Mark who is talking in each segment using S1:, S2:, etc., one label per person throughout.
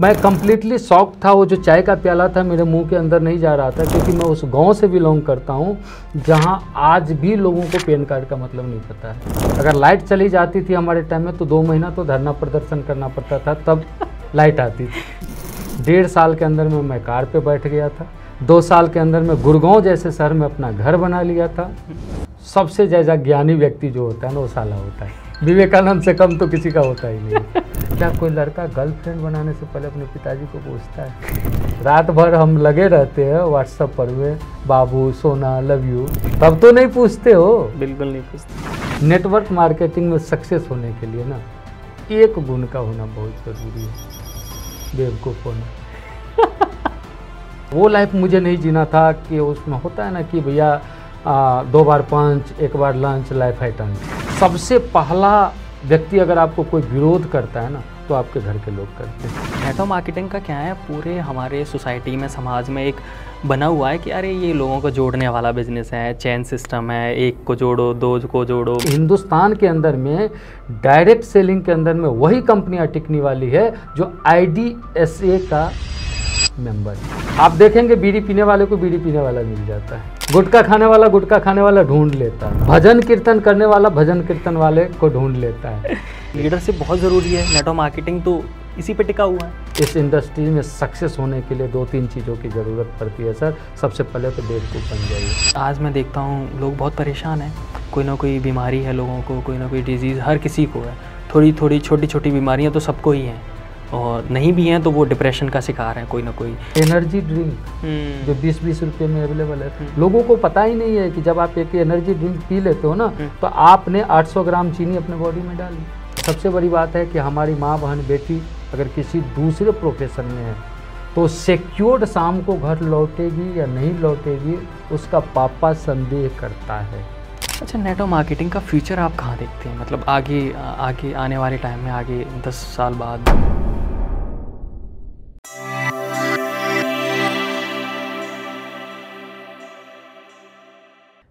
S1: मैं completely shock था वो जो चाय का प्याला था मेरे मुंह के अंदर नहीं जा रहा था क्योंकि मैं उस गांव से बिलोंग करता हूं जहां आज भी लोगों को पेन कार्ड का मतलब नहीं पता है अगर लाइट चली जाती थी हमारे टाइम में तो दो महीना तो धरना प्रदर्शन करना पड़ता था तब लाइट आती थी डेढ़ साल के अंदर में मैं कार पर बैठ गया था दो साल के अंदर में गुड़गांव जैसे शहर में अपना घर बना लिया था सबसे ज़्यादा ज्ञानी व्यक्ति जो होता है ना वो साला होता है विवेकानंद से कम तो किसी का होता ही नहीं क्या कोई लड़का गर्लफ्रेंड बनाने से पहले
S2: अपने पिताजी को पूछता है
S1: रात भर हम लगे रहते हैं व्हाट्सएप पर में बाबू सोना लव यू तब तो नहीं पूछते हो बिल्कुल नहीं पूछते नेटवर्क मार्केटिंग में सक्सेस होने के लिए ना एक गुण का होना बहुत ज़रूरी है बेवकूफ़ होना वो लाइफ मुझे नहीं जीना था कि उसमें होता है ना कि भैया दो बार पंच एक बार लंच लाइफ आइटम सबसे पहला व्यक्ति अगर आपको कोई विरोध करता है ना तो आपके घर के लोग करते हैं
S2: नेटो मार्केटिंग का क्या है पूरे हमारे सोसाइटी में समाज में एक बना हुआ है कि अरे ये लोगों को जोड़ने वाला बिजनेस है चैन सिस्टम है एक को जोड़ो दो को जोड़ो
S1: हिंदुस्तान के अंदर में डायरेक्ट सेलिंग के अंदर में वही कंपनियाँ टिकने वाली है जो आई का मेंबर आप देखेंगे बीड़ी पीने वाले को बीड़ी पीने वाला मिल जाता है गुटखा खाने वाला गुटखा खाने वाला ढूंढ लेता है भजन कीर्तन करने वाला भजन कीर्तन वाले को ढूंढ लेता है
S2: लीडरशिप बहुत ज़रूरी है नेटवर्क मार्केटिंग तो इसी पे टिका हुआ है
S1: इस इंडस्ट्री में सक्सेस होने के लिए दो तीन चीज़ों की ज़रूरत पड़ती है सर सबसे पहले तो देश को
S2: बन जाइए आज मैं देखता हूँ लोग बहुत परेशान हैं कोई ना कोई बीमारी है लोगों को कोई ना कोई डिजीज़ हर किसी को है थोड़ी थोड़ी छोटी छोटी बीमारियाँ तो सबको ही हैं और नहीं भी हैं तो वो डिप्रेशन का शिकार है कोई ना कोई
S1: एनर्जी हम्म। ड्रिंक जो बीस बीस रुपये में अवेलेबल है हम्म। लोगों को पता ही नहीं है कि जब आप एक एनर्जी ड्रिंक पी लेते हो ना हम्म। तो आपने 800 ग्राम चीनी अपने बॉडी में डाली सबसे बड़ी बात है कि हमारी माँ बहन बेटी अगर किसी दूसरे प्रोफेशन में है तो सिक्योर्ड शाम को घर लौटेगी या नहीं लौटेगी उसका पापा संदेह करता है
S2: अच्छा नेटो मार्केटिंग का फ्यूचर आप कहाँ देखते हैं मतलब आगे आगे आने वाले टाइम में आगे दस साल बाद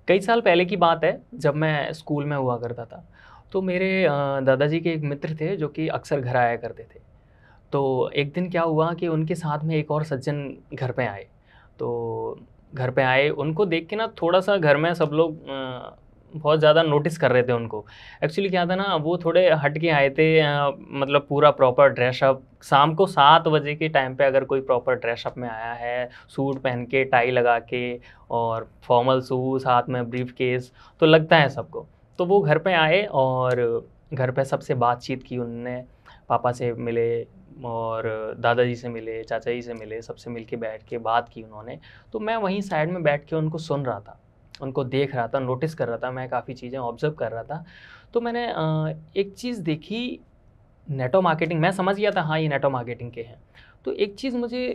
S2: कई साल पहले की बात है जब मैं स्कूल में हुआ करता था तो मेरे दादाजी के एक मित्र थे जो कि अक्सर घर आया करते थे तो एक दिन क्या हुआ कि उनके साथ में एक और सज्जन घर पे आए तो घर पे आए उनको देख के ना थोड़ा सा घर में सब लोग बहुत ज़्यादा नोटिस कर रहे थे उनको एक्चुअली क्या था ना वो थोड़े हट के आए थे मतलब पूरा प्रॉपर ड्रेसअप शाम को सात बजे के टाइम पे अगर कोई प्रॉपर ड्रेसअप में आया है सूट पहन के टाई लगा के और फॉर्मल शूज हाथ में ब्रीफ केस तो लगता है सबको तो वो घर पे आए और घर पे सबसे बातचीत की उनने पापा से मिले और दादाजी से मिले चाचा जी से मिले सबसे मिल के बैठ के बात की उन्होंने तो मैं वहीं साइड में बैठ के उनको सुन रहा था उनको देख रहा था नोटिस कर रहा था मैं काफ़ी चीज़ें ऑब्जर्व कर रहा था तो मैंने एक चीज़ देखी नेटो मार्केटिंग मैं समझ गया था हाँ ये नेटो मार्केटिंग के हैं तो एक चीज़ मुझे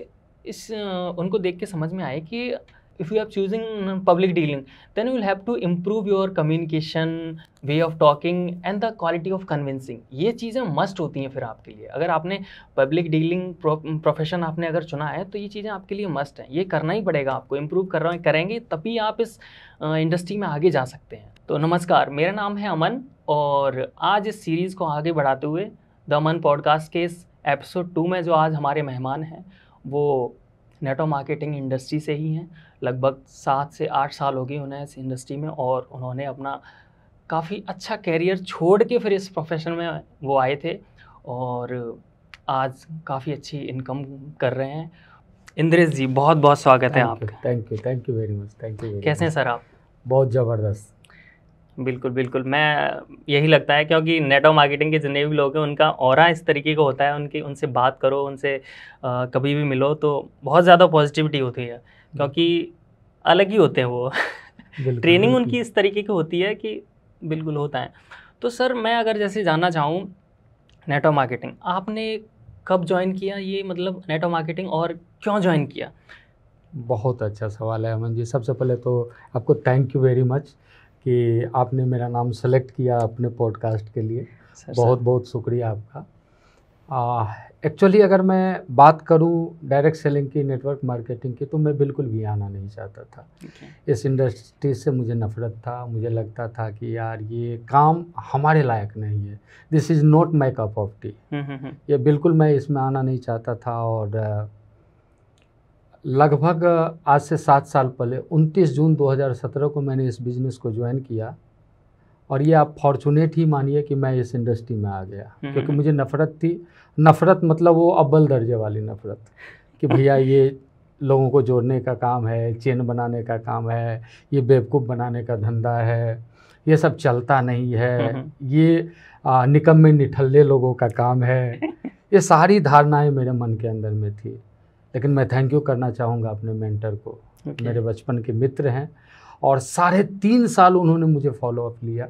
S2: इस उनको देख के समझ में आए कि if you are choosing public dealing then you will have to improve your communication way of talking and the quality of convincing ये चीज़ें मस्ट होती हैं फिर आपके लिए अगर आपने पब्लिक डीलिंग प्रोफेशन आपने अगर चुना है तो ये चीज़ें आपके लिए मस्ट हैं ये करना ही पड़ेगा आपको इम्प्रूव कर रहा करेंगे तभी आप इस इंडस्ट्री में आगे जा सकते हैं तो नमस्कार मेरा नाम है अमन और आज इस सीरीज़ को आगे बढ़ाते हुए द अमन पॉडकास्ट के इस एपिसोड टू में जो आज हमारे मेहमान हैं वो नेटो मार्केटिंग इंडस्ट्री से ही हैं लगभग सात से आठ साल हो गए उन्हें इस इंडस्ट्री में और उन्होंने अपना काफ़ी अच्छा कैरियर छोड़ के फिर इस प्रोफेशन में वो आए थे और आज काफ़ी अच्छी इनकम कर रहे हैं इंद्रेश जी बहुत बहुत स्वागत है आपका thank you thank
S1: you very much thank
S2: you कैसे हैं सर आप बहुत ज़बरदस्त बिल्कुल बिल्कुल मैं यही लगता है क्योंकि नेटो मार्केटिंग के जितने भी लोग हैं उनका और इस तरीके का होता है उनकी उनसे बात करो उनसे आ, कभी भी मिलो तो बहुत ज़्यादा पॉजिटिविटी होती है क्योंकि अलग ही होते हैं वो ट्रेनिंग उनकी इस तरीके की होती है कि बिल्कुल होता है तो सर मैं अगर जैसे जानना चाहूँ नेटवर्क मार्केटिंग आपने कब ज्वाइन किया ये मतलब नेटवर्क मार्केटिंग और क्यों ज्वाइन किया
S1: बहुत अच्छा सवाल है अमन जी सबसे पहले तो आपको थैंक यू वेरी मच कि आपने मेरा नाम सेलेक्ट किया अपने पॉडकास्ट के लिए सर, बहुत सर. बहुत शुक्रिया आपका आ, एक्चुअली अगर मैं बात करूं डायरेक्ट सेलिंग की नेटवर्क मार्केटिंग की तो मैं बिल्कुल भी आना नहीं चाहता था okay. इस इंडस्ट्री से मुझे नफ़रत था मुझे लगता था कि यार ये काम हमारे लायक नहीं है this is not my cup of tea ये बिल्कुल मैं इसमें आना नहीं चाहता था और लगभग आज से सात साल पहले 29 जून 2017 को मैंने इस बिज़नेस को ज्वाइन किया और ये आप फॉर्चुनेट ही मानिए कि मैं इस इंडस्ट्री में आ गया हम्म, क्योंकि हम्म। मुझे नफ़रत थी नफ़रत मतलब वो अव्वल दर्जे वाली नफ़रत कि भैया ये लोगों को जोड़ने का काम है चेन बनाने का काम है ये बेवकूफ़ बनाने का धंधा है ये सब चलता नहीं है हम्म, हम्म। ये निकम में निठल्ले लोगों का काम है ये सारी धारणाएं मेरे मन के अंदर में थी लेकिन मैं थैंक यू करना चाहूँगा अपने मेंटर को okay. मेरे बचपन के मित्र हैं और साढ़े तीन साल उन्होंने मुझे फॉलोअप लिया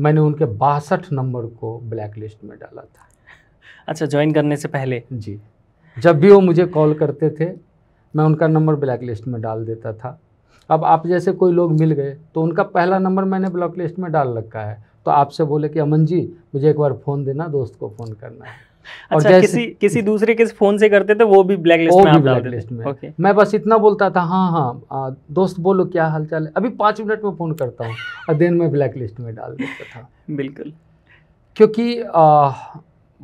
S1: मैंने उनके बासठ नंबर को ब्लैक लिस्ट में डाला था अच्छा ज्वाइन करने से पहले जी जब भी वो मुझे कॉल करते थे मैं उनका नंबर ब्लैक लिस्ट में डाल देता था अब आप जैसे कोई लोग मिल गए तो उनका पहला नंबर मैंने ब्लॉक लिस्ट में डाल रखा है तो आपसे बोले कि अमन जी मुझे एक बार फ़ोन देना दोस्त को फ़ोन करना है अच्छा, और किसी
S2: किसी दूसरे के फ़ोन से करते थे वो भी ब्लैक लिस्ट में ब्लैक लिस्ट में ओके
S1: मैं बस इतना बोलता था हाँ हाँ आ, दोस्त बोलो क्या हाल चाल है अभी पाँच मिनट में फ़ोन करता हूँ और दिन में ब्लैक लिस्ट में डाल देता था बिल्कुल क्योंकि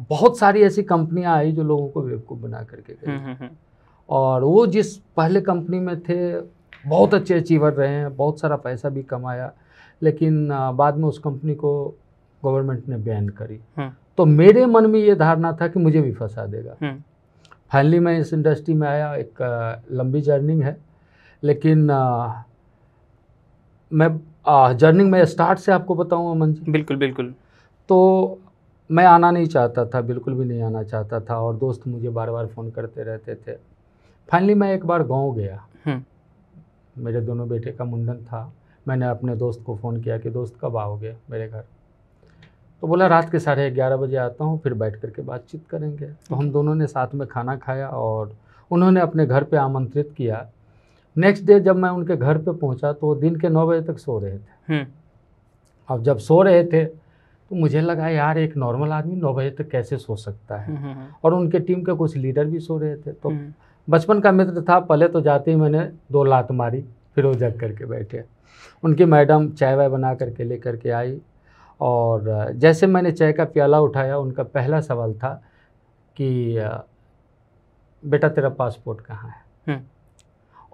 S1: बहुत सारी ऐसी कंपनियां आई जो लोगों को बेवकूफ़ बना करके गई हम्म, हम्म, हम्म। और वो जिस पहले कंपनी में थे बहुत अच्छे अचीवर रहे हैं बहुत सारा पैसा भी कमाया लेकिन बाद में उस कंपनी को गवर्नमेंट ने बैन करी तो मेरे मन में ये धारणा था कि मुझे भी फंसा देगा फाइनली मैं इस इंडस्ट्री में आया एक लंबी जर्निंग है लेकिन आ, मैं जर्निंग में स्टार्ट से आपको बताऊँ अमन जी बिल्कुल बिल्कुल तो मैं आना नहीं चाहता था बिल्कुल भी नहीं आना चाहता था और दोस्त मुझे बार बार फ़ोन करते रहते थे फाइनली मैं एक बार गाँव गया हम्म। मेरे दोनों बेटे का मुंडन था मैंने अपने दोस्त को फ़ोन किया कि दोस्त कब आओगे मेरे घर तो बोला रात के साढ़े ग्यारह बजे आता हूँ फिर बैठ करके बातचीत करेंगे तो हम दोनों ने साथ में खाना खाया और उन्होंने अपने घर पे आमंत्रित किया नेक्स्ट डे जब मैं उनके घर पे पहुंचा तो दिन के नौ बजे तक सो रहे थे हम्म। अब जब सो रहे थे तो मुझे लगा यार एक नॉर्मल आदमी नौ बजे तक कैसे सो सकता है हम्म, हम्म, हम्म। और उनके टीम के कुछ लीडर भी सो रहे थे तो बचपन का मित्र था पहले तो जाते ही मैंने दो लात मारी फिर वो जग करके बैठे उनकी मैडम चाय वाय बना करके ले करके आई और जैसे मैंने चाय का प्याला उठाया उनका पहला सवाल था कि बेटा तेरा पासपोर्ट कहाँ है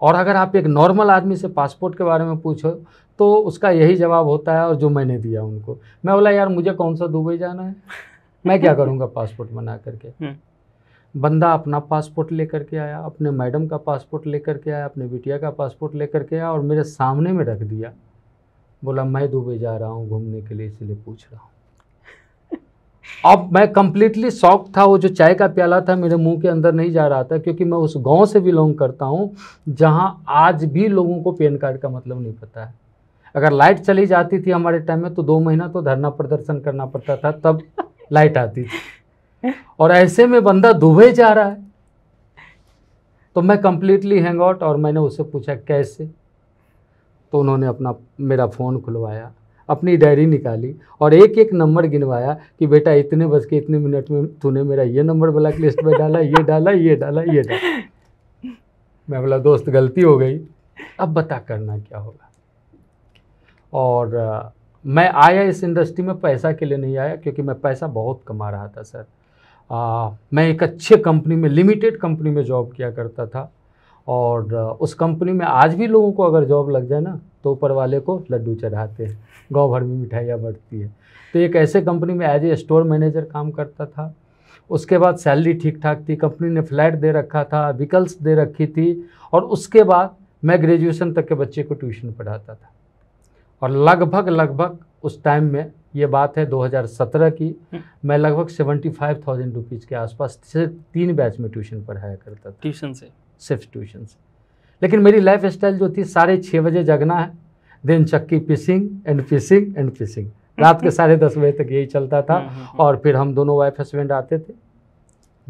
S1: और अगर आप एक नॉर्मल आदमी से पासपोर्ट के बारे में पूछो तो उसका यही जवाब होता है और जो मैंने दिया उनको मैं बोला यार मुझे कौन सा दुबई जाना है मैं क्या करूँगा पासपोर्ट बना करके हम्म। बंदा अपना पासपोर्ट लेकर के आया अपने मैडम का पासपोर्ट लेकर के आया अपने बिटिया का पासपोर्ट लेकर के आया और मेरे सामने में रख दिया बोला मैं दुबई जा रहा हूँ घूमने के लिए इसलिए पूछ रहा हूँ अब मैं कम्प्लीटली शॉक था वो जो चाय का प्याला था मेरे मुंह के अंदर नहीं जा रहा था क्योंकि मैं उस गांव से बिलोंग करता हूँ जहाँ आज भी लोगों को पैन कार्ड का मतलब नहीं पता है अगर लाइट चली जाती थी हमारे टाइम में तो दो महीना तो धरना प्रदर्शन करना पड़ता था तब लाइट आती थी और ऐसे में बंदा दुबे जा रहा है तो मैं कम्प्लीटली हैंग आउट और मैंने उससे पूछा कैसे तो उन्होंने अपना मेरा फ़ोन खुलवाया अपनी डायरी निकाली और एक एक नंबर गिनवाया कि बेटा इतने बज के इतने मिनट में तूने मेरा ये नंबर ब्लैक लिस्ट में डाला ये डाला ये डाला ये डाला मैं बोला दोस्त गलती हो गई अब बता करना क्या होगा और आ, मैं आया इस इंडस्ट्री में पैसा के लिए नहीं आया क्योंकि मैं पैसा बहुत कमा रहा था सर आ, मैं एक अच्छे कंपनी में लिमिटेड कंपनी में जॉब किया करता था और उस कंपनी में आज भी लोगों को अगर जॉब लग जाए ना तो ऊपर वाले को लड्डू चढ़ाते हैं गाँव भर में मिठाइयाँ बढ़ती है तो एक ऐसे कंपनी में एज ए स्टोर मैनेजर काम करता था उसके बाद सैलरी ठीक ठाक थी कंपनी ने फ्लैट दे रखा था व्हीकल्स दे रखी थी और उसके बाद मैं ग्रेजुएशन तक के बच्चे को ट्यूशन पढ़ाता था और लगभग लगभग उस टाइम में ये बात है 2017 की मैं लगभग सेवेंटी फाइव थाउजेंड रुपीज़ के आसपास सिर्फ तीन बैच में ट्यूशन पढ़ाया करता था ट्यूशन से सिर्फ ट्यूशन से लेकिन मेरी लाइफ स्टाइल जो थी साढ़े छः बजे जगना है दिन चक्की पिसिंग एंड पिसिंग एंड पिसिंग रात के साढ़े दस बजे तक यही चलता था हाँ, हाँ, हाँ। और फिर हम दोनों वाइफ हस्बैंड आते थे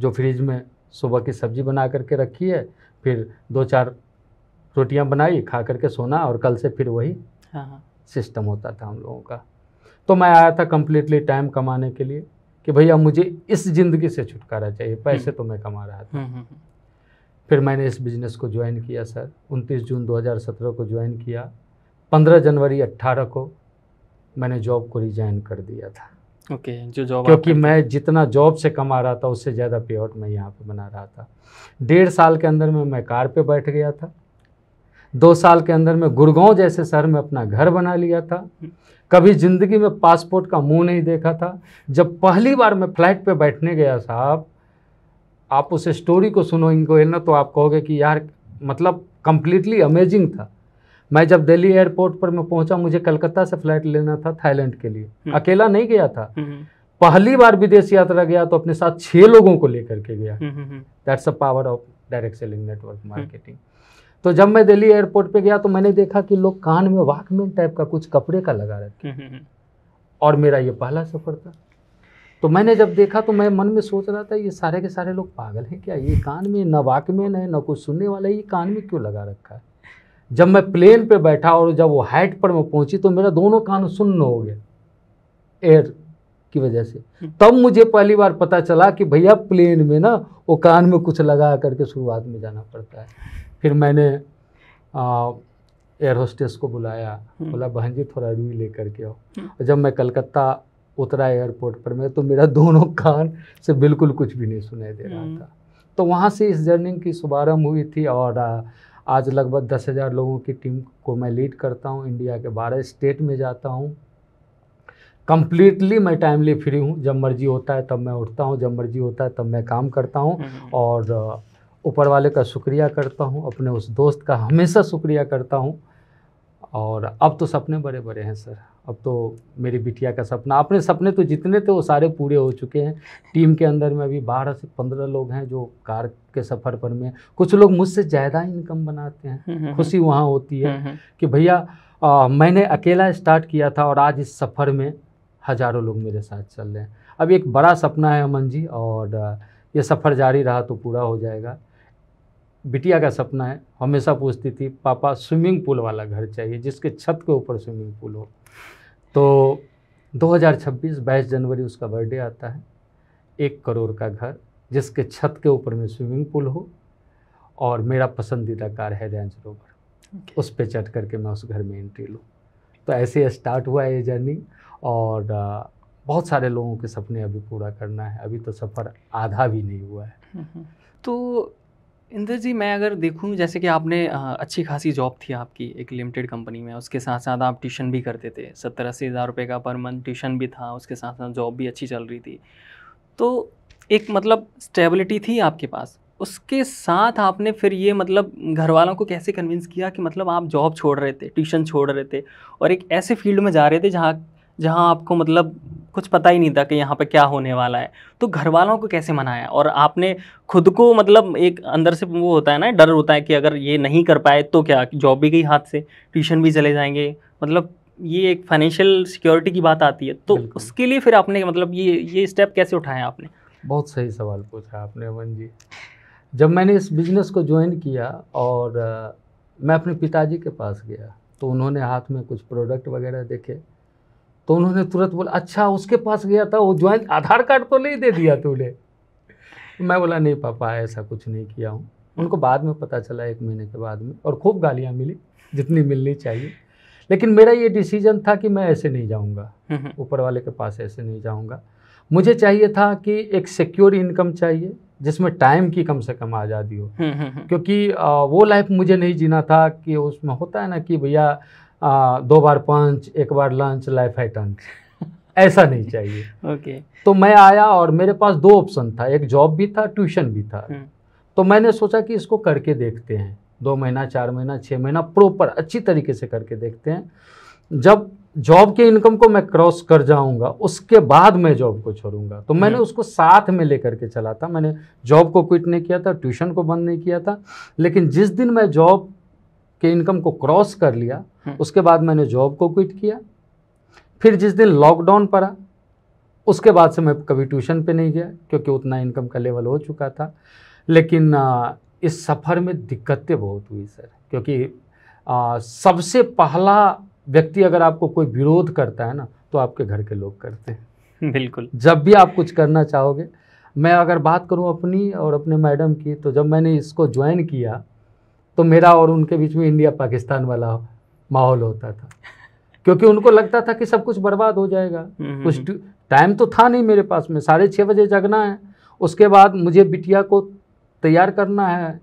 S1: जो फ्रिज में सुबह की सब्जी बना करके रखी है फिर दो चार रोटियां बनाई खा करके सोना और कल से फिर वही सिस्टम होता था हम लोगों का तो मैं आया था कम्प्लीटली टाइम कमाने के लिए कि भैया मुझे इस ज़िंदगी से छुटकारा चाहिए पैसे हम्म। तो मैं कमा रहा था हम्म, हम्म, फिर मैंने इस बिज़नेस को ज्वाइन किया सर 29 जून 2017 को ज्वाइन किया 15 जनवरी 18 को मैंने जॉब को रिजाइन कर दिया था
S2: ओके okay, जो जॉब क्योंकि
S1: मैं जितना जॉब से कमा रहा था उससे ज़्यादा पे आउट मैं यहाँ पे बना रहा था डेढ़ साल के अंदर में मैं कार पे बैठ गया था दो साल के अंदर में गुड़गांव जैसे शहर में अपना घर बना लिया था कभी ज़िंदगी में पासपोर्ट का मुंह नहीं देखा था जब पहली बार मैं फ्लाइट पे बैठने गया साहब आप उस स्टोरी को सुनो इनको ना तो आप कहोगे कि यार मतलब कम्प्लीटली अमेजिंग था मैं जब दिल्ली एयरपोर्ट पर मैं पहुंचा मुझे कलकत्ता से फ्लाइट लेना था थाईलैंड के लिए हम्म। अकेला नहीं गया था हम्म, हम्म। पहली बार विदेश यात्रा गया तो अपने साथ छः लोगों को लेकर के गया that's a power of direct selling network marketing तो जब मैं दिल्ली एयरपोर्ट पे गया तो मैंने देखा कि लोग कान में वाकमेन टाइप का कुछ कपड़े का लगा रखे और मेरा ये पहला सफर था तो मैंने जब देखा तो मैं मन में सोच रहा था ये सारे के सारे लोग पागल हैं क्या ये कान में न वाकमैन है न कुछ सुनने वाला है ये कान में क्यों लगा रखा है जब मैं प्लेन पे बैठा और जब वो हाइट पर मैं पहुंची तो मेरा दोनों कान सुन्न हो गया एयर की वजह से तब मुझे पहली बार पता चला कि भैया प्लेन में ना वो कान में कुछ लगा करके शुरुआत में जाना पड़ता है फिर मैंने एयर होस्टेस को बुलाया बोला हम्म। बहन जी थोड़ा रुई लेकर के आओ हम्म। जब मैं कलकत्ता उतरा एयरपोर्ट पर मैं तो मेरा दोनों कान से बिल्कुल कुछ भी नहीं सुनाई दे रहा हम्म। था तो वहाँ से इस जर्नी की शुभारम्भ हुई थी और आज लगभग दस हज़ार लोगों की टीम को मैं लीड करता हूँ इंडिया के बारह स्टेट में जाता हूँ कम्प्लीटली मैं टाइमली फ्री हूँ जब मर्जी होता है तब मैं उठता हूँ जब मर्जी होता है तब मैं काम करता हूँ हम्म। और ऊपर वाले का शुक्रिया करता हूँ अपने उस दोस्त का हमेशा शुक्रिया करता हूँ और अब तो सपने बड़े बड़े हैं सर अब तो मेरी बिटिया का सपना अपने सपने तो जितने थे वो सारे पूरे हो चुके हैं टीम के अंदर में अभी बारह से पंद्रह लोग हैं जो कार के सफ़र पर में कुछ लोग मुझसे ज़्यादा इनकम बनाते हैं हम्म, हम्म, खुशी हम्म। वहाँ होती है कि भैया मैंने अकेला स्टार्ट किया था और आज इस सफ़र में हज़ारों लोग मेरे साथ चल रहे हैं अब एक बड़ा सपना है अमन जी और ये सफ़र जारी रहा तो पूरा हो जाएगा बिटिया का सपना है हमेशा पूछती थी पापा स्विमिंग पूल वाला घर चाहिए जिसके छत के ऊपर स्विमिंग पूल हो तो 2026 बाईस जनवरी उसका बर्थडे आता है एक करोड़ का घर जिसके छत के ऊपर में स्विमिंग पूल हो और मेरा पसंदीदा कार है रेंज रोवर okay. उस पर चढ़ करके मैं उस घर में एंट्री लूँ तो ऐसे स्टार्ट हुआ ये जर्नी और बहुत सारे लोगों के सपने अभी पूरा करना है अभी तो सफ़र आधा भी नहीं हुआ है हम्म, हम्म।
S2: तो इंद्र जी मैं अगर देखूं जैसे कि आपने अच्छी खासी जॉब थी आपकी एक लिमिटेड कंपनी में उसके साथ साथ आप ट्यूशन भी करते थे सत्तर अस्सी हज़ार रुपये का पर मंथ ट्यूशन भी था उसके साथ साथ जॉब भी अच्छी चल रही थी तो एक मतलब स्टेबिलिटी थी आपके पास उसके साथ आपने फिर ये मतलब घर वालों को कैसे कन्विंस किया कि मतलब आप जॉब छोड़ रहे थे ट्यूशन छोड़ रहे थे और एक ऐसे फील्ड में जा रहे थे जहाँ जहाँ आपको मतलब कुछ पता ही नहीं था कि यहाँ पे क्या होने वाला है तो घर वालों को कैसे मनाया और आपने खुद को मतलब एक अंदर से वो होता है ना डर होता है कि अगर ये नहीं कर पाए तो क्या जॉब भी गई हाथ से ट्यूशन भी चले जाएंगे मतलब ये एक फाइनेंशियल सिक्योरिटी की बात आती है तो उसके लिए फिर आपने मतलब ये ये स्टेप कैसे उठाया आपने
S1: बहुत सही सवाल पूछा आपने अमन जी जब मैंने इस बिज़नेस को ज्वाइन किया और मैं अपने पिताजी के पास गया तो उन्होंने हाथ में कुछ प्रोडक्ट वगैरह देखे तो उन्होंने तुरंत बोला अच्छा उसके पास गया था वो ज्वाइंट आधार कार्ड तो नहीं दे दिया तूने मैं बोला नहीं पापा ऐसा कुछ नहीं किया हूँ उनको बाद में पता चला एक महीने के बाद में और खूब गालियाँ मिली जितनी मिलनी चाहिए लेकिन मेरा ये डिसीजन था कि मैं ऐसे नहीं जाऊँगा हम्म, हम्म। ऊपर वाले के पास ऐसे नहीं जाऊँगा मुझे चाहिए था कि एक सिक्योर इनकम चाहिए जिसमें टाइम की कम से कम आज़ादी हो हम्म, क्योंकि वो लाइफ मुझे नहीं जीना था कि उसमें होता है ना कि भैया आ, दो बार पंच एक बार लंच लाइफ है टंच ऐसा नहीं चाहिए ओके okay. तो मैं आया और मेरे पास दो ऑप्शन था एक जॉब भी था ट्यूशन भी था हम्म। तो मैंने सोचा कि इसको करके देखते हैं दो महीना चार महीना छः महीना प्रॉपर अच्छी तरीके से करके देखते हैं जब जॉब के इनकम को मैं क्रॉस कर जाऊंगा उसके बाद मैं जॉब को छोड़ूंगा तो मैंने हम्म। उसको साथ में लेकर के चला था मैंने जॉब को क्विट नहीं किया था ट्यूशन को बंद नहीं किया था लेकिन जिस दिन मैं जॉब के इनकम को क्रॉस कर लिया हम्म। उसके बाद मैंने जॉब को क्विट किया फिर जिस दिन लॉकडाउन पड़ा उसके बाद से मैं कभी ट्यूशन पे नहीं गया क्योंकि उतना इनकम का लेवल हो चुका था लेकिन इस सफ़र में दिक्कतें बहुत हुई सर क्योंकि आ, सबसे पहला व्यक्ति अगर आपको कोई विरोध करता है ना तो आपके घर के लोग करते हैं बिल्कुल जब भी आप कुछ करना चाहोगे मैं अगर बात करूं अपनी और अपने मैडम की तो जब मैंने इसको ज्वाइन किया तो मेरा और उनके बीच में इंडिया पाकिस्तान वाला माहौल होता था क्योंकि उनको लगता था कि सब कुछ बर्बाद हो जाएगा कुछ हम्म, हम्म। टाइम तो था नहीं मेरे पास में साढ़े छः बजे जगना है उसके बाद मुझे बिटिया को तैयार करना है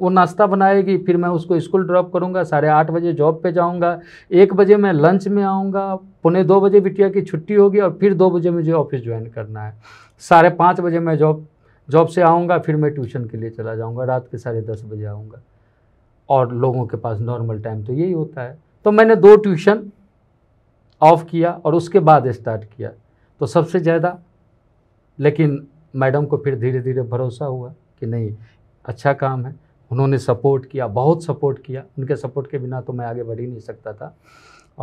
S1: वो नाश्ता बनाएगी फिर मैं उसको स्कूल ड्रॉप करूँगा साढ़े आठ बजे जॉब पे जाऊँगा एक बजे मैं लंच में आऊँगा पुणे दो बजे बिटिया की छुट्टी होगी और फिर दो बजे मुझे ऑफिस ज्वाइन करना है साढ़े पाँच बजे मैं जॉब जॉब से आऊँगा फिर मैं ट्यूशन के लिए चला जाऊँगा रात के साढ़े दस बजे आऊँगा और लोगों के पास नॉर्मल टाइम तो यही होता है तो मैंने दो ट्यूशन ऑफ किया और उसके बाद स्टार्ट किया तो सबसे ज़्यादा लेकिन मैडम को फिर धीरे धीरे भरोसा हुआ कि नहीं अच्छा काम है उन्होंने सपोर्ट किया बहुत सपोर्ट किया उनके सपोर्ट के बिना तो मैं आगे बढ़ ही नहीं सकता था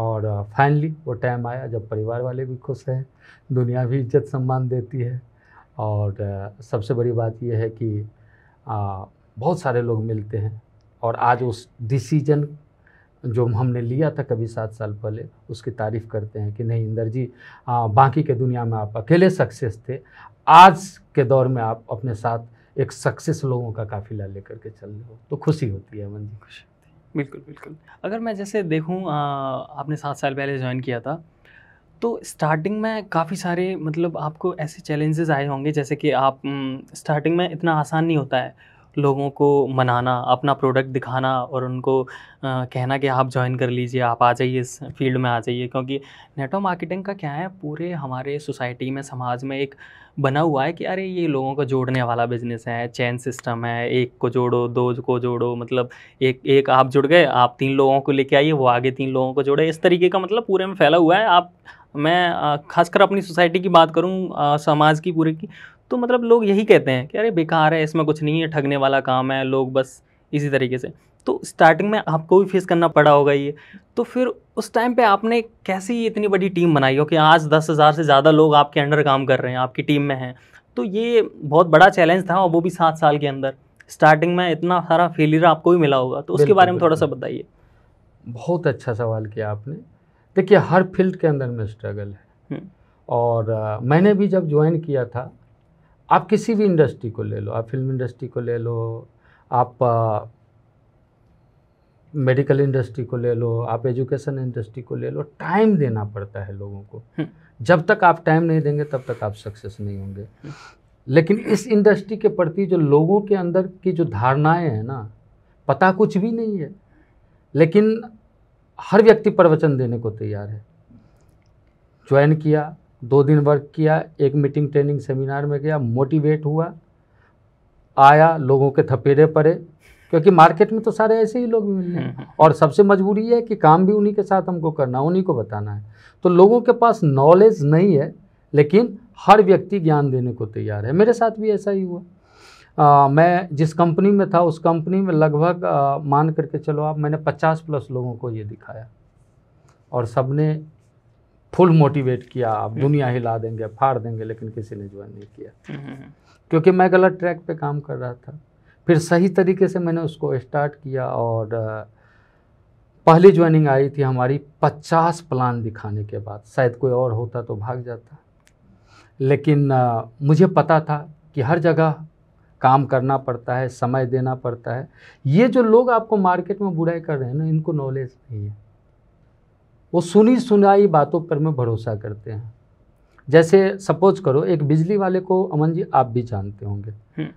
S1: और फाइनली uh, वो टाइम आया जब परिवार वाले भी खुश हैं दुनिया भी इज्जत सम्मान देती है और uh, सबसे बड़ी बात यह है कि uh, बहुत सारे लोग मिलते हैं और आज उस डिसीजन जो हमने लिया था कभी सात साल पहले उसकी तारीफ़ करते हैं कि नहीं इंदर जी बाकी के दुनिया में आप अकेले सक्सेस थे आज के दौर में आप अपने साथ एक सक्सेस लोगों का काफिला लेकर के चल रहे हो तो खुशी होती है अमन जी खुशी बिल्कुल
S2: बिल्कुल अगर मैं जैसे देखूँ आपने सात साल पहले ज्वाइन किया था तो स्टार्टिंग में काफ़ी सारे मतलब आपको ऐसे चैलेंजेस आए होंगे जैसे कि आप स्टार्टिंग में इतना आसान नहीं होता है लोगों को मनाना अपना प्रोडक्ट दिखाना और उनको कहना कि आप ज्वाइन कर लीजिए आप आ जाइए इस फील्ड में आ जाइए क्योंकि नेटवर्क मार्केटिंग का क्या है पूरे हमारे सोसाइटी में समाज में एक बना हुआ है कि अरे ये लोगों को जोड़ने वाला बिजनेस है चैन सिस्टम है एक को जोड़ो दो को जोड़ो मतलब एक एक आप जुड़ गए आप तीन लोगों को लेके आइए वो आगे तीन लोगों को जोड़े इस तरीके का मतलब पूरे में फैला हुआ है आप मैं खासकर अपनी सोसाइटी की बात करूँ समाज की पूरी की तो मतलब लोग यही कहते हैं कि अरे बेकार है इसमें कुछ नहीं है ठगने वाला काम है लोग बस इसी तरीके से तो स्टार्टिंग में आपको भी फेस करना पड़ा होगा ये तो फिर उस टाइम पे आपने कैसी इतनी बड़ी टीम बनाई हो कि आज दस हज़ार से ज़्यादा लोग आपके अंडर काम कर रहे हैं आपकी टीम में हैं तो ये बहुत बड़ा चैलेंज था और वो भी सात साल के अंदर स्टार्टिंग में इतना सारा फेलियर आपको भी मिला होगा तो उसके बारे में थोड़ा सा बताइए
S1: बहुत अच्छा सवाल किया आपने देखिए हर फील्ड के अंदर में स्ट्रगल है हम्म। और आ, मैंने भी जब ज्वाइन किया था आप किसी भी इंडस्ट्री को ले लो आप फिल्म इंडस्ट्री को ले लो आप आ, मेडिकल इंडस्ट्री को ले लो आप एजुकेशन इंडस्ट्री को ले लो टाइम देना पड़ता है लोगों को हम्म। जब तक आप टाइम नहीं देंगे तब तक आप सक्सेस नहीं होंगे लेकिन इस इंडस्ट्री के प्रति जो लोगों के अंदर की जो धारणाएं हैं ना पता कुछ भी नहीं है लेकिन हर व्यक्ति प्रवचन देने को तैयार है ज्वाइन किया दो दिन वर्क किया एक मीटिंग ट्रेनिंग सेमिनार में गया मोटिवेट हुआ आया लोगों के थपेड़े पड़े क्योंकि मार्केट में तो सारे ऐसे ही लोग मिलने हम्म। और सबसे मजबूरी है कि काम भी उन्हीं के साथ हमको करना उन्हीं को बताना है तो लोगों के पास नॉलेज नहीं है लेकिन हर व्यक्ति ज्ञान देने को तैयार है मेरे साथ भी ऐसा ही हुआ आ, मैं जिस कंपनी में था उस कंपनी में लगभग मान करके चलो आप मैंने 50 प्लस लोगों को ये दिखाया और सबने फुल मोटिवेट किया आप हम्म। दुनिया हिला देंगे फाड़ देंगे लेकिन किसी ने ज्वाइन नहीं किया हम्म, हम्म, क्योंकि मैं गलत ट्रैक पे काम कर रहा था फिर सही तरीके से मैंने उसको स्टार्ट किया और पहली ज्वाइनिंग आई थी हमारी पचास प्लान दिखाने के बाद शायद कोई और होता तो भाग जाता लेकिन मुझे पता था कि हर जगह काम करना पड़ता है समय देना पड़ता है ये जो लोग आपको मार्केट में बुराई कर रहे हैं ना इनको नॉलेज नहीं है वो सुनी सुनाई बातों पर में भरोसा करते हैं जैसे सपोज करो एक बिजली वाले को अमन जी आप भी जानते होंगे हम्म।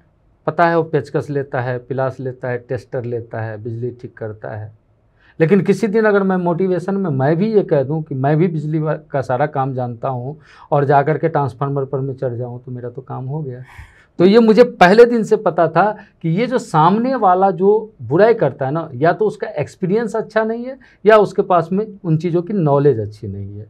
S1: पता है वो पेचकस लेता है पिलास लेता है टेस्टर लेता है बिजली ठीक करता है लेकिन किसी दिन अगर मैं मोटिवेशन में मैं भी ये कह दूं कि मैं भी बिजली का सारा काम जानता हूं और जा कर के ट्रांसफार्मर पर मैं चढ़ जाऊं तो मेरा तो काम हो गया तो ये मुझे पहले दिन से पता था कि ये जो सामने वाला जो बुराई करता है ना या तो उसका एक्सपीरियंस अच्छा नहीं है या उसके पास में उन चीज़ों की नॉलेज अच्छी नहीं है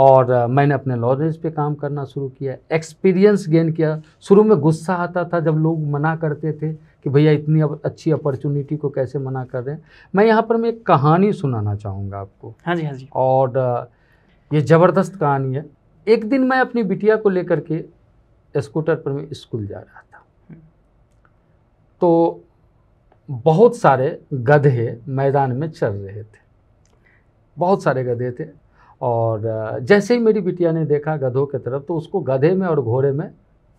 S1: और मैंने अपने नॉलेज पे काम करना शुरू किया एक्सपीरियंस गेन किया शुरू में गुस्सा आता था जब लोग मना करते थे कि भैया इतनी अच्छी अपॉर्चुनिटी को कैसे मना कर रहे हैं मैं यहाँ पर मैं एक कहानी सुनाना चाहूँगा आपको हाँ जी हाँ जी और ये ज़बरदस्त कहानी है एक दिन मैं अपनी बिटिया को लेकर के स्कूटर पर मैं स्कूल जा रहा था हम्म। तो बहुत सारे गधे मैदान में चल रहे थे बहुत सारे गधे थे और जैसे ही मेरी बिटिया ने देखा गधों की तरफ तो उसको गधे में और घोड़े में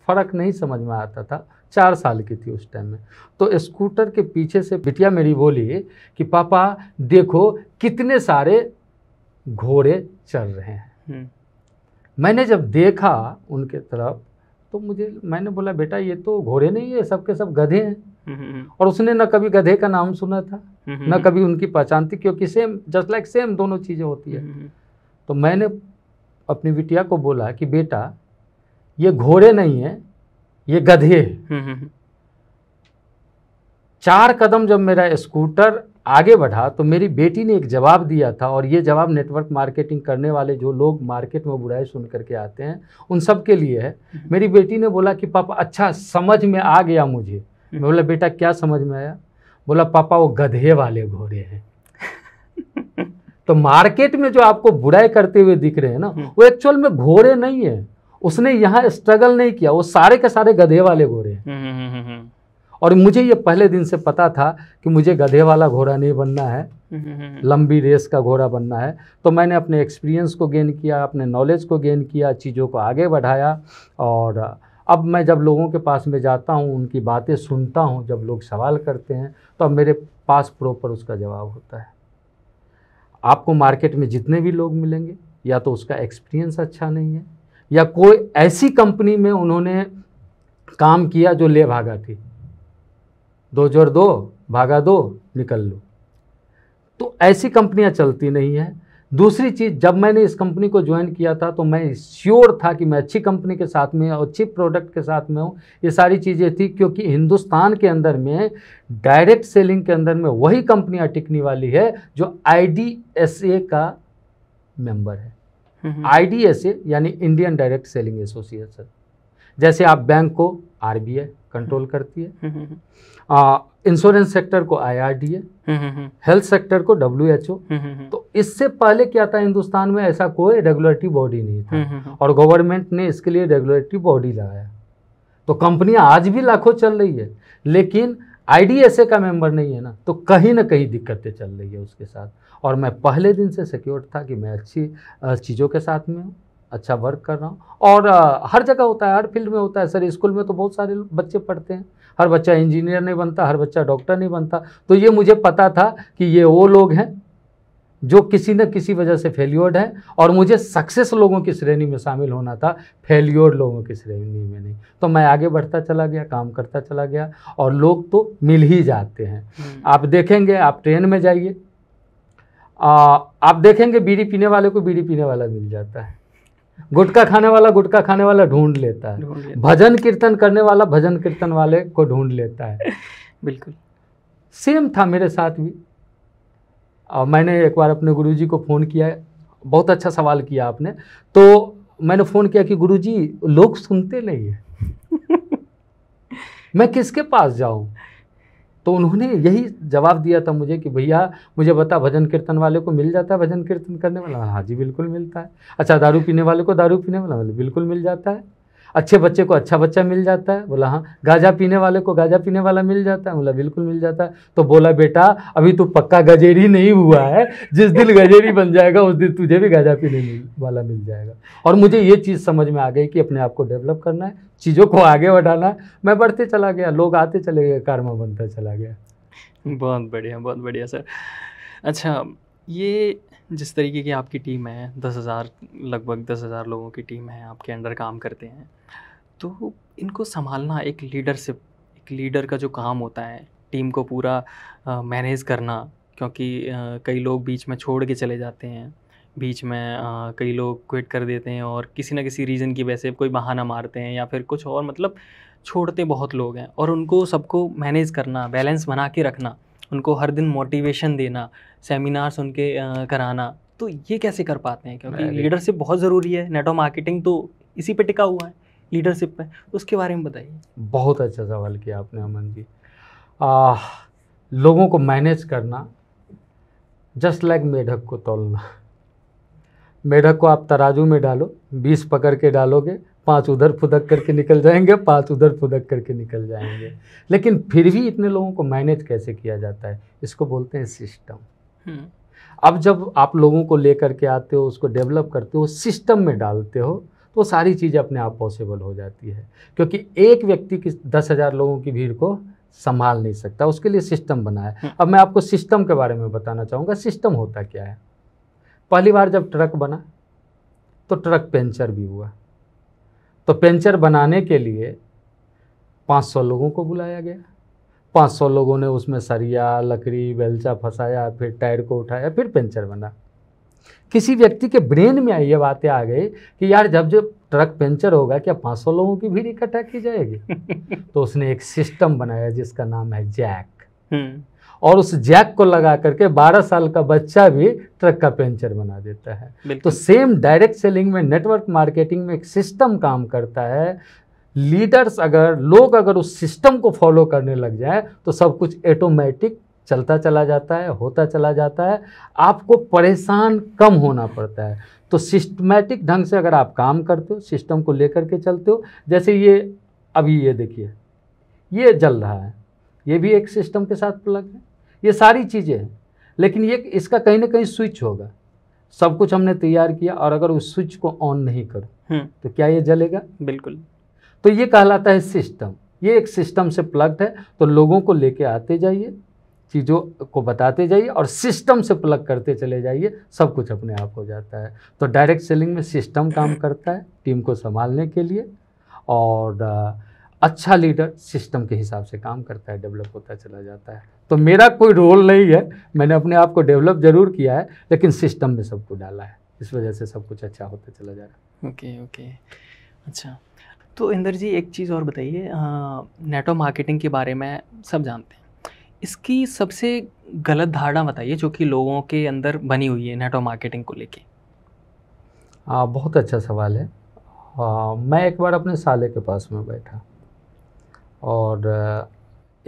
S1: फ़र्क नहीं समझ में आता था चार साल की थी उस टाइम में तो स्कूटर के पीछे से बिटिया मेरी बोली कि पापा देखो कितने सारे घोड़े चल रहे हैं हम्म। मैंने जब देखा उनके तरफ तो मुझे मैंने बोला बेटा ये तो घोड़े नहीं है सबके सब गधे हैं हम्म, हम्म, हम्म। और उसने ना कभी गधे का नाम सुना था ना कभी उनकी पहचान थी क्योंकि सेम जस्ट लाइक सेम दोनों चीज़ें होती है तो मैंने अपनी बिटिया को बोला कि बेटा ये घोड़े नहीं है ये गधे चार कदम जब मेरा स्कूटर आगे बढ़ा तो मेरी बेटी ने एक जवाब दिया था और ये जवाब नेटवर्क मार्केटिंग करने वाले जो लोग मार्केट में बुराई सुन करके आते हैं उन सब के लिए है हम्म। मेरी बेटी ने बोला कि पापा अच्छा समझ में आ गया मुझे हम्म। मैं बोला बेटा क्या समझ में आया बोला पापा वो गधे वाले घोड़े हैं तो मार्केट में जो आपको बुराई करते हुए दिख रहे हैं ना हम्म। वो एक्चुअल में घोड़े नहीं है उसने यहाँ स्ट्रगल नहीं किया वो सारे के सारे गधे वाले घोड़े
S3: हैं
S1: और मुझे ये पहले दिन से पता था कि मुझे गधे वाला घोड़ा नहीं बनना है लंबी रेस का घोड़ा बनना है तो मैंने अपने एक्सपीरियंस को गेन किया अपने नॉलेज को गेन किया चीज़ों को आगे बढ़ाया और अब मैं जब लोगों के पास में जाता हूँ उनकी बातें सुनता हूँ जब लोग सवाल करते हैं तो अब मेरे पास प्रॉपर उसका जवाब होता है आपको मार्केट में जितने भी लोग मिलेंगे या तो उसका एक्सपीरियंस अच्छा नहीं है या कोई ऐसी कंपनी में उन्होंने काम किया जो ले भागा थी दो जोर दो भागा दो निकल लो तो ऐसी कंपनियां चलती नहीं है दूसरी चीज़ जब मैंने इस कंपनी को ज्वाइन किया था तो मैं श्योर था कि मैं अच्छी कंपनी के साथ में और अच्छी प्रोडक्ट के साथ में हूँ ये सारी चीज़ें थी क्योंकि हिंदुस्तान के अंदर में डायरेक्ट सेलिंग के अंदर में वही कंपनियाँ टिकने वाली है जो आई का मेंबर है आई यानी इंडियन डायरेक्ट सेलिंग एसोसिएशन जैसे आप बैंक को आर कंट्रोल करती है इंश्योरेंस हम्म, सेक्टर हम्म, हम्म। को आईआरडीए हेल्थ सेक्टर को डब्ल्यूएचओ तो इससे पहले क्या था हिंदुस्तान में ऐसा कोई रेगुलेटरी बॉडी नहीं था और गवर्नमेंट ने इसके लिए रेगुलेटरी बॉडी लगाया तो कंपनियां आज भी लाखों चल रही है लेकिन आईडीएसए का मेंबर नहीं है ना तो कहीं ना कहीं दिक्कतें चल रही है उसके साथ और मैं पहले दिन से सिक्योर था कि मैं अच्छी चीज़ों के साथ में हूँ अच्छा वर्क कर रहा हूँ और आ, हर जगह होता है हर फील्ड में होता है सर स्कूल में तो बहुत सारे बच्चे पढ़ते हैं हर बच्चा इंजीनियर नहीं बनता हर बच्चा डॉक्टर नहीं बनता तो ये मुझे पता था कि ये वो लोग हैं जो किसी न किसी वजह से फेल्योर्ड हैं और मुझे सक्सेस लोगों की श्रेणी में शामिल होना था फेल्योर्ड लोगों की श्रेणी में नहीं तो मैं आगे बढ़ता चला गया काम करता चला गया और लोग तो मिल ही जाते हैं हम्म। आप देखेंगे आप ट्रेन में जाइए आप देखेंगे बीड़ी पीने वाले को बीड़ी पीने वाला मिल जाता है गुटका खाने वाला गुटका खाने वाला ढूंढ लेता है भजन कीर्तन करने वाला भजन कीर्तन वाले को ढूंढ लेता है बिल्कुल सेम था मेरे साथ भी और मैंने एक बार अपने गुरुजी को फ़ोन किया बहुत अच्छा सवाल किया आपने तो मैंने फ़ोन किया कि गुरुजी लोग सुनते नहीं है मैं किसके पास जाऊं तो उन्होंने यही जवाब दिया था मुझे कि भैया मुझे बता भजन कीर्तन वाले को मिल जाता है भजन कीर्तन करने वाला हाँ जी बिल्कुल मिलता है अच्छा दारू पीने वाले को दारू पीने वाला बिल्कुल मिल जाता है अच्छे बच्चे को अच्छा बच्चा मिल जाता है बोला हाँ गाजा पीने वाले को गाजा पीने वाला मिल जाता है बोला बिल्कुल मिल जाता है तो बोला बेटा अभी तू पक्का गजेरी नहीं हुआ है जिस दिन गजेरी बन जाएगा उस दिन तुझे भी गाजा पीने वाला मिल जाएगा और मुझे ये चीज़ समझ में आ गई कि अपने आप को डेवलप करना है चीज़ों को आगे बढ़ाना है मैं बढ़ते चला गया लोग आते चले गए कारमा बनता चला गया
S2: बहुत बढ़िया बहुत बढ़िया सर अच्छा ये जिस तरीके की आपकी टीम है दस हज़ार लगभग दस हज़ार लोगों की टीम है आपके अंडर काम करते हैं तो इनको संभालना एक लीडरशिप एक लीडर का जो काम होता है टीम को पूरा मैनेज करना क्योंकि कई लोग बीच में छोड़ के चले जाते हैं बीच में आ, कई लोग क्विट कर देते हैं और किसी ना किसी रीज़न की वजह से कोई बहाना मारते हैं या फिर कुछ और मतलब छोड़ते बहुत लोग हैं और उनको सबको मैनेज करना बैलेंस बना के रखना उनको हर दिन मोटिवेशन देना सेमिनार्स उनके कराना तो ये कैसे कर पाते हैं क्योंकि लीडरशिप बहुत ज़रूरी है नेटवर्क मार्केटिंग तो इसी पे टिका हुआ है लीडरशिप पे तो उसके बारे में बताइए
S1: बहुत अच्छा सवाल किया आपने अमन जी आ, लोगों को मैनेज करना जस्ट लाइक मेढक को तोलना मेढक को आप तराजू में डालो बीस पकड़ के डालोगे पांच उधर फुदक करके निकल जाएंगे पांच उधर फुदक करके निकल जाएंगे लेकिन फिर भी इतने लोगों को मैनेज कैसे किया जाता है इसको बोलते हैं सिस्टम हम्म। अब जब आप लोगों को लेकर के आते हो उसको डेवलप करते हो सिस्टम में डालते हो तो सारी चीज़ें अपने आप पॉसिबल हो जाती है क्योंकि एक व्यक्ति की दस हज़ार लोगों की भीड़ को संभाल नहीं सकता उसके लिए सिस्टम बना है हम्म। अब मैं आपको सिस्टम के बारे में बताना चाहूँगा सिस्टम होता क्या है पहली बार जब ट्रक बना तो ट्रक पेंचर भी हुआ तो पेंचर बनाने के लिए 500 लोगों को बुलाया गया 500 लोगों ने उसमें सरिया लकड़ी बेलचा फंसाया फिर टायर को उठाया फिर पेंचर बना किसी व्यक्ति के ब्रेन में ये बातें आ गई कि यार जब जब ट्रक पेंचर होगा क्या सौ लोगों की भीड़ इकट्ठा की जाएगी तो उसने एक सिस्टम बनाया जिसका नाम है जैक हम्म। और उस जैक को लगा करके 12 साल का बच्चा भी ट्रक का पेंचर बना देता है तो सेम डायरेक्ट सेलिंग में नेटवर्क मार्केटिंग में एक सिस्टम काम करता है लीडर्स अगर लोग अगर उस सिस्टम को फॉलो करने लग जाए तो सब कुछ ऑटोमेटिक चलता चला जाता है होता चला जाता है आपको परेशान कम होना पड़ता है तो सिस्टमेटिक ढंग से अगर आप काम करते हो सिस्टम को लेकर के चलते हो जैसे ये अभी ये देखिए ये जल रहा है ये भी एक सिस्टम के साथ प्लग है ये सारी चीज़ें हैं लेकिन ये इसका कहीं ना कहीं स्विच होगा सब कुछ हमने तैयार किया और अगर उस स्विच को ऑन नहीं करो हम्म। तो क्या ये जलेगा बिल्कुल तो ये कहलाता है सिस्टम ये एक सिस्टम से प्लग्ड है तो लोगों को लेके आते जाइए चीज़ों को बताते जाइए और सिस्टम से प्लग करते चले जाइए सब कुछ अपने आप हो जाता है तो डायरेक्ट सेलिंग में सिस्टम काम करता है टीम को संभालने के लिए और अच्छा लीडर सिस्टम के हिसाब से काम करता है डेवलप होता चला जाता है तो मेरा कोई रोल नहीं है मैंने अपने आप को डेवलप जरूर किया है लेकिन सिस्टम में सबको डाला है इस वजह से सब कुछ अच्छा होता चला जा रहा है ओके ओके
S2: अच्छा तो इंदर जी एक चीज़ और बताइए नेटो मार्केटिंग के बारे में सब जानते हैं इसकी सबसे गलत धारणा बताइए जो कि लोगों के अंदर बनी हुई है नेटो मार्केटिंग को लेके
S1: हाँ बहुत अच्छा सवाल है आ, मैं एक बार अपने साले के पास में बैठा और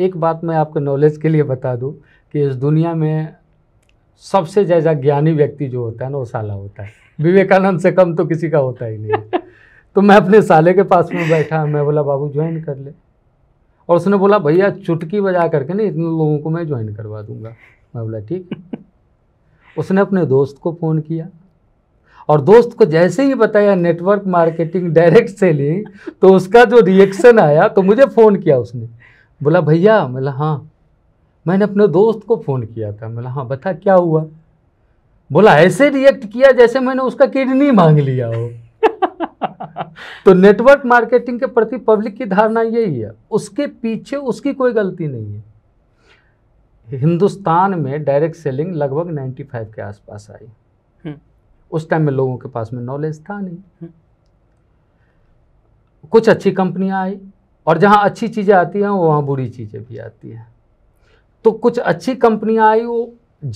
S1: एक बात मैं आपके नॉलेज के लिए बता दूं कि इस दुनिया में सबसे ज़्यादा ज्ञानी व्यक्ति जो होता है ना वो साला होता है विवेकानंद से कम तो किसी का होता ही नहीं तो मैं अपने साले के पास में बैठा मैं बोला बाबू ज्वाइन कर ले और उसने बोला भैया चुटकी बजा करके ना इतने लोगों को मैं ज्वाइन करवा दूंगा मैं बोला ठीक उसने अपने दोस्त को फ़ोन किया और दोस्त को जैसे ही बताया नेटवर्क मार्केटिंग डायरेक्ट सेलिंग तो उसका जो रिएक्शन आया तो मुझे फ़ोन किया उसने बोला भैया बोला हाँ मैंने अपने दोस्त को फ़ोन किया था बोला हाँ बता क्या हुआ बोला ऐसे रिएक्ट किया जैसे मैंने उसका किडनी मांग लिया हो तो नेटवर्क मार्केटिंग के प्रति पब्लिक की धारणा यही है उसके पीछे उसकी कोई गलती नहीं है हिंदुस्तान में डायरेक्ट सेलिंग लगभग 95 के आसपास आई उस टाइम में लोगों के पास में नॉलेज था नहीं कुछ अच्छी कंपनियां आई और जहां अच्छी चीज़ें आती हैं वहां बुरी चीज़ें भी आती हैं तो कुछ अच्छी कंपनियां आई वो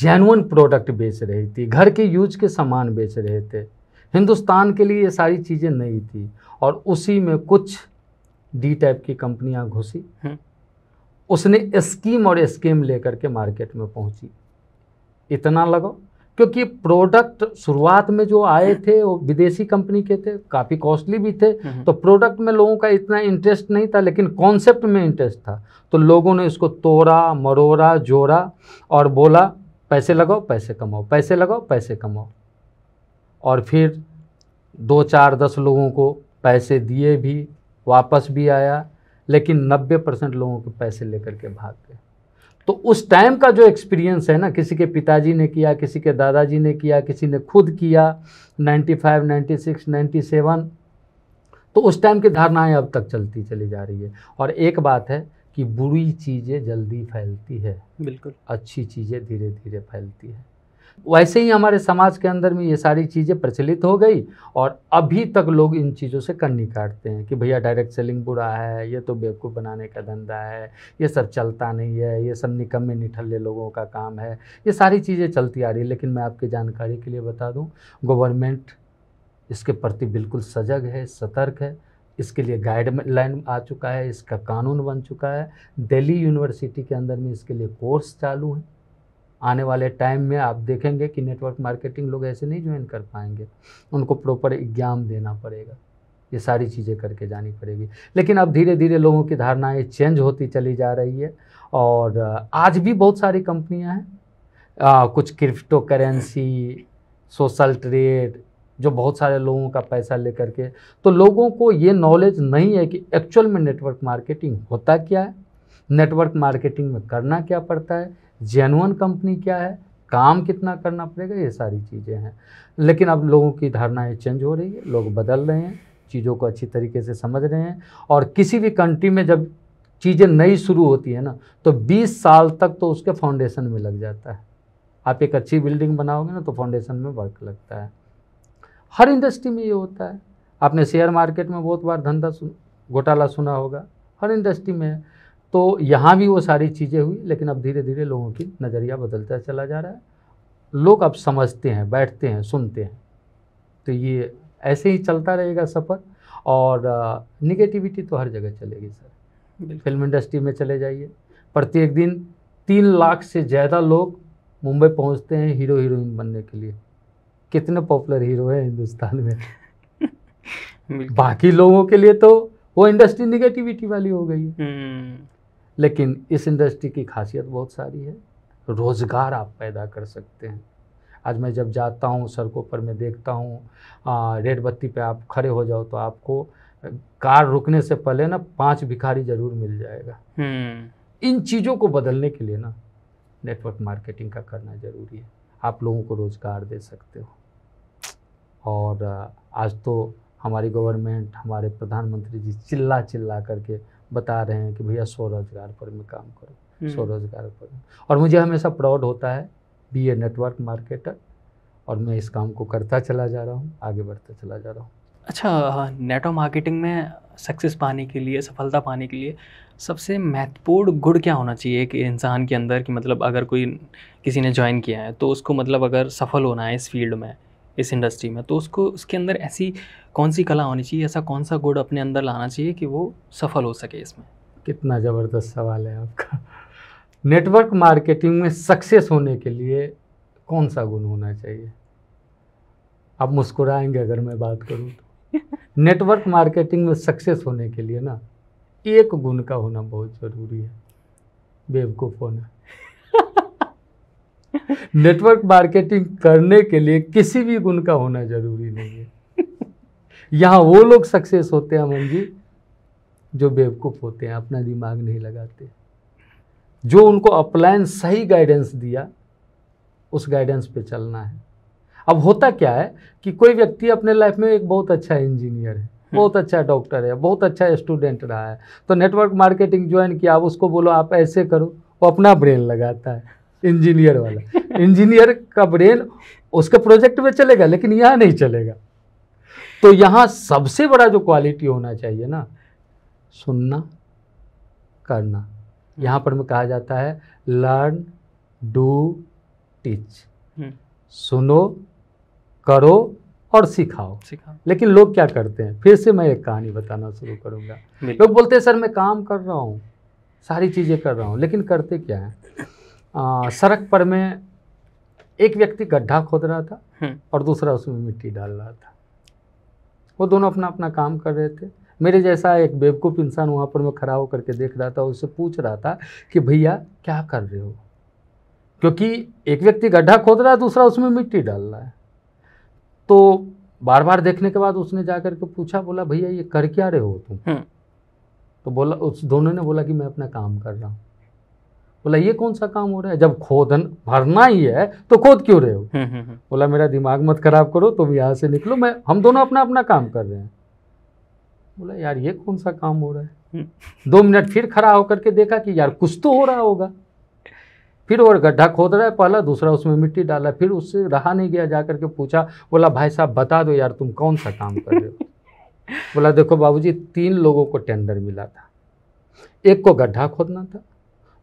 S1: जेनुअन प्रोडक्ट बेच रही थी घर के यूज के सामान बेच रहे थे हिंदुस्तान के लिए ये सारी चीज़ें नहीं थी और उसी में कुछ डी टाइप की कंपनियां घुसी उसने स्कीम और स्कीम लेकर के मार्केट में पहुंची इतना लगाओ क्योंकि प्रोडक्ट शुरुआत में जो आए थे वो विदेशी कंपनी के थे काफ़ी कॉस्टली भी थे हम्म। तो प्रोडक्ट में लोगों का इतना इंटरेस्ट नहीं था लेकिन कॉन्सेप्ट में इंटरेस्ट था तो लोगों ने इसको तोड़ा मरोड़ा जोड़ा और बोला पैसे लगाओ पैसे कमाओ पैसे लगाओ पैसे कमाओ और फिर दो चार दस लोगों को पैसे दिए भी वापस भी आया लेकिन नब्बे परसेंट लोगों के पैसे लेकर के भाग गए तो उस टाइम का जो एक्सपीरियंस है ना किसी के पिताजी ने किया किसी के दादाजी ने किया किसी ने खुद किया 95, 96, 97 तो उस टाइम की धारणाएं अब तक चलती चली जा रही है और एक बात है कि बुरी चीज़ें जल्दी फैलती है बिल्कुल अच्छी चीज़ें धीरे धीरे फैलती है वैसे ही हमारे समाज के अंदर में ये सारी चीज़ें प्रचलित हो गई और अभी तक लोग इन चीज़ों से कन्नी काटते हैं कि भैया डायरेक्ट सेलिंग बुरा है ये तो बेवकूफ़ बनाने का धंधा है ये सब चलता नहीं है ये सब निकम्मे निठल्ले लोगों का काम है ये सारी चीज़ें चलती आ रही है लेकिन मैं आपकी जानकारी के लिए बता दूँ गवर्नमेंट इसके प्रति बिल्कुल सजग है सतर्क है इसके लिए गाइडलाइन आ चुका है इसका कानून बन चुका है दिल्ली यूनिवर्सिटी के अंदर में इसके लिए कोर्स चालू हैं आने वाले टाइम में आप देखेंगे कि नेटवर्क मार्केटिंग लोग ऐसे नहीं ज्वाइन कर पाएंगे उनको प्रॉपर एग्जाम देना पड़ेगा ये सारी चीज़ें करके जानी पड़ेगी लेकिन अब धीरे धीरे लोगों की धारणाएं चेंज होती चली जा रही है और आज भी बहुत सारी कंपनियां हैं आ, कुछ क्रिप्टो करेंसी सोशल ट्रेड जो बहुत सारे लोगों का पैसा लेकर के तो लोगों को ये नॉलेज नहीं है कि एक्चुअल में नेटवर्क मार्केटिंग होता क्या है नेटवर्क मार्केटिंग में करना क्या पड़ता है जेनुअन कंपनी क्या है काम कितना करना पड़ेगा ये सारी चीज़ें हैं लेकिन अब लोगों की धारणाएं चेंज हो रही है लोग बदल रहे हैं चीज़ों को अच्छी तरीके से समझ रहे हैं और किसी भी कंट्री में जब चीज़ें नई शुरू होती है ना तो 20 साल तक तो उसके फाउंडेशन में लग जाता है आप एक अच्छी बिल्डिंग बनाओगे ना तो फाउंडेशन में वर्क लगता है हर इंडस्ट्री में ये होता है आपने शेयर मार्केट में बहुत बार धंधा सुन घोटाला सुना होगा हर इंडस्ट्री में तो यहाँ भी वो सारी चीज़ें हुई लेकिन अब धीरे धीरे लोगों की नज़रिया बदलता चला जा रहा है लोग अब समझते हैं बैठते हैं सुनते हैं तो ये ऐसे ही चलता रहेगा सफ़र और निगेटिविटी तो हर जगह चलेगी सर फिल्म इंडस्ट्री में चले जाइए प्रत्येक दिन तीन लाख से ज़्यादा लोग मुंबई पहुंचते हैं हीरो हीरोइन बनने के लिए कितने पॉपुलर हीरो हैं हिंदुस्तान में बाकी लोगों के लिए तो वो इंडस्ट्री निगेटिविटी वाली हो गई है हम्म। लेकिन इस इंडस्ट्री की खासियत बहुत सारी है रोज़गार आप पैदा कर सकते हैं आज मैं जब जाता हूँ सड़कों पर मैं देखता हूँ रेड बत्ती पे आप खड़े हो जाओ तो आपको कार रुकने से पहले ना पांच भिखारी जरूर मिल जाएगा हम्म। इन चीज़ों को बदलने के लिए ना नेटवर्क मार्केटिंग का करना ज़रूरी है आप लोगों को रोज़गार दे सकते हो और आज तो हमारी गवर्नमेंट हमारे प्रधानमंत्री जी चिल्ला चिल्ला करके बता रहे हैं कि भैया स्वरोजगार पर मैं काम करूँ हम्म। स्वरोजगार पर और मुझे हमेशा प्राउड होता है बी ए नेटवर्क मार्केटर और मैं इस काम को करता चला जा रहा हूँ आगे बढ़ता चला जा रहा हूँ
S2: अच्छा नेटवर्क मार्केटिंग में सक्सेस पाने के लिए सफलता पाने के लिए सबसे महत्वपूर्ण गुण क्या होना चाहिए कि इंसान के अंदर कि मतलब अगर कोई किसी ने ज्वाइन किया है तो उसको मतलब अगर सफल होना है इस फील्ड में इस इंडस्ट्री में तो उसको उसके अंदर ऐसी कौन सी कला होनी चाहिए ऐसा कौन सा गुड़ अपने अंदर लाना चाहिए कि वो सफल हो सके इसमें
S1: कितना ज़बरदस्त सवाल है आपका नेटवर्क मार्केटिंग में सक्सेस होने के लिए कौन सा गुण होना चाहिए आप मुस्कुराएंगे अगर मैं बात करूँ तो नेटवर्क मार्केटिंग में सक्सेस होने के लिए ना एक गुण का होना बहुत ज़रूरी है बेवकूफ़ होना नेटवर्क मार्केटिंग करने के लिए किसी भी गुण का होना जरूरी नहीं है यहाँ वो लोग सक्सेस होते हैं अमन जी जो बेवकूफ़ होते हैं अपना दिमाग नहीं लगाते जो उनको अपलायन सही गाइडेंस दिया उस गाइडेंस पे चलना है अब होता क्या है कि कोई व्यक्ति अपने लाइफ में एक बहुत अच्छा इंजीनियर हम्म। अच्छा है बहुत अच्छा डॉक्टर है बहुत अच्छा स्टूडेंट रहा है तो नेटवर्क मार्केटिंग ज्वाइन किया अब उसको बोलो आप ऐसे करो वो अपना ब्रेन लगाता है इंजीनियर वाला इंजीनियर का ब्रेन उसके प्रोजेक्ट में चलेगा लेकिन यहाँ नहीं चलेगा तो यहाँ सबसे बड़ा जो क्वालिटी होना चाहिए ना सुनना करना यहाँ पर में कहा जाता है लर्न डू टीच सुनो करो और सिखाओ सिखाओ लेकिन लोग क्या करते हैं फिर से मैं एक कहानी बताना शुरू करूँगा लोग बोलते हैं सर मैं काम कर रहा हूँ सारी चीज़ें कर रहा हूँ लेकिन करते क्या है आ, सड़क पर में एक व्यक्ति गड्ढा खोद रहा था हम्म। और दूसरा उसमें मिट्टी डाल रहा था वो दोनों अपना अपना काम कर रहे थे मेरे जैसा एक बेवकूफ़ इंसान वहाँ पर मैं खड़ा होकर के देख रहा था उससे पूछ रहा था कि भैया क्या कर रहे हो क्योंकि एक व्यक्ति गड्ढा खोद रहा है दूसरा उसमें मिट्टी डाल रहा है तो बार बार देखने के बाद उसने जा कर के पूछा बोला भैया ये कर क्या रहे हो तुम हम्म। तो बोला उस दोनों ने बोला कि मैं अपना काम कर रहा हूँ बोला ये कौन सा काम हो रहा है जब खोदन भरना ही है तो खोद क्यों रहे हो हम्म, हम्म, हम्म। बोला मेरा दिमाग मत खराब करो तुम यहाँ से निकलो मैं हम दोनों अपना अपना काम कर रहे हैं बोला यार ये कौन सा काम हो रहा है दो मिनट फिर खड़ा होकर के देखा कि यार कुछ तो हो रहा होगा फिर और गड्ढा खोद रहा है पहला दूसरा उसमें मिट्टी डाला फिर उससे रहा नहीं गया जा करके पूछा बोला भाई साहब बता दो यार तुम कौन सा काम कर रहे हो बोला देखो बाबूजी तीन लोगों को टेंडर मिला था एक को गड्ढा खोदना था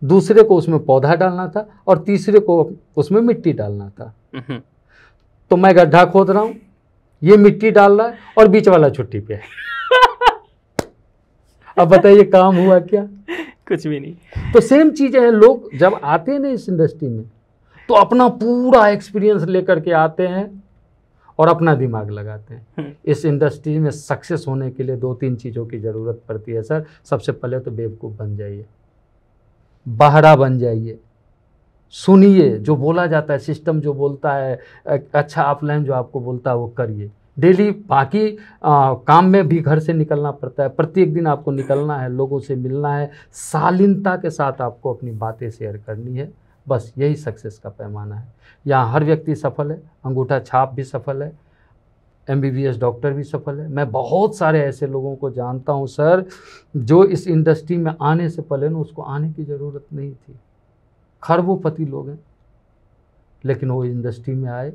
S1: दूसरे को उसमें पौधा डालना था और तीसरे को उसमें मिट्टी डालना था हम्म। तो मैं गड्ढा खोद रहा हूँ ये मिट्टी डाल रहा है और बीच वाला छुट्टी पे है अब बताइए काम हुआ क्या कुछ भी नहीं तो सेम चीज़ें हैं लोग जब आते हैं ना इस इंडस्ट्री में तो अपना पूरा एक्सपीरियंस लेकर के आते हैं और अपना दिमाग लगाते हैं हम्म। इस इंडस्ट्री में सक्सेस होने के लिए दो तीन चीज़ों की ज़रूरत पड़ती है सर सबसे पहले तो बेवकूफ़ बन जाइए बहरा बन जाइए सुनिए जो बोला जाता है सिस्टम जो बोलता है अच्छा ऑफलाइन जो आपको बोलता है वो करिए डेली बाकी आ, काम में भी घर से निकलना पड़ता है प्रत्येक दिन आपको निकलना है लोगों से मिलना है शालीनता के साथ आपको अपनी बातें शेयर करनी है बस यही सक्सेस का पैमाना है यहाँ हर व्यक्ति सफल है अंगूठा छाप भी सफल है एस डॉक्टर भी सफल है मैं बहुत सारे ऐसे लोगों को जानता हूँ सर जो इस इंडस्ट्री में आने से पहले ना उसको आने की ज़रूरत नहीं थी खरबोपति लोग हैं लेकिन वो इंडस्ट्री में आए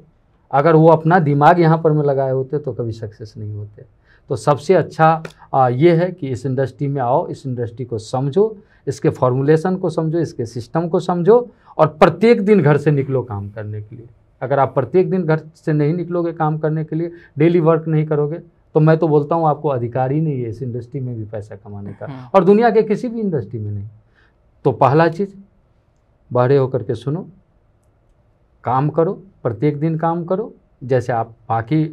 S1: अगर वो अपना दिमाग यहाँ पर में लगाए होते तो कभी सक्सेस नहीं होते तो सबसे अच्छा ये है कि इस इंडस्ट्री में आओ इस इंडस्ट्री को समझो इसके फॉर्मुलेशन को समझो इसके सिस्टम को समझो और प्रत्येक दिन घर से निकलो काम करने के लिए अगर आप प्रत्येक दिन घर से नहीं निकलोगे काम करने के लिए डेली वर्क नहीं करोगे तो मैं तो बोलता हूँ आपको अधिकार ही नहीं है इस इंडस्ट्री में भी पैसा कमाने का हम्म। और दुनिया के किसी भी इंडस्ट्री में नहीं तो पहला चीज़ बड़े होकर के सुनो काम करो प्रत्येक दिन काम करो जैसे आप बाकी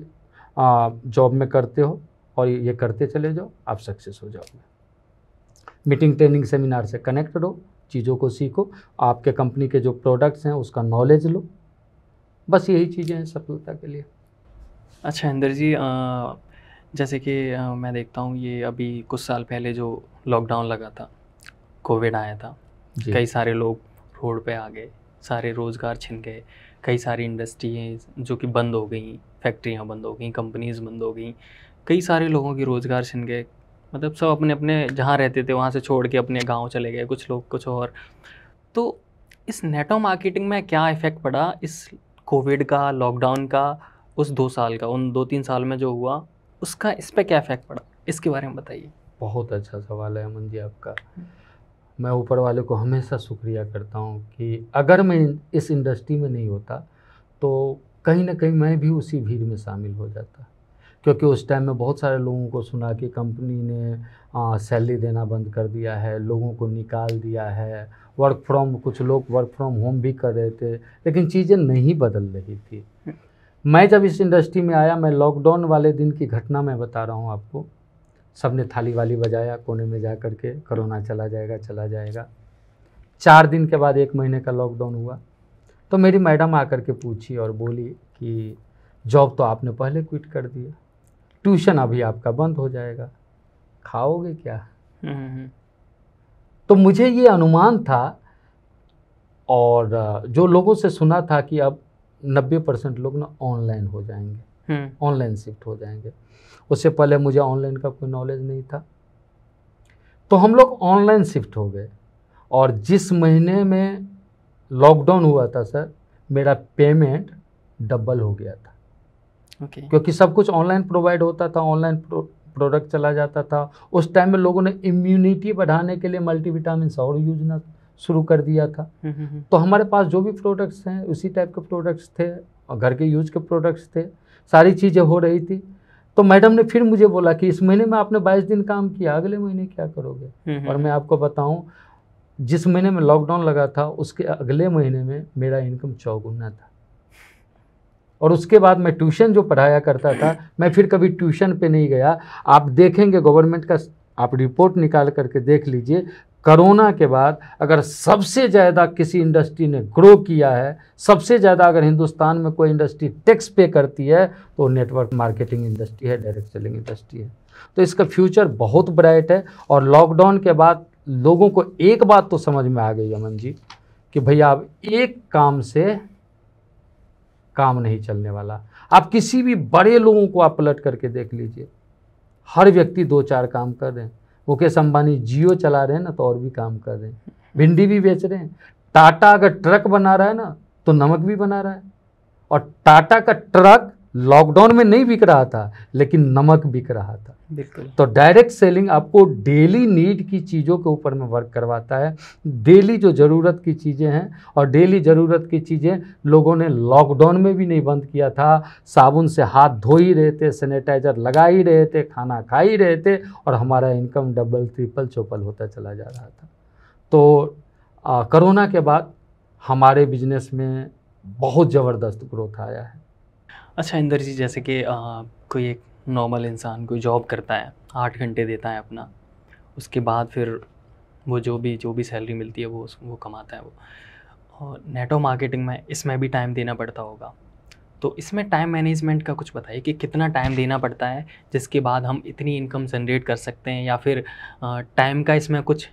S1: जॉब में करते हो और ये करते चले जाओ आप सक्सेस हो जाओगे मीटिंग ट्रेनिंग सेमिनार से कनेक्ट रहो चीज़ों को सीखो आपके कंपनी के जो प्रोडक्ट्स हैं उसका नॉलेज लो बस यही चीज़ें हैं सफलता
S2: के लिए अच्छा इंदर जी आ, जैसे कि मैं देखता हूँ ये अभी कुछ साल पहले जो लॉकडाउन लगा था कोविड आया था कई सारे लोग रोड पे आ गए सारे रोज़गार छिन गए कई सारी इंडस्ट्रीज जो कि बंद हो गई फैक्ट्रियाँ बंद हो गई कंपनीज़ बंद हो गई कई सारे लोगों की रोज़गार छिन गए मतलब सब अपने अपने जहाँ रहते थे वहाँ से छोड़ के अपने गांव चले गए कुछ लोग कुछ और तो इस नेटो मार्केटिंग में क्या इफ़ेक्ट पड़ा इस कोविड का लॉकडाउन का उस दो साल का उन दो तीन साल में जो हुआ उसका इस पर क्या इफेक्ट पड़ा इसके बारे में बताइए
S1: बहुत अच्छा सवाल है अमन जी आपका मैं ऊपर वाले को हमेशा शुक्रिया करता हूँ कि अगर मैं इस इंडस्ट्री में नहीं होता तो कहीं ना कहीं मैं भी उसी भीड़ में शामिल हो जाता क्योंकि उस टाइम में बहुत सारे लोगों को सुना कि कंपनी ने सैलरी देना बंद कर दिया है लोगों को निकाल दिया है वर्क फ्रॉम कुछ लोग वर्क फ्रॉम होम भी कर रहे थे लेकिन चीज़ें नहीं बदल रही थी मैं जब इस इंडस्ट्री में आया मैं लॉकडाउन वाले दिन की घटना मैं बता रहा हूँ आपको सब ने थाली वाली बजाया कोने में जा कर के करोना चला जाएगा चला जाएगा चार दिन के बाद एक महीने का लॉकडाउन हुआ तो मेरी मैडम आकर के पूछी और बोली कि जॉब तो आपने पहले क्विट कर दिया ट्यूशन अभी आपका बंद हो जाएगा खाओगे क्या हम्म, हम्म। तो मुझे ये अनुमान था और जो लोगों से सुना था कि अब 90 परसेंट लोग ना ऑनलाइन हो जाएंगे हम्म। ऑनलाइन शिफ्ट हो जाएंगे उससे पहले मुझे ऑनलाइन का कोई नॉलेज नहीं था तो हम लोग ऑनलाइन शिफ्ट हो गए और जिस महीने में लॉकडाउन हुआ था सर मेरा पेमेंट डबल हो गया था okay. क्योंकि सब कुछ ऑनलाइन प्रोवाइड होता था ऑनलाइन प्रोडक्ट चला जाता था उस टाइम में लोगों ने इम्यूनिटी बढ़ाने के लिए मल्टीविटामिन और यूज शुरू कर दिया था हम्म, हम्म, हम्म। तो हमारे पास जो भी प्रोडक्ट्स हैं उसी टाइप के प्रोडक्ट्स थे और घर के यूज के प्रोडक्ट्स थे सारी चीज़ें हो रही थी तो मैडम ने फिर मुझे बोला कि इस महीने में आपने 22 दिन काम किया अगले महीने क्या करोगे और मैं आपको बताऊं जिस महीने में लॉकडाउन लगा था उसके अगले महीने में मेरा इनकम चौगुना था और उसके बाद मैं ट्यूशन जो पढ़ाया करता था मैं फिर कभी ट्यूशन पे नहीं गया आप देखेंगे गवर्नमेंट का आप रिपोर्ट निकाल करके देख लीजिए करोना के बाद अगर सबसे ज़्यादा किसी इंडस्ट्री ने ग्रो किया है सबसे ज़्यादा अगर हिंदुस्तान में कोई इंडस्ट्री टैक्स पे करती है तो नेटवर्क मार्केटिंग इंडस्ट्री है डायरेक्ट सेलिंग इंडस्ट्री है तो इसका फ्यूचर बहुत ब्राइट है और लॉकडाउन के बाद लोगों को एक बात तो समझ में आ गई अमन जी कि भैया आप एक काम से काम नहीं चलने वाला आप किसी भी बड़े लोगों को आप पलट करके देख लीजिए हर व्यक्ति दो चार काम कर रहे हैं मुकेश अंबानी जियो चला रहे हैं ना तो और भी काम कर रहे हैं भिंडी भी बेच रहे हैं टाटा अगर ट्रक बना रहा है ना तो नमक भी बना रहा है और टाटा का ट्रक लॉकडाउन में नहीं बिक रहा था लेकिन नमक बिक रहा था तो डायरेक्ट सेलिंग आपको डेली नीड की चीज़ों के ऊपर में वर्क करवाता है डेली जो ज़रूरत की चीज़ें हैं और डेली ज़रूरत की चीज़ें लोगों ने लॉकडाउन में भी नहीं बंद किया था साबुन से हाथ धो ही रहे थे सैनिटाइज़र लगा ही रहे थे खाना खा ही रहे थे और हमारा इनकम डबल ट्रिपल चौपल होता चला जा रहा था तो कोरोना करोना के बाद हमारे बिजनेस में बहुत ज़बरदस्त ग्रोथ आया है
S2: अच्छा इंदर जी जैसे कि कोई एक नॉर्मल इंसान कोई जॉब करता है आठ घंटे देता है अपना उसके बाद फिर वो जो भी जो भी सैलरी मिलती है वो वो कमाता है वो और नेटो मार्केटिंग में इसमें भी टाइम देना पड़ता होगा तो इसमें टाइम मैनेजमेंट का कुछ बताइए कि कितना टाइम देना पड़ता है जिसके बाद हम इतनी इनकम जनरेट कर सकते हैं या फिर टाइम का इसमें कुछ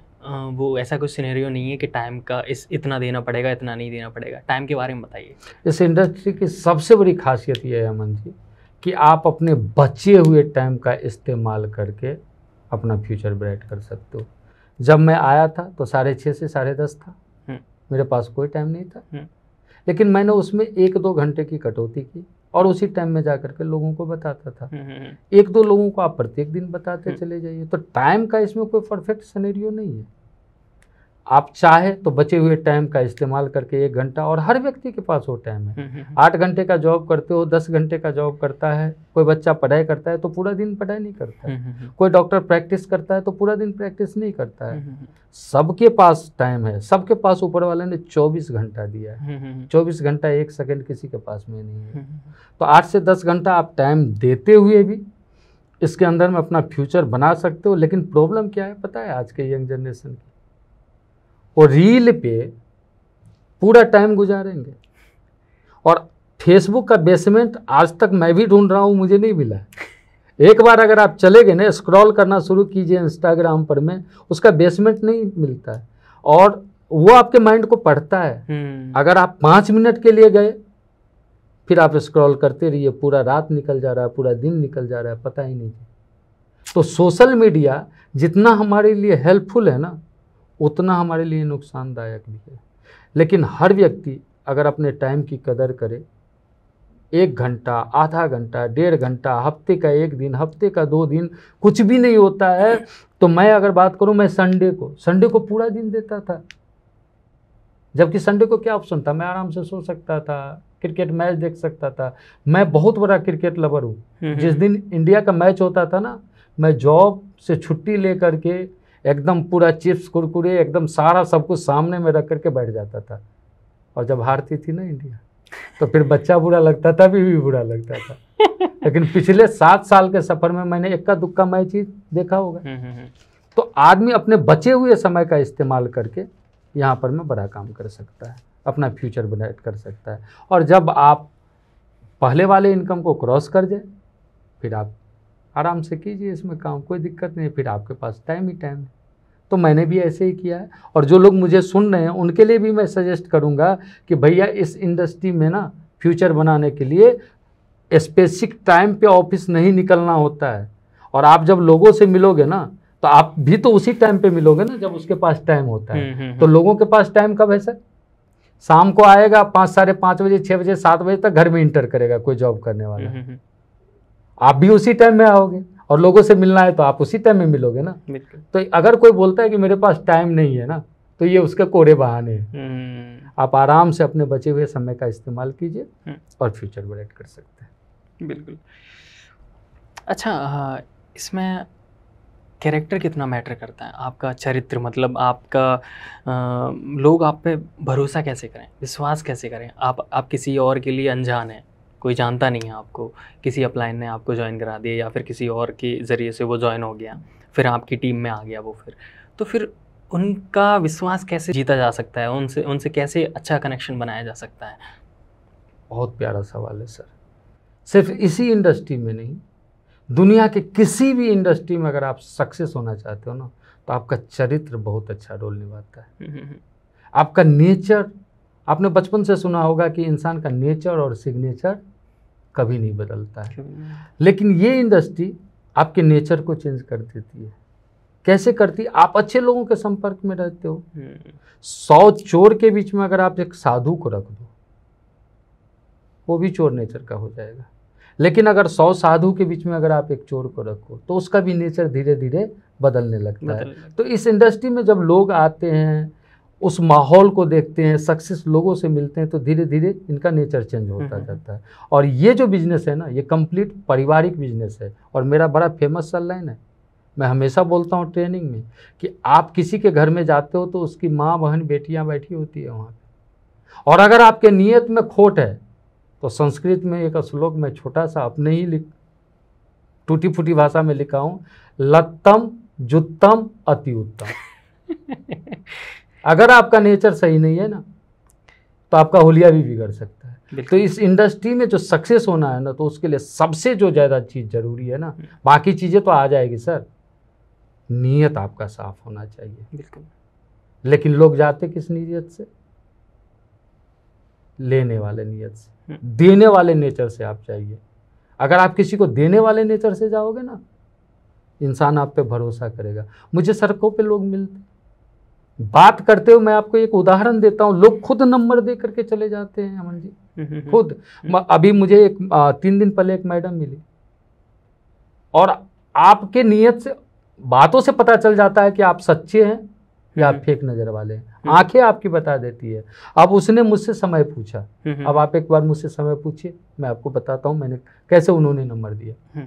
S2: वो ऐसा कुछ सिनेरियो नहीं है कि टाइम का इस इतना देना पड़ेगा इतना नहीं देना पड़ेगा टाइम के बारे में बताइए
S1: इस इंडस्ट्री की सबसे बड़ी खासियत यह है अमन जी कि आप अपने बचे हुए टाइम का इस्तेमाल करके अपना फ्यूचर ब्राइट कर सकते हो जब मैं आया था तो साढ़े छः से साढ़े दस था हम्म। मेरे पास कोई टाइम नहीं था हम्म। लेकिन मैंने उसमें एक दो घंटे की कटौती की और उसी टाइम में जा करके लोगों को बताता था हम्म, एक दो लोगों को आप प्रत्येक दिन बताते चले जाइए तो टाइम का इसमें कोई परफेक्ट सनेरियो नहीं है आप चाहे तो बचे हुए टाइम का इस्तेमाल करके एक घंटा और हर व्यक्ति के पास वो टाइम है हम्म, हम्म। आठ घंटे का जॉब करते हो दस घंटे का जॉब करता है कोई बच्चा पढ़ाई करता है तो पूरा दिन पढ़ाई नहीं करता है हम्म, कोई डॉक्टर प्रैक्टिस करता है तो पूरा दिन प्रैक्टिस नहीं करता है सबके पास टाइम है सबके पास ऊपर वाले ने चौबीस घंटा दिया है चौबीस घंटा एक सेकेंड किसी के पास में नहीं है तो आठ से दस घंटा आप टाइम देते हुए भी इसके अंदर में अपना फ्यूचर बना सकते हो लेकिन प्रॉब्लम क्या है पता है आज के यंग जनरेशन की वो रील पे पूरा टाइम गुजारेंगे और फेसबुक का बेसमेंट आज तक मैं भी ढूंढ रहा हूँ मुझे नहीं मिला एक बार अगर आप चले गए ना स्क्रॉल करना शुरू कीजिए इंस्टाग्राम पर में उसका बेसमेंट नहीं मिलता है और वो आपके माइंड को पढ़ता है हम्म। अगर आप पाँच मिनट के लिए गए फिर आप स्क्रॉल करते रहिए पूरा रात निकल जा रहा है पूरा दिन निकल जा रहा है पता ही नहीं तो सोशल मीडिया जितना हमारे लिए हेल्पफुल है ना उतना हमारे लिए नुकसानदायक भी है लेकिन हर व्यक्ति अगर अपने टाइम की कदर करे एक घंटा आधा घंटा डेढ़ घंटा हफ्ते का एक दिन हफ्ते का दो दिन कुछ भी नहीं होता है तो मैं अगर बात करूं मैं संडे को संडे को पूरा दिन देता था जबकि संडे को क्या ऑप्शन था मैं आराम से सो सकता था क्रिकेट मैच देख सकता था मैं बहुत बड़ा क्रिकेट लवर हूँ जिस हम्म। दिन इंडिया का मैच होता था ना मैं जॉब से छुट्टी लेकर के एकदम पूरा चिप्स कुरकुरे एकदम सारा सब कुछ सामने में रख करके बैठ जाता था और जब हारती थी ना इंडिया तो फिर बच्चा बुरा लगता था भी, भी बुरा लगता था लेकिन पिछले सात साल के सफर में मैंने इक्का दुक्का मैच ही देखा होगा हम्म, हम्म, हम्म। तो आदमी अपने बचे हुए समय का इस्तेमाल करके यहाँ पर मैं बड़ा काम कर सकता है अपना फ्यूचर बना कर सकता है और जब आप पहले वाले इनकम को क्रॉस कर जाए फिर आप आराम से कीजिए इसमें काम कोई दिक्कत नहीं है फिर आपके पास टाइम ही टाइम है तो मैंने भी ऐसे ही किया है और जो लोग मुझे सुन रहे हैं उनके लिए भी मैं सजेस्ट करूँगा कि भैया इस इंडस्ट्री में ना फ्यूचर बनाने के लिए स्पेसिफिक टाइम पे ऑफिस नहीं निकलना होता है और आप जब लोगों से मिलोगे ना तो आप भी तो उसी टाइम पे मिलोगे ना जब उसके पास टाइम होता है हम्म, हम्म, तो हम्म। लोगों के पास टाइम कब है सर शाम को आएगा पाँच साढ़े पाँच बजे छः बजे सात बजे तक घर में इंटर करेगा कोई जॉब करने वाला आप भी उसी टाइम में आओगे और लोगों से मिलना है तो आप उसी टाइम में मिलोगे ना तो अगर कोई बोलता है कि मेरे पास टाइम नहीं है ना तो ये उसके कोरे बहाने हैं हम्म। आप आराम से अपने बचे हुए समय का इस्तेमाल कीजिए हम्म। और फ्यूचर ब्राइट कर सकते
S2: हैं बिल्कुल अच्छा इसमें कैरेक्टर कितना मैटर करता है आपका चरित्र मतलब आपका आ, लोग आप पे भरोसा कैसे करें विश्वास कैसे करें आप आप किसी और के लिए अनजान हैं कोई जानता नहीं है आपको किसी अपलाइन ने आपको ज्वाइन करा दिया या फिर किसी और के ज़रिए से वो ज्वाइन हो गया फिर आपकी टीम में आ गया वो फिर तो फिर उनका विश्वास कैसे जीता जा सकता है उनसे उनसे कैसे अच्छा कनेक्शन बनाया जा सकता है बहुत प्यारा सवाल है सर
S1: सिर्फ इसी इंडस्ट्री में नहीं दुनिया के किसी भी इंडस्ट्री में अगर आप सक्सेस होना चाहते हो ना तो आपका चरित्र बहुत अच्छा रोल निभाता है हम्म, हम्म, हम्म। आपका नेचर आपने बचपन से सुना होगा कि इंसान का नेचर और सिग्नेचर कभी नहीं बदलता है लेकिन ये इंडस्ट्री आपके नेचर को चेंज कर देती है कैसे करती आप अच्छे लोगों के संपर्क में रहते हो हम्म। सौ चोर के बीच में अगर आप एक साधु को रख दो वो भी चोर नेचर का हो जाएगा लेकिन अगर सौ साधु के बीच में अगर आप एक चोर को रखो तो उसका भी नेचर धीरे धीरे बदलने लगता है तो इस इंडस्ट्री में जब लोग आते हैं उस माहौल को देखते हैं सक्सेस लोगों से मिलते हैं तो धीरे धीरे इनका नेचर चेंज होता हम्म, हम्म। जाता है और ये जो बिजनेस है ना ये कंप्लीट पारिवारिक बिजनेस है और मेरा बड़ा फेमस लाइन है मैं हमेशा बोलता हूँ ट्रेनिंग में कि आप किसी के घर में जाते हो तो उसकी माँ बहन बेटियाँ बैठी होती है वहाँ पर और अगर आपके नीयत में खोट है तो संस्कृत में एक श्लोक मैं छोटा सा अपने ही लिख टूटी फूटी भाषा में लिखा हूँ लत्तम जुत्तम अति उत्तम अगर आपका नेचर सही नहीं है ना तो आपका होलिया भी बिगड़ सकता है तो इस इंडस्ट्री में जो सक्सेस होना है ना तो उसके लिए सबसे जो ज़्यादा चीज़ ज़रूरी है ना हम्म। बाकी चीज़ें तो आ जाएगी सर नीयत आपका साफ होना चाहिए बिल्कुल लेकिन लोग जाते किस नीयत से लेने वाले नीयत से हम्म। देने वाले नेचर से आप चाहिए अगर आप किसी को देने वाले नेचर से जाओगे ना इंसान आप पे भरोसा करेगा मुझे सड़कों पे लोग मिलते बात करते हुए मैं आपको एक उदाहरण देता हूँ लोग खुद नंबर दे करके चले जाते हैं अमन जी हम्म, हम्म, हम्म। खुद अभी मुझे एक तीन दिन पहले एक मैडम मिली और आपके नीयत से बातों से पता चल जाता है कि आप सच्चे हैं या आप फेक नज़र वाले हैं आंखें आपकी बता देती है अब उसने मुझसे समय पूछा अब आप एक बार मुझसे समय पूछिए मैं आपको बताता हूँ मैंने कैसे उन्होंने नंबर दिया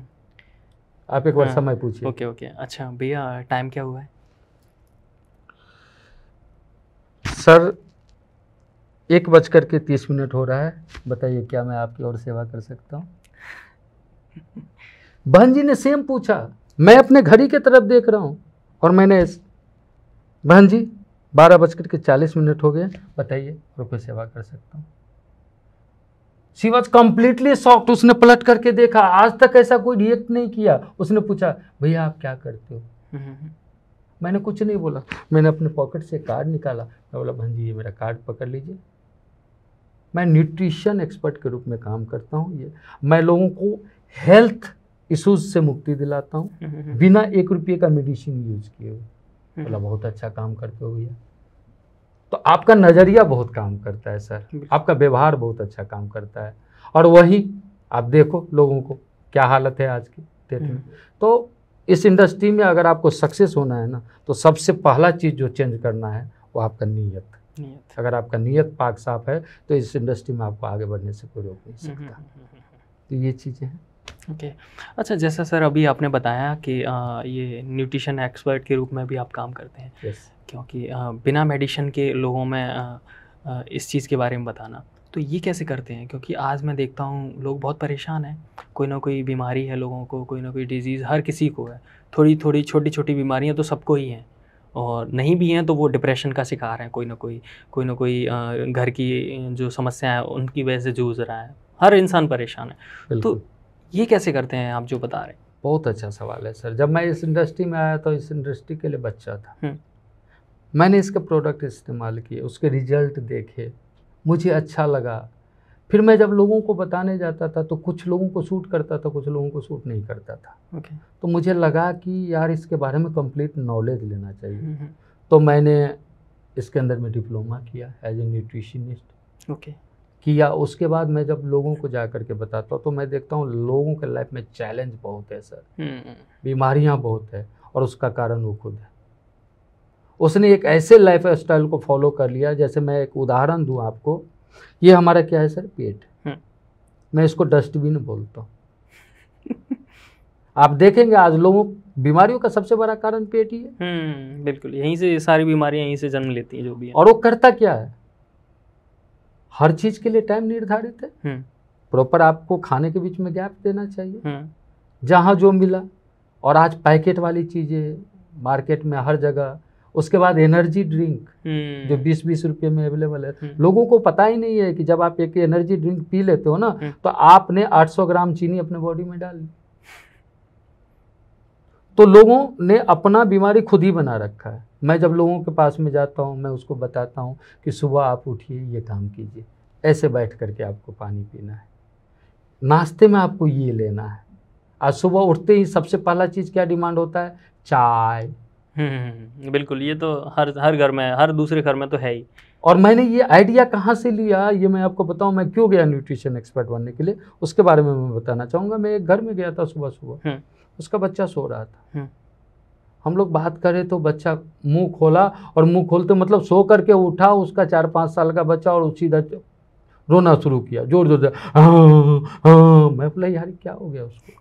S2: आप एक बार हाँ। समय पूछिए ओके ओके अच्छा भैया टाइम क्या हुआ है
S1: सर एक बजकर के तीस मिनट हो रहा है बताइए क्या मैं आपकी और सेवा कर सकता हूँ बहन जी ने सेम पूछा मैं अपने घड़ी की तरफ देख रहा हूँ और मैंने बहन जी बारह बजकर के चालीस मिनट हो गए बताइए और कोई सेवा कर सकता हूँ शी वॉज कम्प्लीटली सॉफ्ट उसने पलट करके देखा आज तक ऐसा कोई रिएक्ट नहीं किया उसने पूछा भैया आप क्या करते हो हम्म, हम्म, हम्म। मैंने कुछ नहीं बोला मैंने अपने पॉकेट से कार्ड निकाला मैं बोला भंजी ये मेरा कार्ड पकड़ लीजिए मैं न्यूट्रिशन एक्सपर्ट के रूप में काम करता हूँ ये मैं लोगों को हेल्थ इशूज से मुक्ति दिलाता हूँ हम्म, हम्म, हम्म। बिना एक रुपये का मेडिसिन यूज किए हुए बोला बहुत अच्छा काम करते हो भैया तो आपका नज़रिया बहुत काम करता है सर आपका व्यवहार बहुत अच्छा काम करता है और वही आप देखो लोगों को क्या हालत है आज की डेट में तो इस इंडस्ट्री में अगर आपको सक्सेस होना है ना तो सबसे पहला चीज़ जो चेंज करना है वो आपका नीयत नियत अगर आपका नीयत पाक साफ है तो इस इंडस्ट्री में आपको आगे बढ़ने से कोई रोक नहीं हम्म, हम्म, सकता हम्म, तो ये चीज़ें हैं
S2: ओके okay. अच्छा जैसा सर अभी आपने बताया कि आ, ये न्यूट्रिशन एक्सपर्ट के रूप में भी आप काम करते हैं yes. क्योंकि आ, बिना मेडिसिन के लोगों में आ, आ, इस चीज़ के बारे में बताना तो ये कैसे करते हैं क्योंकि आज मैं देखता हूँ लोग बहुत परेशान हैं कोई ना कोई बीमारी है लोगों को कोई ना कोई डिजीज़ हर किसी को है थोड़ी थोड़ी छोटी छोटी बीमारियाँ तो सबको ही हैं और नहीं भी हैं तो वो डिप्रेशन का शिकार हैं कोई ना कोई कोई ना कोई घर की जो समस्या है उनकी वजह से जूझ रहा है हर इंसान परेशान है तो ये कैसे करते हैं आप जो बता रहे हैं
S1: बहुत अच्छा सवाल है सर जब मैं इस इंडस्ट्री में आया तो इस इंडस्ट्री के लिए बच्चा था हम्म। मैंने इसका प्रोडक्ट इस्तेमाल किए उसके रिजल्ट देखे मुझे अच्छा लगा फिर मैं जब लोगों को बताने जाता था तो कुछ लोगों को सूट करता था कुछ लोगों को सूट नहीं करता था okay. तो मुझे लगा कि यार इसके बारे में कंप्लीट नॉलेज लेना चाहिए हम्म, हम्म। तो मैंने इसके अंदर में डिप्लोमा किया एज ए न्यूट्रिशनिस्ट ओके किया उसके बाद मैं जब लोगों को जा करके बताता हूँ तो मैं देखता हूँ लोगों के लाइफ में चैलेंज बहुत है सर हम्म, बीमारियाँ बहुत है और उसका कारण वो खुद है उसने एक ऐसे लाइफ स्टाइल को फॉलो कर लिया जैसे मैं एक उदाहरण दूँ आपको ये हमारा क्या है सर पेट हम्म। मैं इसको डस्टबिन बोलता हूँ आप देखेंगे आज लोगों बीमारियों का सबसे बड़ा कारण पेट ही है
S2: हम्म, बिल्कुल यहीं से सारी बीमारियां यहीं से जन्म लेती हैं जो भी है। और वो
S1: करता क्या है हर चीज के लिए टाइम निर्धारित है प्रॉपर हम्म। आपको खाने के बीच में गैप देना चाहिए जहाँ जो मिला और आज पैकेट वाली चीज़ें मार्केट में हर जगह उसके बाद एनर्जी हम्म। ड्रिंक जो बीस बीस रुपये में अवेलेबल है हम्म। लोगों को पता ही नहीं है कि जब आप एक एनर्जी ड्रिंक पी लेते हो ना हम्म। तो आपने 800 ग्राम चीनी अपने बॉडी में डाल ली तो लोगों ने अपना बीमारी खुद ही बना रखा है मैं जब लोगों के पास में जाता हूँ मैं उसको बताता हूँ कि सुबह आप उठिए ये काम कीजिए ऐसे बैठ करके आपको पानी पीना है नाश्ते में आपको ये लेना है आज सुबह उठते ही सबसे पहला चीज़ क्या डिमांड होता है चाय
S2: हम्म बिल्कुल ये तो हर हर घर में हर दूसरे घर में तो है ही
S1: और मैंने ये आइडिया कहाँ से लिया ये मैं आपको बताऊँ मैं क्यों गया न्यूट्रिशन एक्सपर्ट बनने के लिए उसके बारे में मैं बताना चाहूँगा मैं एक घर में गया था सुबह सुबह हम्म। उसका बच्चा सो रहा था हम्म। हम लोग बात करें तो बच्चा मुंह खोला और मुंह खोलते मतलब सो करके उठा उसका चार पाँच साल का बच्चा और उसी रोना शुरू किया जोर जोर से हाँ, हाँ, हाँ। मैं बोला यार क्या हो गया उसको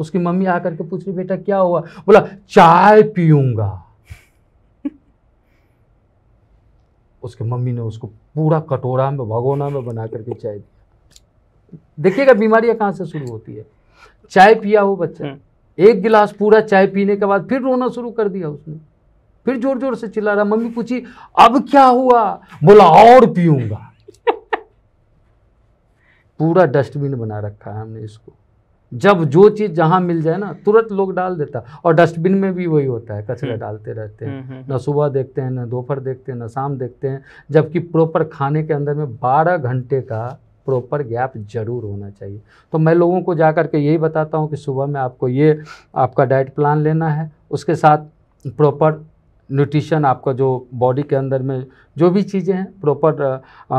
S1: उसकी मम्मी आकर के पूछ रही बेटा क्या हुआ बोला चाय पीऊंगा उसके मम्मी ने उसको पूरा कटोरा में भगोना में बना करके चाय दिया देखिएगा बीमारियां कहाँ से शुरू होती है चाय पिया हो बच्चा हम्म। एक गिलास पूरा चाय पीने के बाद फिर रोना शुरू कर दिया उसने फिर जोर जोर से चिल्ला रहा मम्मी पूछी अब क्या हुआ
S2: बोला और
S1: पीऊंगा पूरा डस्टबिन बना रखा है हमने इसको जब जो चीज़ जहाँ मिल जाए ना तुरंत लोग डाल देता और डस्टबिन में भी वही होता है कचरा हम्म। डालते रहते हैं हम्म, हम्म, ना सुबह देखते हैं ना दोपहर देखते हैं ना शाम देखते हैं जबकि प्रॉपर खाने के अंदर में बारह घंटे का प्रॉपर गैप जरूर होना चाहिए तो मैं लोगों को जा के यही बताता हूँ कि सुबह में आपको ये आपका डाइट प्लान लेना है उसके साथ प्रॉपर न्यूट्रिशन आपका जो बॉडी के अंदर में जो भी चीज़ें हैं प्रॉपर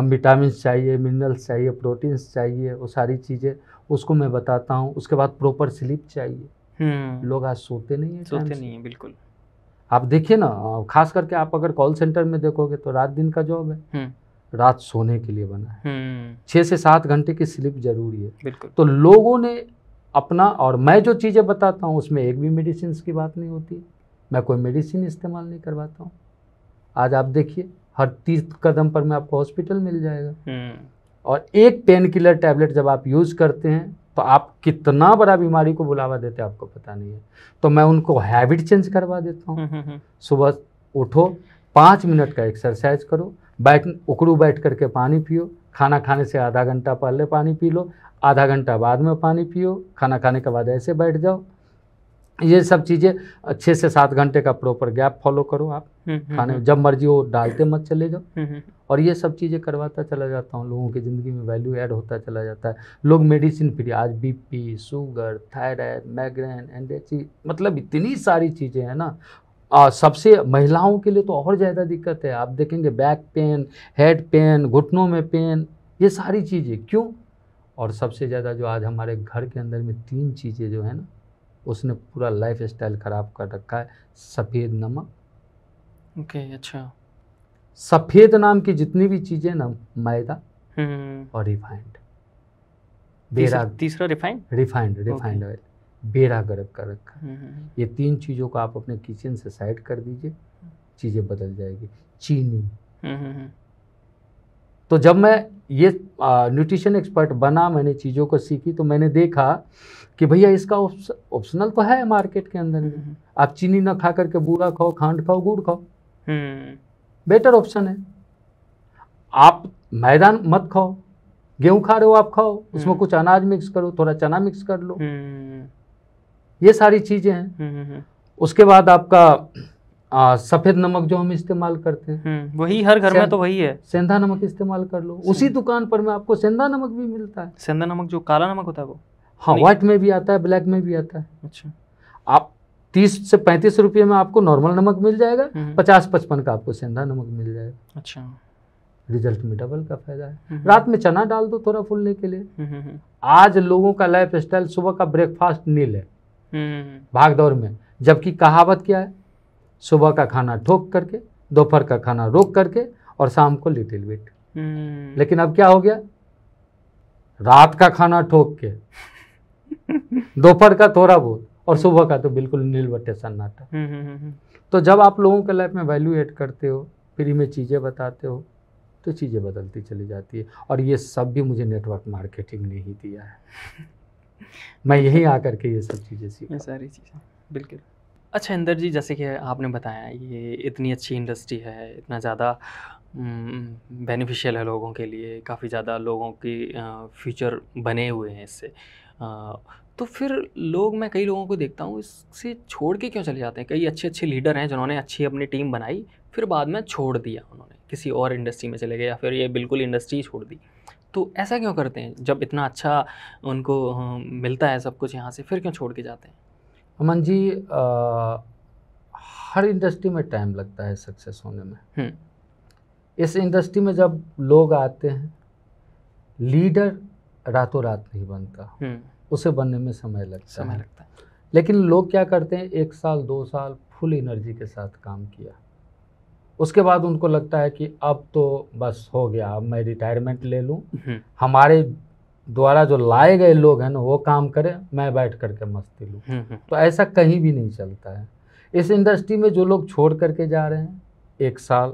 S1: विटामिन चाहिए मिनरल्स चाहिए प्रोटीन्स चाहिए वो सारी चीज़ें उसको मैं बताता हूँ उसके बाद प्रॉपर स्लीप चाहिए हम्म। लोग आज सोते नहीं है सोते नहीं है बिल्कुल आप देखिए ना खास करके आप अगर कॉल सेंटर में देखोगे तो रात दिन का जॉब है हम्म। रात सोने के लिए बना है हम्म। छः से सात घंटे की स्लीप जरूरी है बिल्कुल तो लोगों ने अपना और मैं जो चीज़ें बताता हूँ उसमें एक भी मेडिसिन की बात नहीं होती मैं कोई मेडिसिन इस्तेमाल नहीं करवाता हूँ आज आप देखिए हर तीस कदम पर मैं आपको हॉस्पिटल मिल जाएगा और एक पेन किलर टैबलेट जब आप यूज़ करते हैं तो आप कितना बड़ा बीमारी को बुलावा देते हैं आपको पता नहीं है तो मैं उनको हैबिट चेंज करवा देता हूँ हम्म, हम्म, हम्म। सुबह उठो पाँच मिनट का एक्सरसाइज करो बैठ उकड़ू बैठ करके पानी पियो खाना खाने से आधा घंटा पहले पानी पी लो आधा घंटा बाद में पानी पियो खाना खाने के बाद ऐसे बैठ जाओ ये सब चीज़ें छः से सात घंटे का प्रॉपर गैप फॉलो करो आप हम्म, हम्म, खाने में हम्म। जब मर्जी हो डालते मत चले जाओ और ये सब चीज़ें करवाता चला जाता हूँ लोगों की ज़िंदगी में वैल्यू ऐड होता चला जाता है लोग मेडिसिन फ्री आज बीपी शुगर थायराइड मैग्रेन एंडेची मतलब इतनी सारी चीज़ें हैं ना आ, सबसे महिलाओं के लिए तो और ज़्यादा दिक्कत है आप देखेंगे बैक पेन हेड पेन घुटनों में पेन ये सारी चीज़ें क्यों और सबसे ज़्यादा जो आज हमारे घर के अंदर में तीन चीज़ें जो है ना उसने पूरा लाइफ स्टाइल ख़राब कर रखा है सफ़ेद नमक
S2: ओके okay, अच्छा
S1: सफ़ेद नाम की जितनी भी चीज़ें ना मैदा
S2: हम्म। और रिफाइंड बेरा तीसरा रिफाइंड रिफाइंड रिफाइंड
S1: ऑयल बेड़ा गर्म कर रखा है हम्म, हम्म। ये तीन चीज़ों को आप अपने किचन से साइड कर दीजिए चीज़ें बदल जाएगी चीनी तो जब मैं ये न्यूट्रिशन एक्सपर्ट बना मैंने चीज़ों को सीखी तो मैंने देखा कि भैया इसका ऑप्शनल तो है मार्केट के अंदर में हम्म, हम्म। आप चीनी ना खा करके बूरा खाओ खांड खाओ गुड़ खाओ बेटर हम्म। ऑप्शन है आप मैदान मत खाओ गेहूं खा रहे हो आप खाओ उसमें कुछ अनाज मिक्स करो थोड़ा चना मिक्स कर लो ये सारी चीज़ें हैं उसके बाद आपका आ, सफेद नमक जो हम इस्तेमाल करते हैं हम्म, वही हर घर में तो वही है सेंधा नमक इस्तेमाल कर लो उसी दुकान पर में आपको सेंधा नमक भी मिलता है सेंधा नमक जो काला नमक होता है वो हाँ व्हाइट में भी आता है ब्लैक में भी आता है अच्छा आप तीस से पैंतीस रुपये में आपको नॉर्मल नमक मिल जाएगा हम्म। पचास पचपन का आपको सेंधा नमक मिल जाएगा अच्छा रिजल्ट में डबल का फायदा है हम्म। रात में चना डाल दो थोड़ा फूलने के लिए आज लोगों का लाइफ स्टाइल सुबह का ब्रेकफास्ट नील है भाग दौड़ में जबकि कहावत क्या है सुबह का खाना ठोक करके दोपहर का खाना रोक करके और शाम को लिटिल बिट हम्म। लेकिन अब क्या हो गया रात का खाना ठोक के दोपहर का थोड़ा बहुत और हम्म। सुबह का तो बिल्कुल नीलबट्टे सन्नाटा
S3: हम्म,
S1: तो जब आप लोगों के लाइफ में वैल्यू एड करते हो फ्री में चीज़ें बताते हो तो चीज़ें बदलती चली जाती है और ये सब भी मुझे नेटवर्क मार्केटिंग ने ही दिया है मैं यहीं आकर के ये सब चीज़ें सीखी
S2: सारी चीज़ें बिल्कुल अच्छा इंदर जी जैसे कि आपने बताया ये इतनी अच्छी इंडस्ट्री है इतना ज़्यादा बेनिफिशियल है लोगों के लिए काफ़ी ज़्यादा लोगों की फ्यूचर बने हुए हैं इससे तो फिर लोग मैं कई लोगों को देखता हूँ इससे छोड़ के क्यों चले जाते हैं कई अच्छे अच्छे लीडर हैं जिन्होंने अच्छी अपनी टीम बनाई फिर बाद में छोड़ दिया उन्होंने किसी और इंडस्ट्री में चले गए या फिर ये बिल्कुल इंडस्ट्री छोड़ दी तो ऐसा क्यों करते हैं जब इतना अच्छा उनको मिलता है सब कुछ यहाँ से फिर क्यों छोड़ के जाते हैं
S1: अमन जी आ, हर इंडस्ट्री में टाइम लगता है सक्सेस होने में हम्म। इस इंडस्ट्री में जब लोग आते हैं लीडर रातों रात नहीं बनता हम्म। उसे बनने में समय लगता समय है। लगता है लेकिन लोग क्या करते हैं एक साल दो साल फुल एनर्जी के साथ काम किया उसके बाद उनको लगता है कि अब तो बस हो गया अब मैं रिटायरमेंट ले लूँ हम्म। हमारे द्वारा जो लाए गए लोग हैं ना वो काम करें मैं बैठ करके मस्ती लूँ हम्म, हम्म। तो ऐसा कहीं भी नहीं चलता है इस इंडस्ट्री में जो लोग छोड़ करके जा रहे हैं एक साल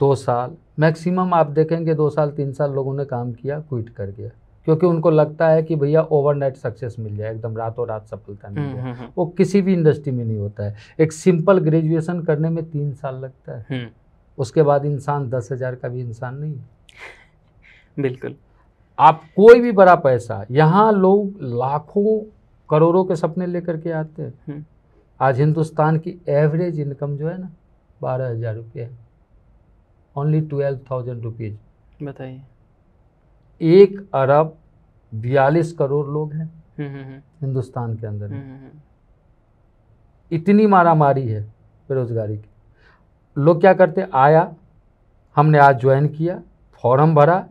S1: दो साल मैक्सिमम आप देखेंगे दो साल तीन साल लोगों ने काम किया क्विट कर गया क्योंकि उनको लगता है कि भैया ओवरनाइट सक्सेस मिल जाए एकदम रातों रात सफलता मिल हम्म, जाए वो किसी भी इंडस्ट्री में नहीं होता है एक सिंपल ग्रेजुएशन करने में तीन साल लगता है उसके बाद इंसान दस हज़ार का भी इंसान नहीं
S2: है बिल्कुल
S1: आप कोई भी बड़ा पैसा यहाँ लोग लाखों करोड़ों के सपने लेकर के आते हैं हम्म। आज हिंदुस्तान की एवरेज इनकम जो है ना बारह हज़ार रुपये है ओनली ट्वेल्व थाउजेंड रुपीज़ बताइए एक अरब बयालीस करोड़ लोग हैं हम्म, हम्म, हिंदुस्तान के अंदर इतनी मारामारी है बेरोजगारी की लोग क्या करते आया हमने आज ज्वाइन किया फॉर्म भरा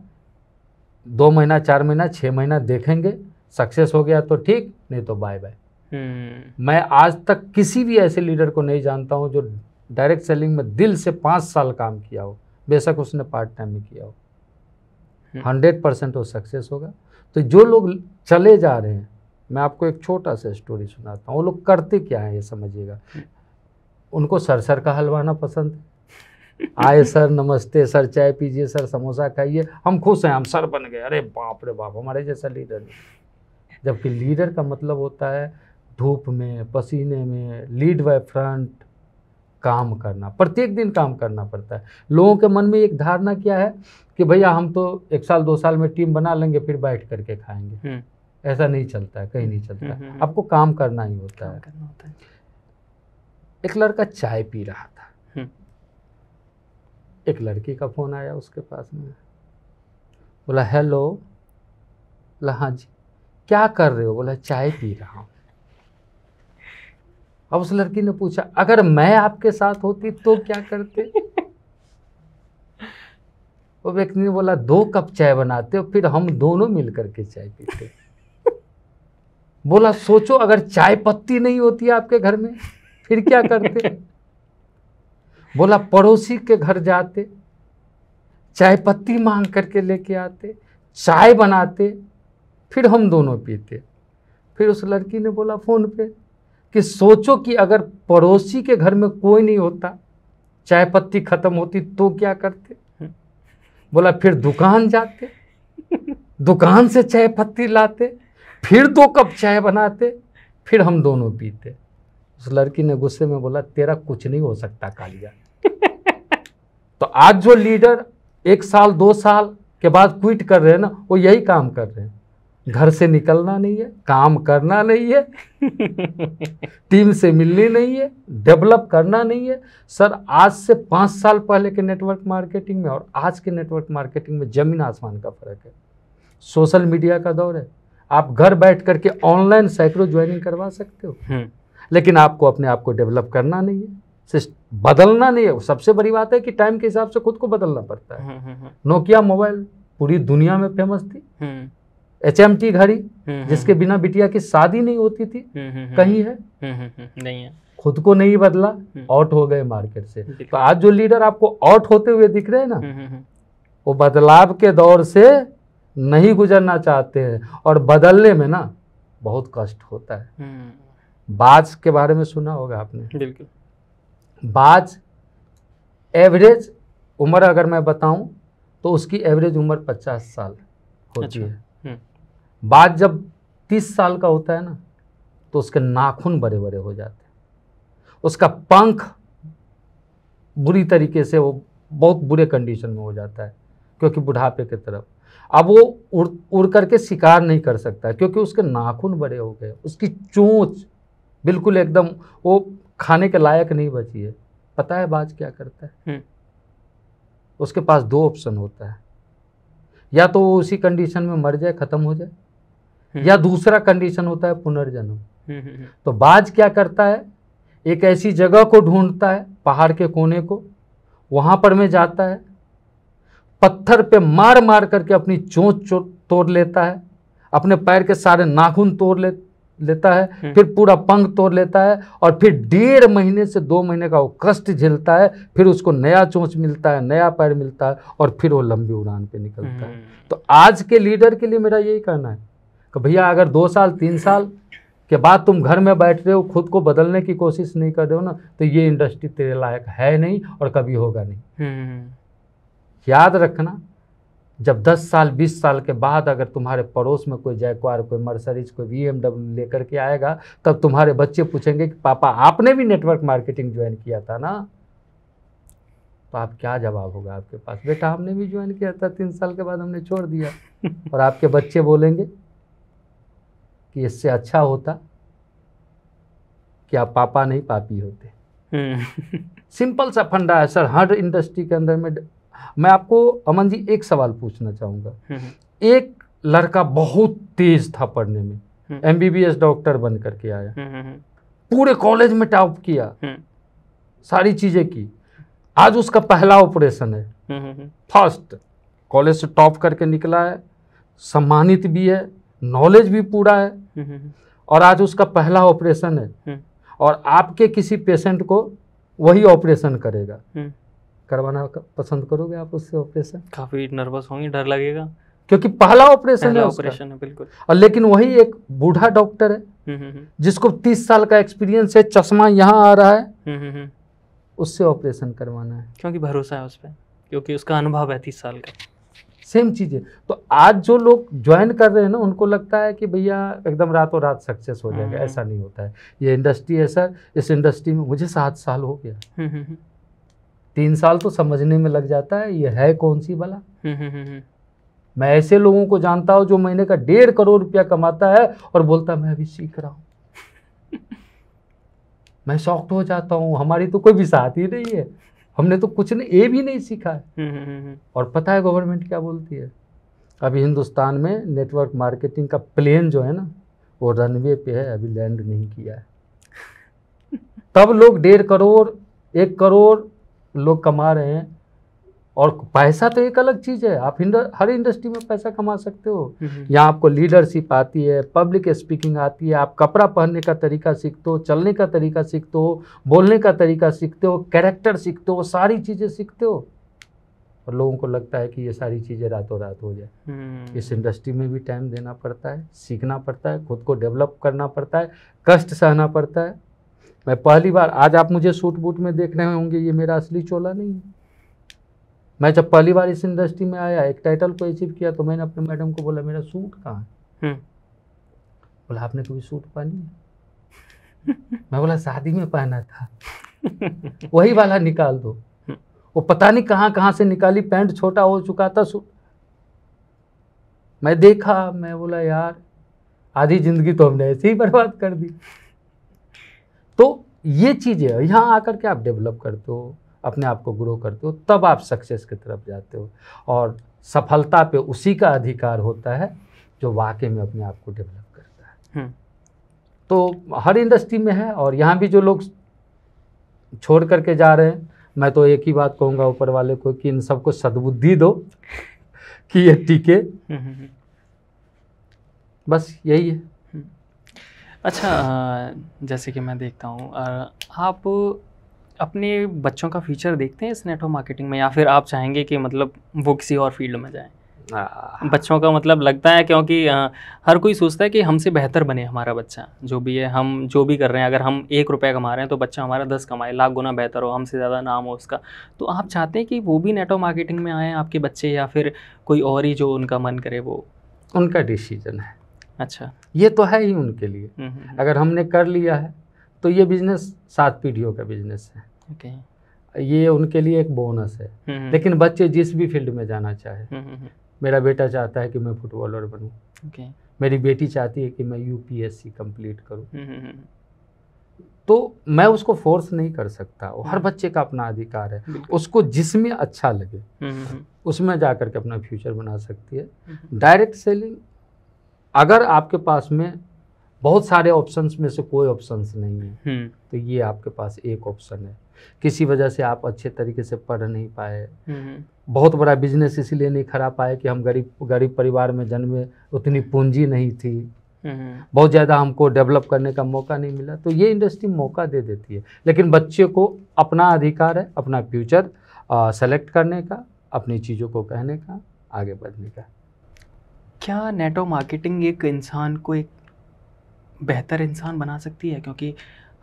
S1: दो महीना चार महीना छः महीना देखेंगे सक्सेस हो गया तो ठीक नहीं तो बाय बाय
S3: हम्म।
S1: मैं आज तक किसी भी ऐसे लीडर को नहीं जानता हूँ जो डायरेक्ट सेलिंग में दिल से पाँच साल काम किया हो बेशक उसने पार्ट टाइम में किया हो हंड्रेड हम्म। परसेंट वो सक्सेस होगा तो जो लोग चले जा रहे हैं मैं आपको एक छोटा सा स्टोरी सुनाता हूँ वो लोग करते क्या है ये समझिएगा हम्म। उनको सर सर का हलवाना पसंद है आए सर नमस्ते सर चाय पीजिए सर समोसा खाइए हम खुश हैं हम सर बन गए अरे बाप रे बाप हमारे जैसा लीडर जबकि लीडर का मतलब होता है धूप में पसीने में लीड बाय फ्रंट काम करना प्रत्येक दिन काम करना पड़ता है लोगों के मन में एक धारणा क्या है कि भैया हम तो एक साल दो साल में टीम बना लेंगे फिर बैठ करके खाएंगे हम्म। ऐसा नहीं चलता है कहीं नहीं चलता है हम्म, हम्म, आपको काम करना ही होता है एक लड़का चाय पी रहा था एक लड़की का फ़ोन आया उसके पास में बोला हेलो बोला हाँ जी क्या कर रहे हो बोला चाय पी रहा हूँ अब उस लड़की ने पूछा अगर मैं आपके साथ होती तो क्या करते वो व्यक्ति ने बोला दो कप चाय बनाते और फिर हम दोनों मिल करके चाय पीते बोला सोचो अगर चाय पत्ती नहीं होती आपके घर में फिर क्या करते बोला पड़ोसी के घर जाते चाय पत्ती मांग करके लेके आते चाय बनाते फिर हम दोनों पीते फिर उस लड़की ने बोला फ़ोन पे कि सोचो कि अगर पड़ोसी के घर में कोई नहीं होता चाय पत्ती ख़त्म होती तो क्या करते बोला फिर दुकान जाते दुकान से चाय पत्ती लाते फिर दो कप चाय बनाते फिर हम दोनों पीते उस लड़की ने गुस्से में बोला तेरा कुछ नहीं हो सकता कालिया तो आज जो लीडर एक साल दो साल के बाद क्विट कर रहे हैं ना वो यही काम कर रहे हैं घर से निकलना नहीं है काम करना नहीं है टीम से मिलनी नहीं है डेवलप करना नहीं है सर आज से पाँच साल पहले के नेटवर्क मार्केटिंग में और आज के नेटवर्क मार्केटिंग में ज़मीन आसमान का फर्क है सोशल मीडिया का दौर है आप घर बैठ करके ऑनलाइन साइक्रो ज्वाइनिंग करवा सकते हो हम्म। लेकिन आपको अपने आप को डेवलप करना नहीं है बदलना नहीं है सबसे बड़ी बात है कि टाइम के हिसाब से खुद को बदलना पड़ता है नोकिया हम्म, मोबाइल हम्म, हम्म। पूरी दुनिया में फेमस थी एच एम टी घड़ी जिसके बिना बिटिया की शादी नहीं होती थी कहीं है
S2: नहीं है
S1: खुद को नहीं बदला आउट हो गए मार्केट से तो आज जो लीडर आपको आउट होते हुए दिख रहे हैं ना वो बदलाव के दौर से नहीं गुजरना चाहते हैं और बदलने में ना बहुत कष्ट होता है बाज के बारे में सुना होगा आपने बिल्कुल बाज एवरेज उम्र अगर मैं बताऊं तो उसकी एवरेज उम्र 50 साल होती अच्छा। है हम्म। बाज जब 30 साल का होता है ना तो उसके नाखून बड़े बड़े हो जाते हैं उसका पंख बुरी तरीके से वो बहुत बुरे कंडीशन में हो जाता है क्योंकि बुढ़ापे की तरफ अब वो उड़ उड़ करके शिकार नहीं कर सकता क्योंकि उसके नाखून बड़े हो गए उसकी चोंच बिल्कुल एकदम वो खाने के लायक नहीं बची है पता है बाज क्या करता है हम्म। उसके पास दो ऑप्शन होता है या तो वो उसी कंडीशन में मर जाए खत्म हो जाए हम्म। या दूसरा कंडीशन होता है पुनर्जन्म हम्म, तो बाज क्या करता है एक ऐसी जगह को ढूंढता है पहाड़ के कोने को वहां पर में जाता है पत्थर पे मार मार करके अपनी चोंच तोड़ लेता है अपने पैर के सारे नाखून तोड़ ले लेता है हम्म। फिर पूरा पंख तोड़ लेता है और फिर डेढ़ महीने से दो महीने का वो कष्ट झेलता है फिर उसको नया चोंच मिलता है नया पैर मिलता है और फिर वो लंबी उड़ान पे निकलता है हम्म। तो आज के लीडर के लिए मेरा यही कहना है कि भैया अगर दो साल तीन साल के बाद तुम घर में बैठ रहे हो खुद को बदलने की कोशिश नहीं कर रहे हो ना तो ये इंडस्ट्री तेरे लायक है नहीं और कभी होगा नहीं हम्म। याद रखना जब 10 साल 20 साल के बाद अगर तुम्हारे पड़ोस में कोई जयकवार कोई मर्सरीज कोई वी लेकर के आएगा तब तुम्हारे बच्चे पूछेंगे कि पापा आपने भी नेटवर्क मार्केटिंग ज्वाइन किया था ना तो आप क्या जवाब होगा आपके पास बेटा हमने भी ज्वाइन किया था तीन साल के बाद हमने छोड़ दिया और आपके बच्चे बोलेंगे कि इससे अच्छा होता कि आप पापा नहीं पापी होते हम्म। सिंपल सा फंडा है सर हर इंडस्ट्री के अंदर में मैं आपको अमन जी एक सवाल पूछना चाहूँगा हम्म, हम्म। एक लड़का बहुत तेज था पढ़ने में एमबीबीएस हम्म। डॉक्टर बन करके आया पूरे कॉलेज में टॉप किया सारी चीजें की आज उसका पहला ऑपरेशन
S3: है
S1: फर्स्ट कॉलेज से टॉप करके निकला है सम्मानित भी है नॉलेज भी पूरा है और आज उसका पहला ऑपरेशन है और आपके किसी पेशेंट को वही ऑपरेशन करेगा करवाना पसंद करोगे आप उससे ऑपरेशन
S2: काफ़ी नर्वस होंगे डर लगेगा
S1: क्योंकि पहला ऑपरेशन है ऑपरेशन है बिल्कुल और लेकिन वही एक बूढ़ा डॉक्टर है हम्म, हम्म, हम्म। जिसको तीस साल का एक्सपीरियंस है चश्मा यहाँ आ रहा
S2: है
S1: उससे ऑपरेशन करवाना है
S2: क्योंकि भरोसा है उस पर क्योंकि उसका अनुभव है तीस साल का
S1: सेम चीज़ है तो आज जो लोग ज्वाइन कर रहे हैं ना उनको लगता है कि भैया एकदम रातों रात सक्सेस हो जाएगा ऐसा नहीं होता है ये इंडस्ट्री है सर इस इंडस्ट्री में मुझे सात साल हो गया तीन साल तो समझने में लग जाता है ये है कौन सी वाला हम्म, हम्म, हम्म, मैं ऐसे लोगों को जानता हूँ जो महीने का डेढ़ करोड़ रुपया कमाता है और बोलता मैं अभी सीख रहा हूं मैं शॉक्ट हो जाता हूँ हमारी तो कोई साथ ही नहीं है हमने तो कुछ नहीं ये भी नहीं सीखा है और पता है गवर्नमेंट क्या बोलती है अभी हिंदुस्तान में नेटवर्क मार्केटिंग का प्लेन जो है ना वो रनवे पे है अभी लैंड नहीं किया है तब लोग डेढ़ करोड़ एक करोड़ लोग कमा रहे हैं और पैसा तो एक अलग चीज़ है आप इंड हर इंडस्ट्री में पैसा कमा सकते हो यहाँ आपको लीडरशिप आती है पब्लिक स्पीकिंग आती है आप कपड़ा पहनने का तरीका सीखते हो चलने का तरीका सीखते हो बोलने का तरीका सीखते हो कैरेक्टर सीखते हो सारी चीज़ें सीखते हो और लोगों को लगता है कि ये सारी चीज़ें रातों रात हो जाए हम्म। इस इंडस्ट्री में भी टाइम देना पड़ता है सीखना पड़ता है खुद को डेवलप करना पड़ता है कष्ट सहना पड़ता है मैं पहली बार आज आप मुझे सूट बूट में देख रहे होंगे ये मेरा असली चोला नहीं है मैं जब पहली बार इस इंडस्ट्री में आया एक टाइटल को अचीव किया तो मैंने अपने मैडम को बोला मेरा सूट कहाँ है हम्म। बोला आपने कभी सूट पहनी मैं बोला शादी में पहना था वही वाला निकाल दो हम्म। वो पता नहीं कहाँ कहाँ से निकाली पैंट छोटा हो चुका था सूट मैं देखा मैं बोला यार आधी जिंदगी तो हमने ऐसे ही बर्बाद कर दी तो ये चीज़ है यहाँ आकर के आप डेवलप करते हो अपने आप को ग्रो करते हो तब आप सक्सेस की तरफ जाते हो और सफलता पे उसी का अधिकार होता है जो वाकई में अपने आप को डेवलप करता है हम्म। तो हर इंडस्ट्री में है और यहाँ भी जो लोग छोड़ करके जा रहे हैं मैं तो एक ही बात कहूँगा ऊपर वाले को कि इन सबको सदबुद्धि दो कि ये टीके हम्म, हम्म, बस यही है
S2: अच्छा जैसे कि मैं देखता हूँ आप अपने बच्चों का फ्यूचर देखते हैं इस नेटवर्क मार्केटिंग में या फिर आप चाहेंगे कि मतलब वो किसी और फील्ड में जाएं बच्चों का मतलब लगता है क्योंकि हर कोई सोचता है कि हमसे बेहतर बने हमारा बच्चा जो भी है हम जो भी कर रहे हैं अगर हम एक रुपया कमा रहे हैं तो बच्चा हमारा दस कमाए लाख गुना बेहतर हो हमसे ज़्यादा नाम हो उसका तो आप चाहते हैं कि वो भी नेटवर्क मार्केटिंग में आएँ आपके बच्चे या फिर कोई और ही जो उनका मन करे वो
S1: उनका डिसीजन है अच्छा ये तो है ही उनके लिए हम्म, हम्म, हम्म। अगर हमने कर लिया है तो ये बिजनेस सात पीढ़ियों का बिजनेस
S2: है
S1: ये उनके लिए एक बोनस है लेकिन बच्चे जिस भी फील्ड में जाना चाहे मेरा बेटा चाहता है कि मैं फुटबॉलर बनूं मेरी बेटी चाहती है कि मैं यूपीएससी कंप्लीट करूं तो मैं उसको फोर्स नहीं कर सकता हर बच्चे का अपना अधिकार है उसको जिसमें अच्छा लगे उसमें जाकर के अपना फ्यूचर बना सकती है डायरेक्ट सेलिंग अगर आपके पास में बहुत सारे ऑप्शंस में से कोई ऑप्शंस नहीं है हम्म। तो ये आपके पास एक ऑप्शन है किसी वजह से आप अच्छे तरीके से पढ़ नहीं पाए हम्म। बहुत बड़ा बिजनेस इसीलिए नहीं खड़ा पाए कि हम गरीब गरीब परिवार में जन्मे उतनी पूंजी नहीं थी हम्म। बहुत ज़्यादा हमको डेवलप करने का मौका नहीं मिला तो ये इंडस्ट्री मौका दे देती है लेकिन बच्चे को अपना अधिकार है अपना फ्यूचर सेलेक्ट करने का अपनी चीज़ों को कहने का आगे बढ़ने का
S2: क्या नेटो मार्केटिंग एक इंसान को एक बेहतर इंसान बना सकती है क्योंकि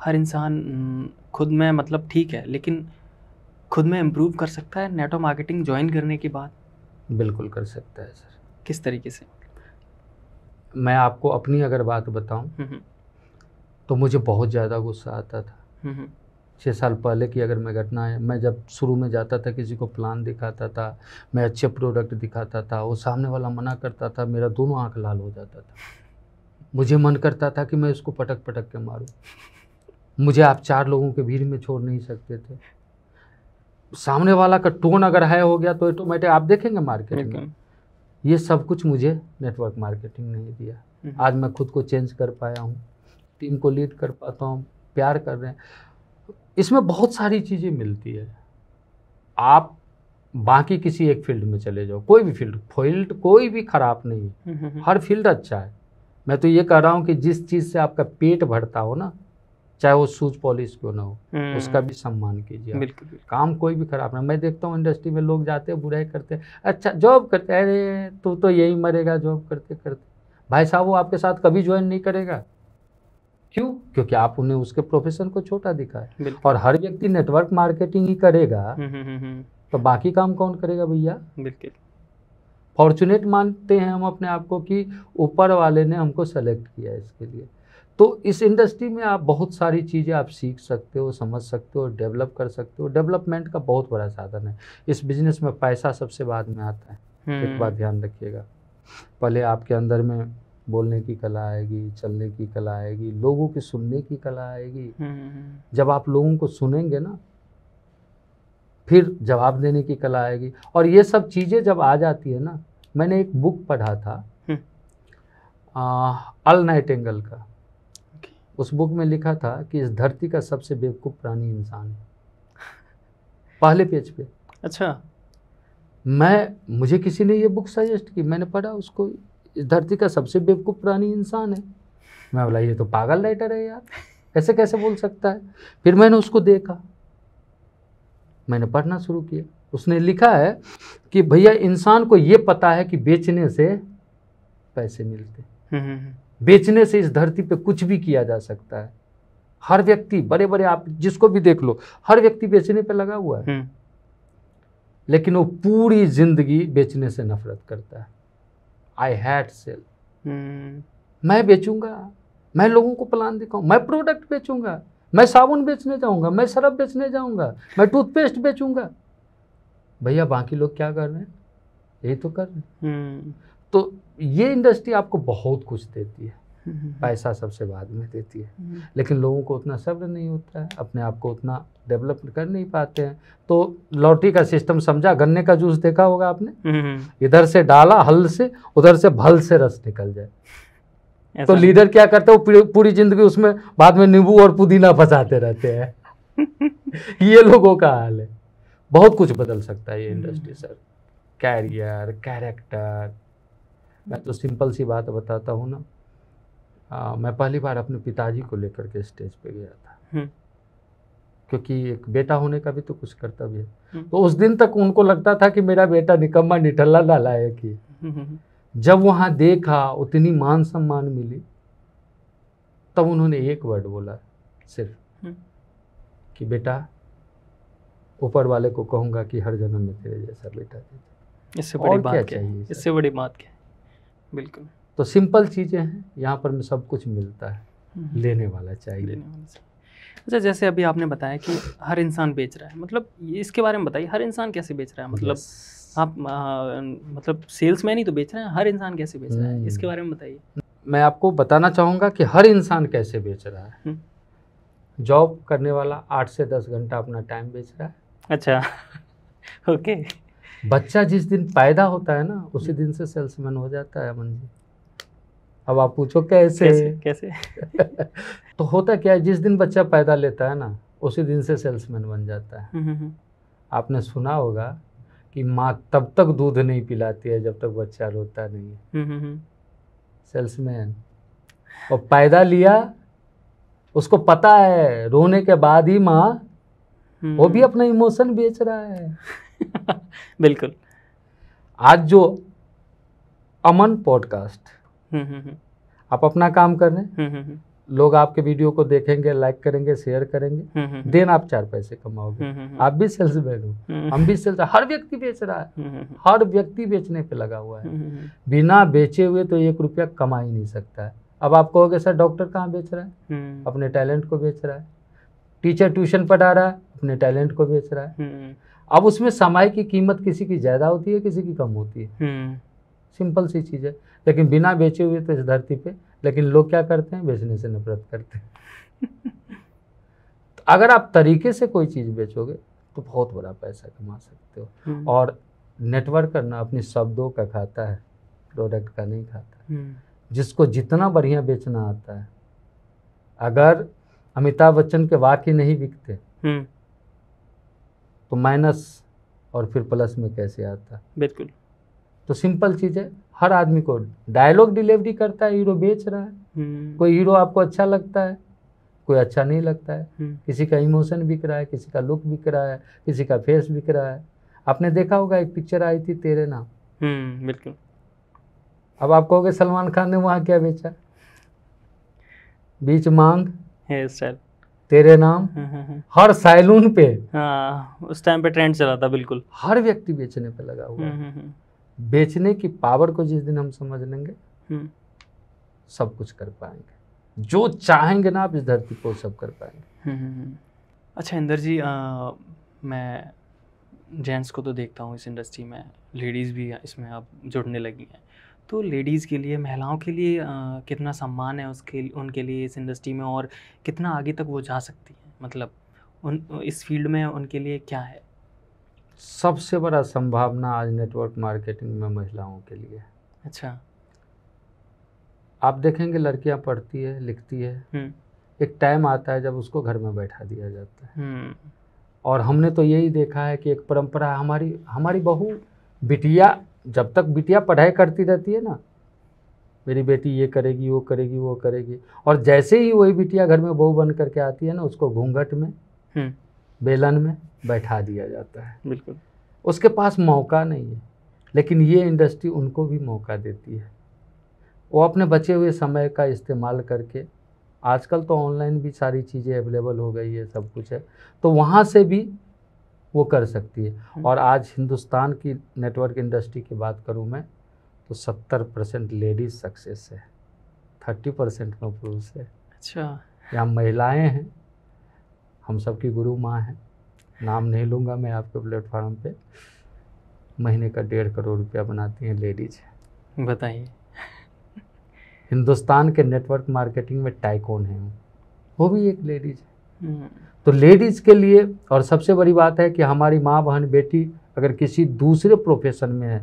S2: हर इंसान खुद में मतलब ठीक है लेकिन खुद में इम्प्रूव कर सकता है नेटो मार्केटिंग ज्वाइन करने के बाद
S1: बिल्कुल कर सकता है सर किस तरीके से मैं आपको
S2: अपनी अगर बात
S1: बताऊं हम्म, हम्म। तो मुझे बहुत ज़्यादा गुस्सा आता था हम्म, छः साल पहले की अगर मैं घटना है मैं जब शुरू में जाता था किसी को प्लान दिखाता था मैं अच्छे प्रोडक्ट दिखाता था वो सामने वाला मना करता था मेरा दोनों आँख लाल हो जाता था मुझे मन करता था कि मैं उसको पटक पटक के मारूं मुझे आप चार लोगों के भीड़ में छोड़ नहीं सकते थे सामने वाला का टोन अगर हाई हो गया तो ऑटोमेटिक आप देखेंगे मार्केट में ये सब कुछ मुझे नेटवर्क मार्केटिंग ने दिया हम्म। आज मैं खुद को चेंज कर पाया हूँ टीम को लीड कर पाता हूँ प्यार कर रहे हैं इसमें बहुत सारी चीज़ें मिलती है आप बाकी किसी एक फील्ड में चले जाओ कोई भी फील्ड फील्ड कोई भी ख़राब नहीं है हम्म, हम्म, हम्म। हर फील्ड अच्छा है मैं तो ये कह रहा हूँ कि जिस चीज़ से आपका पेट भरता हो ना चाहे वो शूज पॉलिश क्यों ना हो उसका भी सम्मान कीजिए बिल्कुल काम कोई भी खराब ना मैं देखता हूँ इंडस्ट्री में लोग जाते हैं बुराई करते हैं अच्छा जॉब करते अरे तू तो यही मरेगा जॉब करते करते भाई साहब वो आपके साथ कभी ज्वाइन नहीं करेगा क्यों क्योंकि आप उन्हें उसके प्रोफेशन को छोटा दिखाया और हर व्यक्ति नेटवर्क मार्केटिंग ही करेगा हम्म, हम्म, हम्म, तो बाकी काम कौन करेगा भैया बिल्कुल फॉर्चुनेट मानते हैं हम अपने आप को कि ऊपर वाले ने हमको सेलेक्ट किया इसके लिए तो इस इंडस्ट्री में आप बहुत सारी चीज़ें आप सीख सकते हो समझ सकते हो डेवलप कर सकते हो डेवलपमेंट का बहुत बड़ा साधन है इस बिजनेस में पैसा सबसे बाद में आता है एक बात ध्यान रखिएगा पहले आपके अंदर में बोलने की कला आएगी चलने की कला आएगी लोगों की सुनने की कला आएगी
S3: हम्म, हम्म, हम्म।
S1: जब आप लोगों को सुनेंगे ना फिर जवाब देने की कला आएगी और ये सब चीज़ें जब आ जाती है ना मैंने एक बुक पढ़ा था अल नाइट एंगल का उस बुक में लिखा था कि इस धरती का सबसे बेवकूफ़ प्राणी इंसान है पहले पेज पे अच्छा मैं मुझे किसी ने ये बुक सजेस्ट की मैंने पढ़ा उसको इस धरती का सबसे बेवकूफ़ प्राणी इंसान है मैं बोला ये तो पागल राइटर है यार ऐसे कैसे बोल सकता है फिर मैंने उसको देखा मैंने पढ़ना शुरू किया उसने लिखा है कि भैया इंसान को ये पता है कि बेचने से पैसे मिलते हम्म, हम्म, हम्म। बेचने से इस धरती पे कुछ भी किया जा सकता है हर व्यक्ति बड़े बड़े आप जिसको भी देख लो हर व्यक्ति बेचने पे लगा हुआ है लेकिन वो पूरी जिंदगी बेचने से नफरत करता है आई हैड सेल मैं बेचूंगा मैं लोगों को प्लान दिखाऊँ मैं प्रोडक्ट बेचूंगा मैं साबुन बेचने जाऊंगा मैं सरप बेचने जाऊंगा मैं टूथपेस्ट बेचूंगा भैया बाकी लोग क्या कर रहे हैं यही तो कर रहे हैं hmm. तो ये इंडस्ट्री आपको बहुत कुछ देती है पैसा सबसे बाद में देती है हम्म। लेकिन लोगों को उतना सब्र नहीं होता है अपने आप को उतना डेवलप कर नहीं पाते हैं तो लॉटरी का सिस्टम समझा गन्ने का जूस देखा होगा आपने इधर से डाला हल से उधर से भल से रस निकल जाए तो लीडर क्या करते वो पूरी जिंदगी उसमें बाद में नींबू और पुदीना फंसाते रहते हैं ये लोगों का हाल है बहुत कुछ बदल सकता है ये हम्म। इंडस्ट्री सर कैरियर कैरेक्टर मैं तो सिंपल सी बात बताता हूँ ना आ, हाँ, मैं पहली बार अपने पिताजी को लेकर के स्टेज पे गया था हम्म। क्योंकि एक बेटा होने का भी तो कुछ कर्तव्य है हम्म। तो उस दिन तक उनको लगता था कि मेरा बेटा निकम्मा निठल्ला ना लायक ही हम्म, जब वहाँ देखा उतनी मान सम्मान मिली तब उन्होंने एक वर्ड बोला सिर्फ कि बेटा ऊपर वाले को कहूँगा कि हर जन्म में तेरे जैसा बेटा इससे बड़ी बात क्या चाहिए
S2: इससे बड़ी बात क्या बिल्कुल
S1: तो सिंपल चीज़ें हैं यहाँ पर सब कुछ मिलता है हम्म। लेने वाला चाहिए लेने वाला चाहिए
S2: अच्छा जैसे अभी आपने बताया कि हर इंसान बेच रहा है मतलब इसके बारे में बताइए हर इंसान कैसे बेच रहा है मतलब आप आ, मतलब सेल्समैन ही तो बेच रहे हैं हर इंसान कैसे बेच रहा है हम्म। इसके बारे में बताइए
S1: मैं आपको बताना चाहूँगा कि हर इंसान कैसे बेच रहा है हम्म। जॉब करने वाला आठ से दस घंटा अपना टाइम बेच रहा है अच्छा ओके बच्चा जिस दिन पैदा होता है ना उसी दिन से सेल्समैन हो जाता है अमन जी अब आप पूछो कैसे कैसे, कैसे? तो होता क्या है जिस दिन बच्चा पैदा लेता है ना उसी दिन से सेल्समैन बन जाता है हम्म, हम्म, हम्म। आपने सुना होगा कि माँ तब तक दूध नहीं पिलाती है जब तक बच्चा रोता नहीं है सेल्समैन और पैदा लिया उसको पता है रोने के बाद ही माँ वो भी अपना इमोशन बेच रहा है बिल्कुल आज जो अमन पॉडकास्ट हम्म, हम्म, हम्म। आप अपना काम कर रहे हैं लोग आपके वीडियो को देखेंगे लाइक करेंगे शेयर करेंगे देन आप चार पैसे कमाओगे आप भी सेल्समैन हो हम भी सेल्स हर व्यक्ति बेच रहा है हर व्यक्ति बेचने पे लगा हुआ है बिना बेचे हुए तो एक रुपया कमा ही नहीं सकता है अब आप कहोगे सर डॉक्टर कहाँ बेच रहा है अपने टैलेंट को बेच रहा है टीचर ट्यूशन पढ़ा रहा है अपने टैलेंट को बेच रहा है अब उसमें समय की कीमत किसी की ज़्यादा होती है किसी की कम होती है सिंपल सी चीज़ है लेकिन बिना बेचे हुए तो इस धरती पे लेकिन लोग क्या करते हैं बेचने से नफरत करते हैं तो अगर आप तरीके से कोई चीज़ बेचोगे तो बहुत बड़ा पैसा कमा सकते हो हम्म। और नेटवर्क करना अपने शब्दों का खाता है प्रोडक्ट का नहीं खाता है हम्म। जिसको जितना बढ़िया बेचना आता है अगर अमिताभ बच्चन के वाक्य नहीं बिकते हम्म। तो माइनस और फिर प्लस में कैसे आता बिल्कुल तो सिंपल चीज़ है हर आदमी को डायलॉग डिलीवरी करता है हीरो बेच रहा है हम्म। कोई हीरो आपको अच्छा लगता है कोई अच्छा नहीं लगता है हम्म। किसी का इमोशन बिक रहा है किसी का लुक बिक रहा है किसी का फेस बिक रहा है आपने देखा होगा एक पिक्चर आई थी तेरे नाम
S2: हम्म, बिल्कुल
S1: अब आप कहोगे सलमान खान ने वहाँ क्या बेचा बीच मांग तेरे नाम हाँ, हाँ, हाँ। हर सैलून पे
S2: आ, उस टाइम पे ट्रेंड चला था बिल्कुल हर व्यक्ति बेचने पे लगा हुआ
S1: बेचने की पावर को जिस दिन हम समझ लेंगे हम्म। सब कुछ कर पाएंगे जो चाहेंगे ना आप इस धरती को सब कर पाएंगे हम्म, हम्म,
S2: अच्छा इंदर जी आ, मैं जेंट्स को तो देखता हूँ इस इंडस्ट्री में लेडीज़ भी इसमें अब जुड़ने लगी हैं तो लेडीज़ के लिए महिलाओं के लिए आ, कितना सम्मान है उसके उनके लिए इस इंडस्ट्री में और कितना आगे तक वो जा सकती हैं मतलब उन इस फील्ड में उनके लिए क्या है
S1: सबसे बड़ा संभावना आज नेटवर्क मार्केटिंग में महिलाओं के लिए है अच्छा आप देखेंगे लड़कियां पढ़ती है लिखती है हम्म। एक टाइम आता है जब उसको घर में बैठा दिया जाता है हम्म। और हमने तो यही देखा है कि एक परंपरा हमारी हमारी बहू बिटिया जब तक बिटिया पढ़ाई करती रहती है ना मेरी बेटी ये करेगी वो करेगी वो करेगी और जैसे ही वही बिटिया घर में बहू बन करके आती है ना उसको घूंघट में हम्म। बेलन में बैठा दिया जाता है बिल्कुल उसके पास मौका नहीं है लेकिन ये इंडस्ट्री उनको भी मौका देती है वो अपने बचे हुए समय का इस्तेमाल करके आजकल तो ऑनलाइन भी सारी चीज़ें अवेलेबल हो गई है सब कुछ है तो वहाँ से भी वो कर सकती है हम्म। और आज हिंदुस्तान की नेटवर्क इंडस्ट्री की बात करूँ मैं तो सत्तर परसेंट लेडीज सक्सेस है थर्टी परसेंट में पुरुष है अच्छा यहाँ महिलाएं हैं हम सब की गुरु माँ हैं नाम नहीं लूँगा मैं आपके प्लेटफॉर्म पे महीने का डेढ़ करोड़ रुपया बनाती हैं लेडीज बताइए हिंदुस्तान के नेटवर्क मार्केटिंग में टाइकोन है
S2: वो भी एक लेडीज है हम्म।
S1: तो लेडीज़ के लिए और सबसे बड़ी बात है कि हमारी माँ बहन बेटी अगर किसी दूसरे प्रोफेशन में है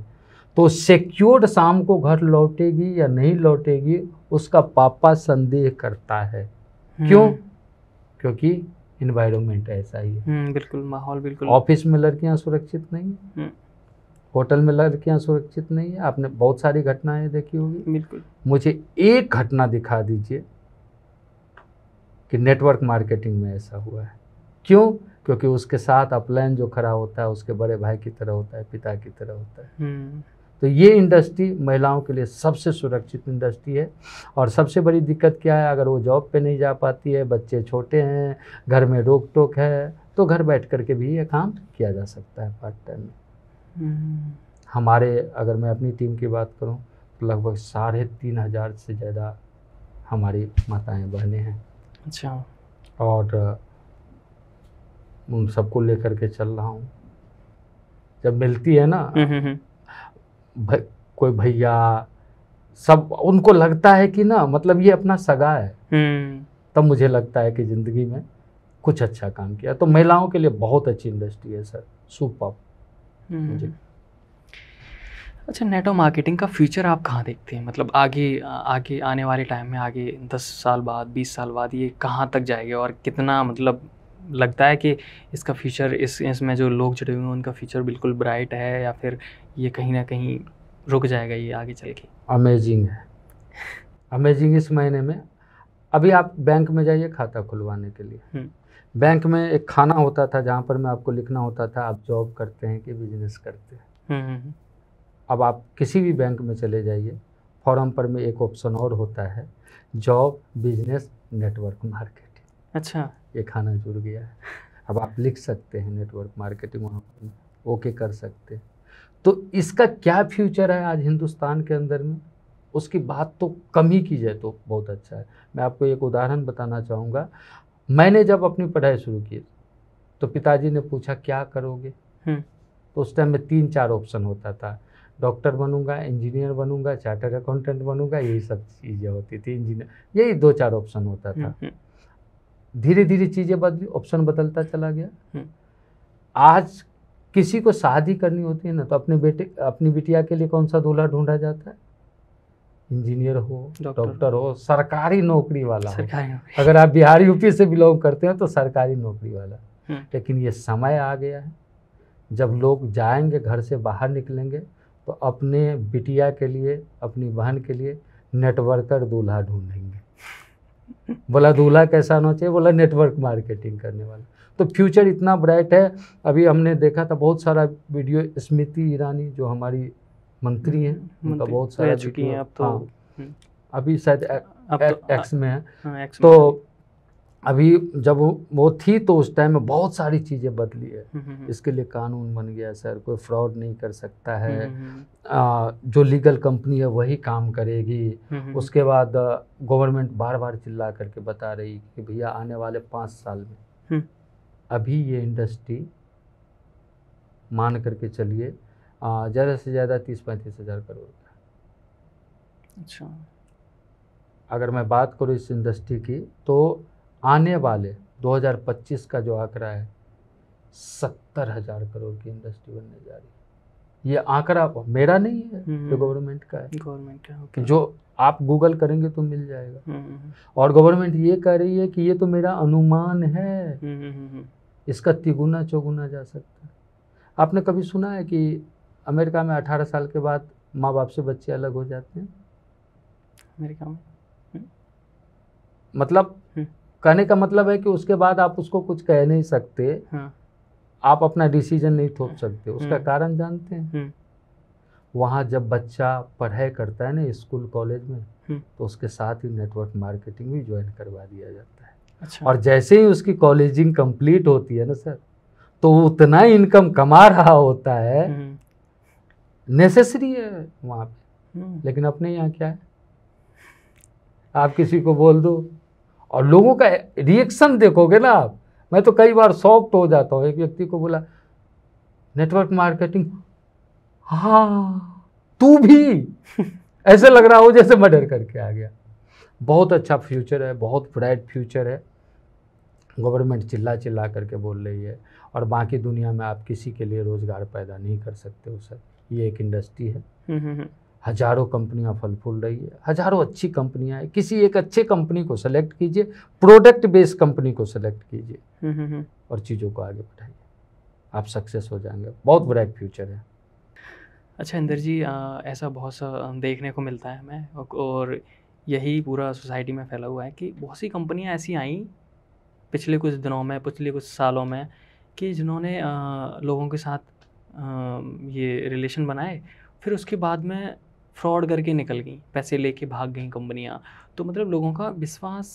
S1: तो सिक्योर्ड शाम को घर लौटेगी या नहीं लौटेगी उसका पापा संदेह करता है हम्म। क्यों क्योंकि इन्वायरमेंट ऐसा ही है हम्म, बिल्कुल माहौल बिल्कुल ऑफिस में लड़कियां सुरक्षित नहीं हम्म। होटल में लड़कियां सुरक्षित नहीं है आपने बहुत सारी घटनाएं देखी होगी बिल्कुल मुझे एक घटना दिखा दीजिए कि नेटवर्क मार्केटिंग में ऐसा हुआ है क्यों क्योंकि उसके साथ अपलाइन जो खड़ा होता है उसके बड़े भाई की तरह होता है पिता की तरह होता है हम्म। तो ये इंडस्ट्री महिलाओं के लिए सबसे सुरक्षित इंडस्ट्री है और सबसे बड़ी दिक्कत क्या है अगर वो जॉब पे नहीं जा पाती है बच्चे छोटे हैं घर में रोक टोक है तो घर बैठ कर के भी ये काम किया जा सकता है पार्ट टाइम में हमारे अगर मैं अपनी टीम की बात करूँ तो लगभग साढ़े तीन हज़ार से ज़्यादा हमारी माताएं बहनें हैं अच्छा और उन सबको लेकर के चल रहा हूँ जब मिलती है ना हम्म, हम्म, हम्म। कोई भैया सब उनको लगता है कि ना मतलब ये अपना सगा है हम्म। तब मुझे लगता है कि ज़िंदगी में कुछ अच्छा काम किया तो महिलाओं के लिए बहुत अच्छी इंडस्ट्री है सर सुपर
S2: हम्म। अच्छा नेटो मार्केटिंग का फ्यूचर आप कहाँ देखते हैं मतलब आगे आगे आने वाले टाइम में आगे दस साल बाद बीस साल बाद ये कहाँ तक जाएगा और कितना मतलब लगता है कि इसका फ्यूचर इस इसमें जो लोग जुड़े हुए हैं उनका फ्यूचर बिल्कुल ब्राइट है या फिर ये कहीं ना कहीं रुक जाएगा ये आगे चल के
S1: अमेजिंग है अमेजिंग इस महीने में अभी आप बैंक में जाइए खाता खुलवाने के लिए बैंक हम्म। में एक खाना होता था जहाँ पर मैं आपको लिखना होता था आप जॉब करते हैं कि बिजनेस करते हैं हम्म, हम्म, अब आप किसी भी बैंक में चले जाइए फॉरम पर में एक ऑप्शन और होता है जॉब बिजनेस नेटवर्क मार्केट अच्छा ये खाना जुड़ गया है अब आप लिख सकते हैं नेटवर्क मार्केटिंग वहाँ पर ओके कर सकते हैं तो इसका क्या फ्यूचर है आज हिंदुस्तान के अंदर में उसकी बात तो कम ही की जाए तो बहुत अच्छा है मैं आपको एक उदाहरण बताना चाहूँगा मैंने जब अपनी पढ़ाई शुरू की तो पिताजी ने पूछा क्या करोगे हम्म। तो उस टाइम में तीन चार ऑप्शन होता था डॉक्टर बनूंगा इंजीनियर बनूंगा चार्टर अकाउंटेंट बनूंगा यही सब चीज़ें होती थी इंजीनियर यही दो चार ऑप्शन होता था हम्म, हम्म। धीरे धीरे चीज़ें बदली ऑप्शन बदलता चला गया हम्म। आज किसी को शादी करनी होती है ना तो अपने बेटे अपनी बिटिया के लिए कौन सा दूल्हा ढूंढा जाता है इंजीनियर हो डॉक्टर हो सरकारी नौकरी वाला सरकारी हो अगर आप बिहार यूपी से बिलोंग करते हैं तो सरकारी नौकरी वाला हम्म। लेकिन ये समय आ गया है जब लोग जाएंगे घर से बाहर निकलेंगे तो अपने बिटिया के लिए अपनी बहन के लिए नेटवर्कर दूल्हा ढूंढेंगे बोला दूल्हा कैसा होना चाहिए बोला नेटवर्क मार्केटिंग करने वाला तो फ्यूचर इतना ब्राइट है अभी हमने देखा था बहुत सारा वीडियो स्मृति ईरानी जो हमारी मंत्री हैं उनका बहुत सारा चुकी हैं अब तो हाँ, हम्म। अभी शायद एक्स तो में है हाँ, तो अभी जब वो थी तो उस टाइम में बहुत सारी चीज़ें बदली है हम्म, हम्म, हम्म। इसके लिए कानून बन गया सर कोई फ्रॉड नहीं कर सकता है आ, जो लीगल कंपनी है वही काम करेगी उसके बाद गवर्नमेंट बार बार चिल्ला करके बता रही कि भैया आने वाले पाँच साल में अभी ये इंडस्ट्री मान करके चलिए ज़्यादा से ज़्यादा तीस पैंतीस हज़ार करोड़ का अच्छा अगर मैं बात करूँ इस इंडस्ट्री की तो आने वाले 2025 का जो आंकड़ा है सत्तर हजार करोड़ की इंडस्ट्री बनने जा रही है ये आंकड़ा मेरा नहीं है जो गवर्नमेंट हम्म। का है गवर्नमेंट का okay. जो आप गूगल करेंगे तो मिल जाएगा हम्म, हम्म, और गवर्नमेंट ये कह रही है कि ये तो मेरा अनुमान है इसका तिगुना चौगुना जा सकता है आपने कभी सुना है कि अमेरिका में 18 साल के बाद माँ बाप से बच्चे अलग हो जाते हैं अमेरिका में मतलब कहने का मतलब है कि उसके बाद आप उसको कुछ कह नहीं सकते हाँ। आप अपना डिसीजन नहीं थोप सकते हम्म। उसका कारण जानते हैं हम्म। वहाँ जब बच्चा पढ़ाई करता है ना स्कूल कॉलेज में हम्म। तो उसके साथ ही नेटवर्क मार्केटिंग भी ज्वाइन करवा दिया जाता है अच्छा। और जैसे ही उसकी कॉलेजिंग कंप्लीट होती है ना सर तो उतना इनकम कमा रहा होता है नेसेसरी है वहाँ पे लेकिन अपने यहाँ क्या है आप किसी को बोल दो और लोगों का रिएक्शन देखोगे ना आप मैं तो कई बार सॉफ्ट हो जाता हूँ एक व्यक्ति को बोला नेटवर्क मार्केटिंग हाँ तू भी ऐसे लग रहा हो जैसे मर्डर करके आ गया बहुत अच्छा फ्यूचर है बहुत ब्राइट फ्यूचर है गवर्नमेंट चिल्ला चिल्ला करके बोल रही है और बाकी दुनिया में आप किसी के लिए रोज़गार पैदा नहीं कर सकते हो सर ये एक इंडस्ट्री है हम्म, हम्म, हम्म। हजारों कंपनियां फल फूल रही है हजारों अच्छी कंपनियां है किसी एक अच्छे कंपनी को सेलेक्ट कीजिए प्रोडक्ट बेस्ड कंपनी को सेलेक्ट कीजिए हम्म, हम्म, हम्म। और चीज़ों को आगे बढ़ाइए आप सक्सेस हो जाएंगे बहुत ब्राइट फ्यूचर है
S2: अच्छा इंदर जी आ, ऐसा बहुत सा देखने को मिलता है हमें और यही पूरा सोसाइटी में फैला हुआ है कि बहुत सी कंपनियां ऐसी आई पिछले कुछ दिनों में पिछले कुछ सालों में कि जिन्होंने लोगों के साथ आ, ये रिलेशन बनाए फिर उसके बाद में फ्रॉड करके निकल गई पैसे लेके भाग गई कंपनियाँ तो मतलब लोगों का विश्वास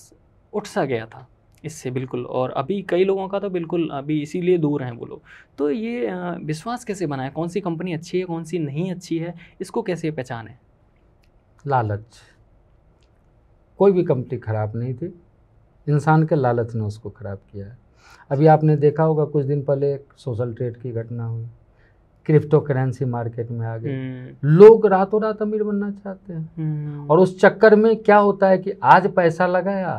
S2: उठ सा गया था इससे बिल्कुल और अभी कई लोगों का तो बिल्कुल अभी इसीलिए दूर हैं वो लोग तो ये विश्वास कैसे बनाए कौन सी कंपनी अच्छी है कौन सी नहीं अच्छी है इसको कैसे पहचाने
S1: लालच कोई भी कंपनी ख़राब नहीं थी इंसान के लालच ने उसको ख़राब किया है अभी आपने देखा होगा कुछ दिन पहले एक सोशल ट्रेड की घटना हुई क्रिप्टो करेंसी मार्केट में आ गई हम्म। लोग रातों रात अमीर बनना चाहते हैं हम्म। और उस चक्कर में क्या होता है कि आज पैसा लगाया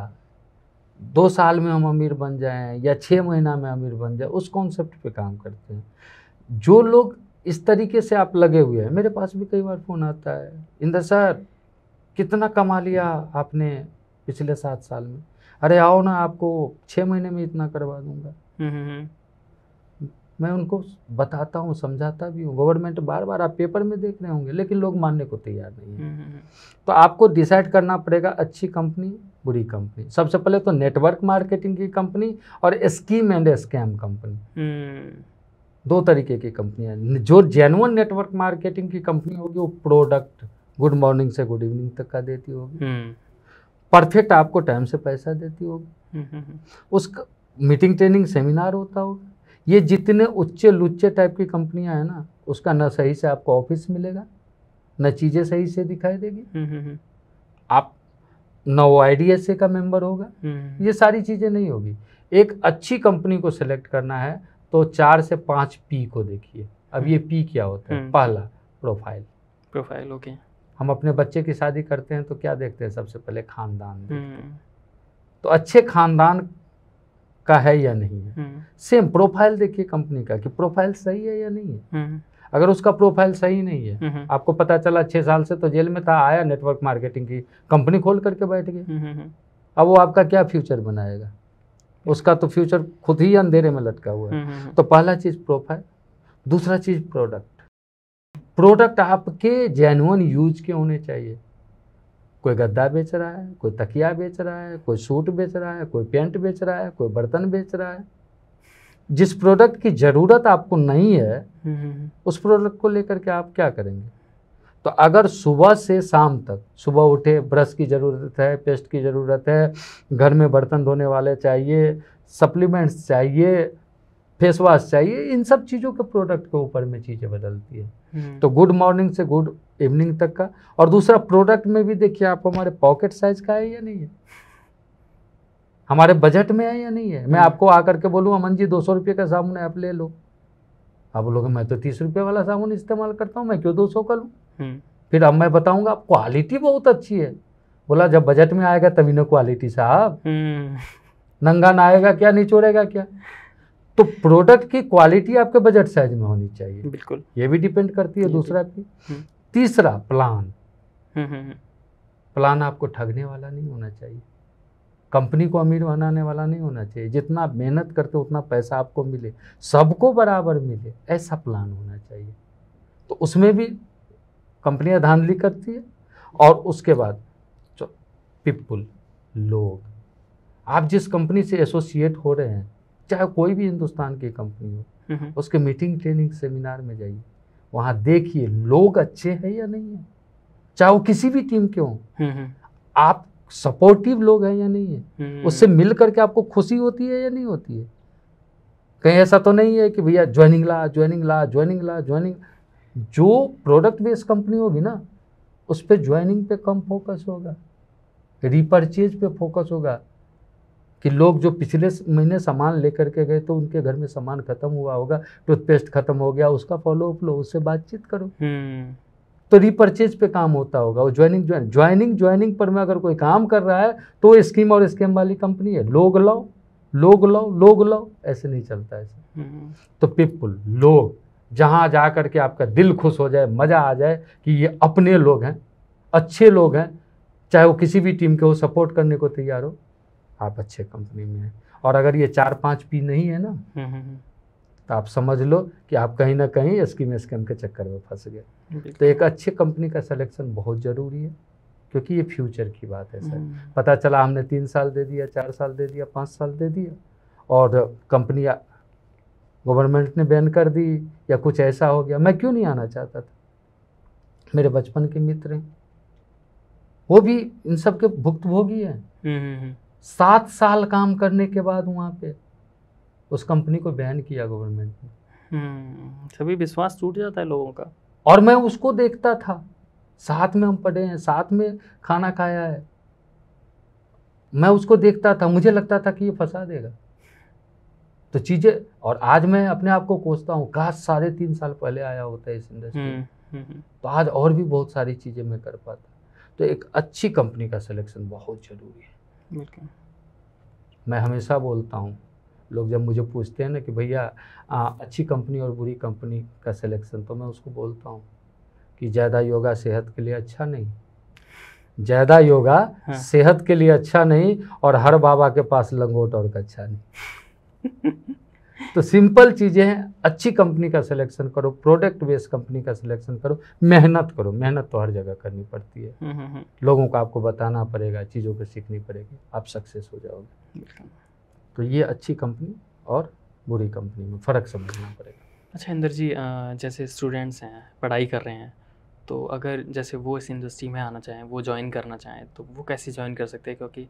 S1: दो साल में हम अमीर बन जाए या छः महीना में अमीर बन जाए उस कॉन्सेप्ट पे काम करते हैं जो लोग इस तरीके से आप लगे हुए हैं मेरे पास भी कई बार फ़ोन आता है इंदर सर कितना कमा लिया आपने पिछले सात साल में अरे आओ ना आपको छः महीने में इतना करवा दूंगा हम्म, मैं उनको बताता हूँ समझाता भी हूँ गवर्नमेंट बार बार आप पेपर में देख रहे होंगे लेकिन लोग मानने को तैयार नहीं है हम्म, हम्म, हम्म। तो आपको डिसाइड करना पड़ेगा अच्छी कंपनी बुरी कंपनी सबसे पहले तो नेटवर्क मार्केटिंग की कंपनी और स्कीम एंड स्कैम कंपनी दो तरीके की कंपनियाँ जो जेनुअन नेटवर्क मार्केटिंग की कंपनी होगी वो प्रोडक्ट गुड मॉर्निंग से गुड इवनिंग तक का देती होगी परफेक्ट आपको टाइम से पैसा देती होगी उसका मीटिंग ट्रेनिंग सेमिनार होता होगा ये जितने उच्चे लुच्चे टाइप की कंपनियां हैं ना उसका न सही से आपको ऑफिस मिलेगा न चीज़ें सही से दिखाई देगी हम्म, हम्म, हम्म। आप न वो आई का मेंबर होगा ये सारी चीज़ें नहीं होगी एक अच्छी कंपनी को सिलेक्ट करना है तो चार से पाँच पी को देखिए अब ये पी क्या होता है पहला प्रोफाइल प्रोफाइल ओके हम अपने बच्चे की शादी करते हैं तो क्या देखते हैं सबसे पहले खानदान तो अच्छे खानदान का है या नहीं है सेम हम्म। प्रोफाइल देखिए कंपनी का कि प्रोफाइल सही है या नहीं है हम्म। अगर उसका प्रोफाइल सही नहीं है हम्म। आपको पता चला छह साल से तो जेल में था आया नेटवर्क मार्केटिंग की कंपनी खोल करके बैठ गया अब वो आपका क्या फ्यूचर बनाएगा उसका तो फ्यूचर खुद ही अंधेरे में लटका हुआ है तो पहला चीज़ प्रोफाइल दूसरा चीज़ प्रोडक्ट प्रोडक्ट आपके जेनुअन यूज के होने चाहिए कोई गद्दा बेच रहा है कोई तकिया बेच रहा है कोई सूट बेच रहा है कोई पेंट बेच रहा है कोई बर्तन बेच रहा है जिस प्रोडक्ट की ज़रूरत आपको नहीं है हम्म, हम्म, हम्म। उस प्रोडक्ट को लेकर के आप क्या करेंगे तो अगर सुबह से शाम तक सुबह उठे ब्रश की ज़रूरत है पेस्ट की ज़रूरत है घर में बर्तन धोने वाले चाहिए सप्लीमेंट्स चाहिए फेस वॉश चाहिए इन सब चीज़ों के प्रोडक्ट के ऊपर में चीज़ें बदलती है हम्म। तो गुड मॉर्निंग से गुड इवनिंग तक का और दूसरा प्रोडक्ट में भी देखिए आप हमारे पॉकेट साइज का है या नहीं है हमारे बजट में है या नहीं है मैं हम्म। आपको आकर के बोलूँ अमन जी दो सौ रुपये का साबुन है आप ले लो आप बोलोगे मैं तो तीस रुपये वाला साबुन इस्तेमाल करता हूँ मैं क्यों दो सौ का लूँ हम्म। फिर अब मैं बताऊँगा क्वालिटी बहुत अच्छी है बोला जब बजट में आएगा तभी ना क्वालिटी साहब नंगा ना आएगा क्या निचोड़ेगा क्या तो प्रोडक्ट की क्वालिटी आपके बजट साइज में होनी चाहिए बिल्कुल ये भी डिपेंड करती है दूसरा तो- की हम्म। तीसरा प्लान हम्म, प्लान हम्म, आपको ठगने वाला नहीं होना चाहिए कंपनी को अमीर बनाने वाला नहीं होना चाहिए जितना मेहनत करते उतना पैसा आपको मिले सबको बराबर मिले ऐसा प्लान होना चाहिए तो उसमें भी कंपनियां धांधली करती है और उसके बाद पीपुल लोग आप जिस कंपनी से एसोसिएट हो रहे हैं चाहे कोई भी हिंदुस्तान की कंपनी हो हम्म, हम्म। उसके मीटिंग ट्रेनिंग सेमिनार में जाइए वहां देखिए लोग अच्छे हैं या नहीं है चाहे वो किसी भी टीम के हों हम्म, आप सपोर्टिव लोग हैं या नहीं है उससे मिल करके आपको खुशी होती है या नहीं होती है कहीं ऐसा तो नहीं है कि भैया ज्वाइनिंग ला ज्वाइनिंग ला ज्वाइनिंग ला ज्वाइनिंग जो प्रोडक्ट बेस्ड कंपनी होगी ना उस पर ज्वाइनिंग पे कम फोकस होगा रिपर्चेज पे फोकस होगा कि लोग जो पिछले महीने सामान लेकर के गए तो उनके घर में सामान खत्म हुआ होगा टूथपेस्ट खत्म हो गया उसका फॉलो अप लो उससे बातचीत करो हम्म। तो रिपर्चेज पे काम होता होगा वो ज्वाइनिंग ज्वाइनिंग ज्वाइनिंग ज्वाइनिंग पर में अगर कोई काम कर रहा है तो स्कीम और स्कीम वाली कंपनी है लोग लाओ लोग लाओ लोग लाओ ऐसे नहीं चलता ऐसे हम्म। तो पीपुल लोग जहाँ जा कर के आपका दिल खुश हो जाए मज़ा आ जाए कि ये अपने लोग हैं अच्छे लोग हैं चाहे वो किसी भी टीम के हो सपोर्ट करने को तैयार हो आप अच्छे कंपनी में हैं और अगर ये चार पाँच पी नहीं है ना हम्म, हम्म, हम्म। तो आप समझ लो कि आप कहीं ना कहीं स्कीम स्कैम के चक्कर में फंस गए तो एक अच्छे कंपनी का सिलेक्शन बहुत ज़रूरी है क्योंकि ये फ्यूचर की बात है सर पता चला हमने तीन साल दे दिया चार साल दे दिया पाँच साल दे दिया और कंपनी गवर्नमेंट ने बैन कर दी या कुछ ऐसा हो गया मैं क्यों नहीं आना चाहता था मेरे बचपन के मित्र हैं वो भी इन सब के भुक्त भोगी हैं सात साल काम करने के बाद वहाँ पे उस कंपनी को बैन किया गवर्नमेंट ने
S2: हम्म, सभी विश्वास टूट जाता है लोगों का
S1: और मैं उसको देखता था साथ में हम पढ़े हैं साथ में खाना खाया है मैं उसको देखता था मुझे लगता था कि ये फंसा देगा तो चीज़ें और आज मैं अपने आप को कोसता हूँ कहा साढ़े तीन साल पहले आया होता है इस इंडस्ट्री हम्म, हम्म, में तो आज और भी बहुत सारी चीज़ें मैं कर पाता तो एक अच्छी कंपनी का सिलेक्शन बहुत ज़रूरी है
S3: मैं
S1: हमेशा बोलता हूँ लोग जब मुझे पूछते हैं ना कि भैया अच्छी कंपनी और बुरी कंपनी का सिलेक्शन तो मैं उसको बोलता हूँ कि ज़्यादा योगा सेहत के लिए अच्छा नहीं ज़्यादा योगा हाँ। सेहत के लिए अच्छा नहीं और हर बाबा के पास लंगोट और कच्छा नहीं तो सिंपल चीज़ें हैं अच्छी कंपनी का सिलेक्शन करो प्रोडक्ट बेस्ड कंपनी का सिलेक्शन करो मेहनत करो मेहनत तो हर जगह करनी पड़ती है हम्म, हम्म, हम्म। लोगों को आपको बताना पड़ेगा चीज़ों को सीखनी पड़ेगी आप सक्सेस हो जाओगे तो ये अच्छी कंपनी और बुरी कंपनी में फ़र्क समझना पड़ेगा
S2: अच्छा इंदर जी जैसे स्टूडेंट्स हैं पढ़ाई कर रहे हैं तो अगर जैसे वो इस इंडस्ट्री में आना चाहें वो ज्वाइन करना चाहें तो वो कैसे ज्वाइन कर सकते हैं क्योंकि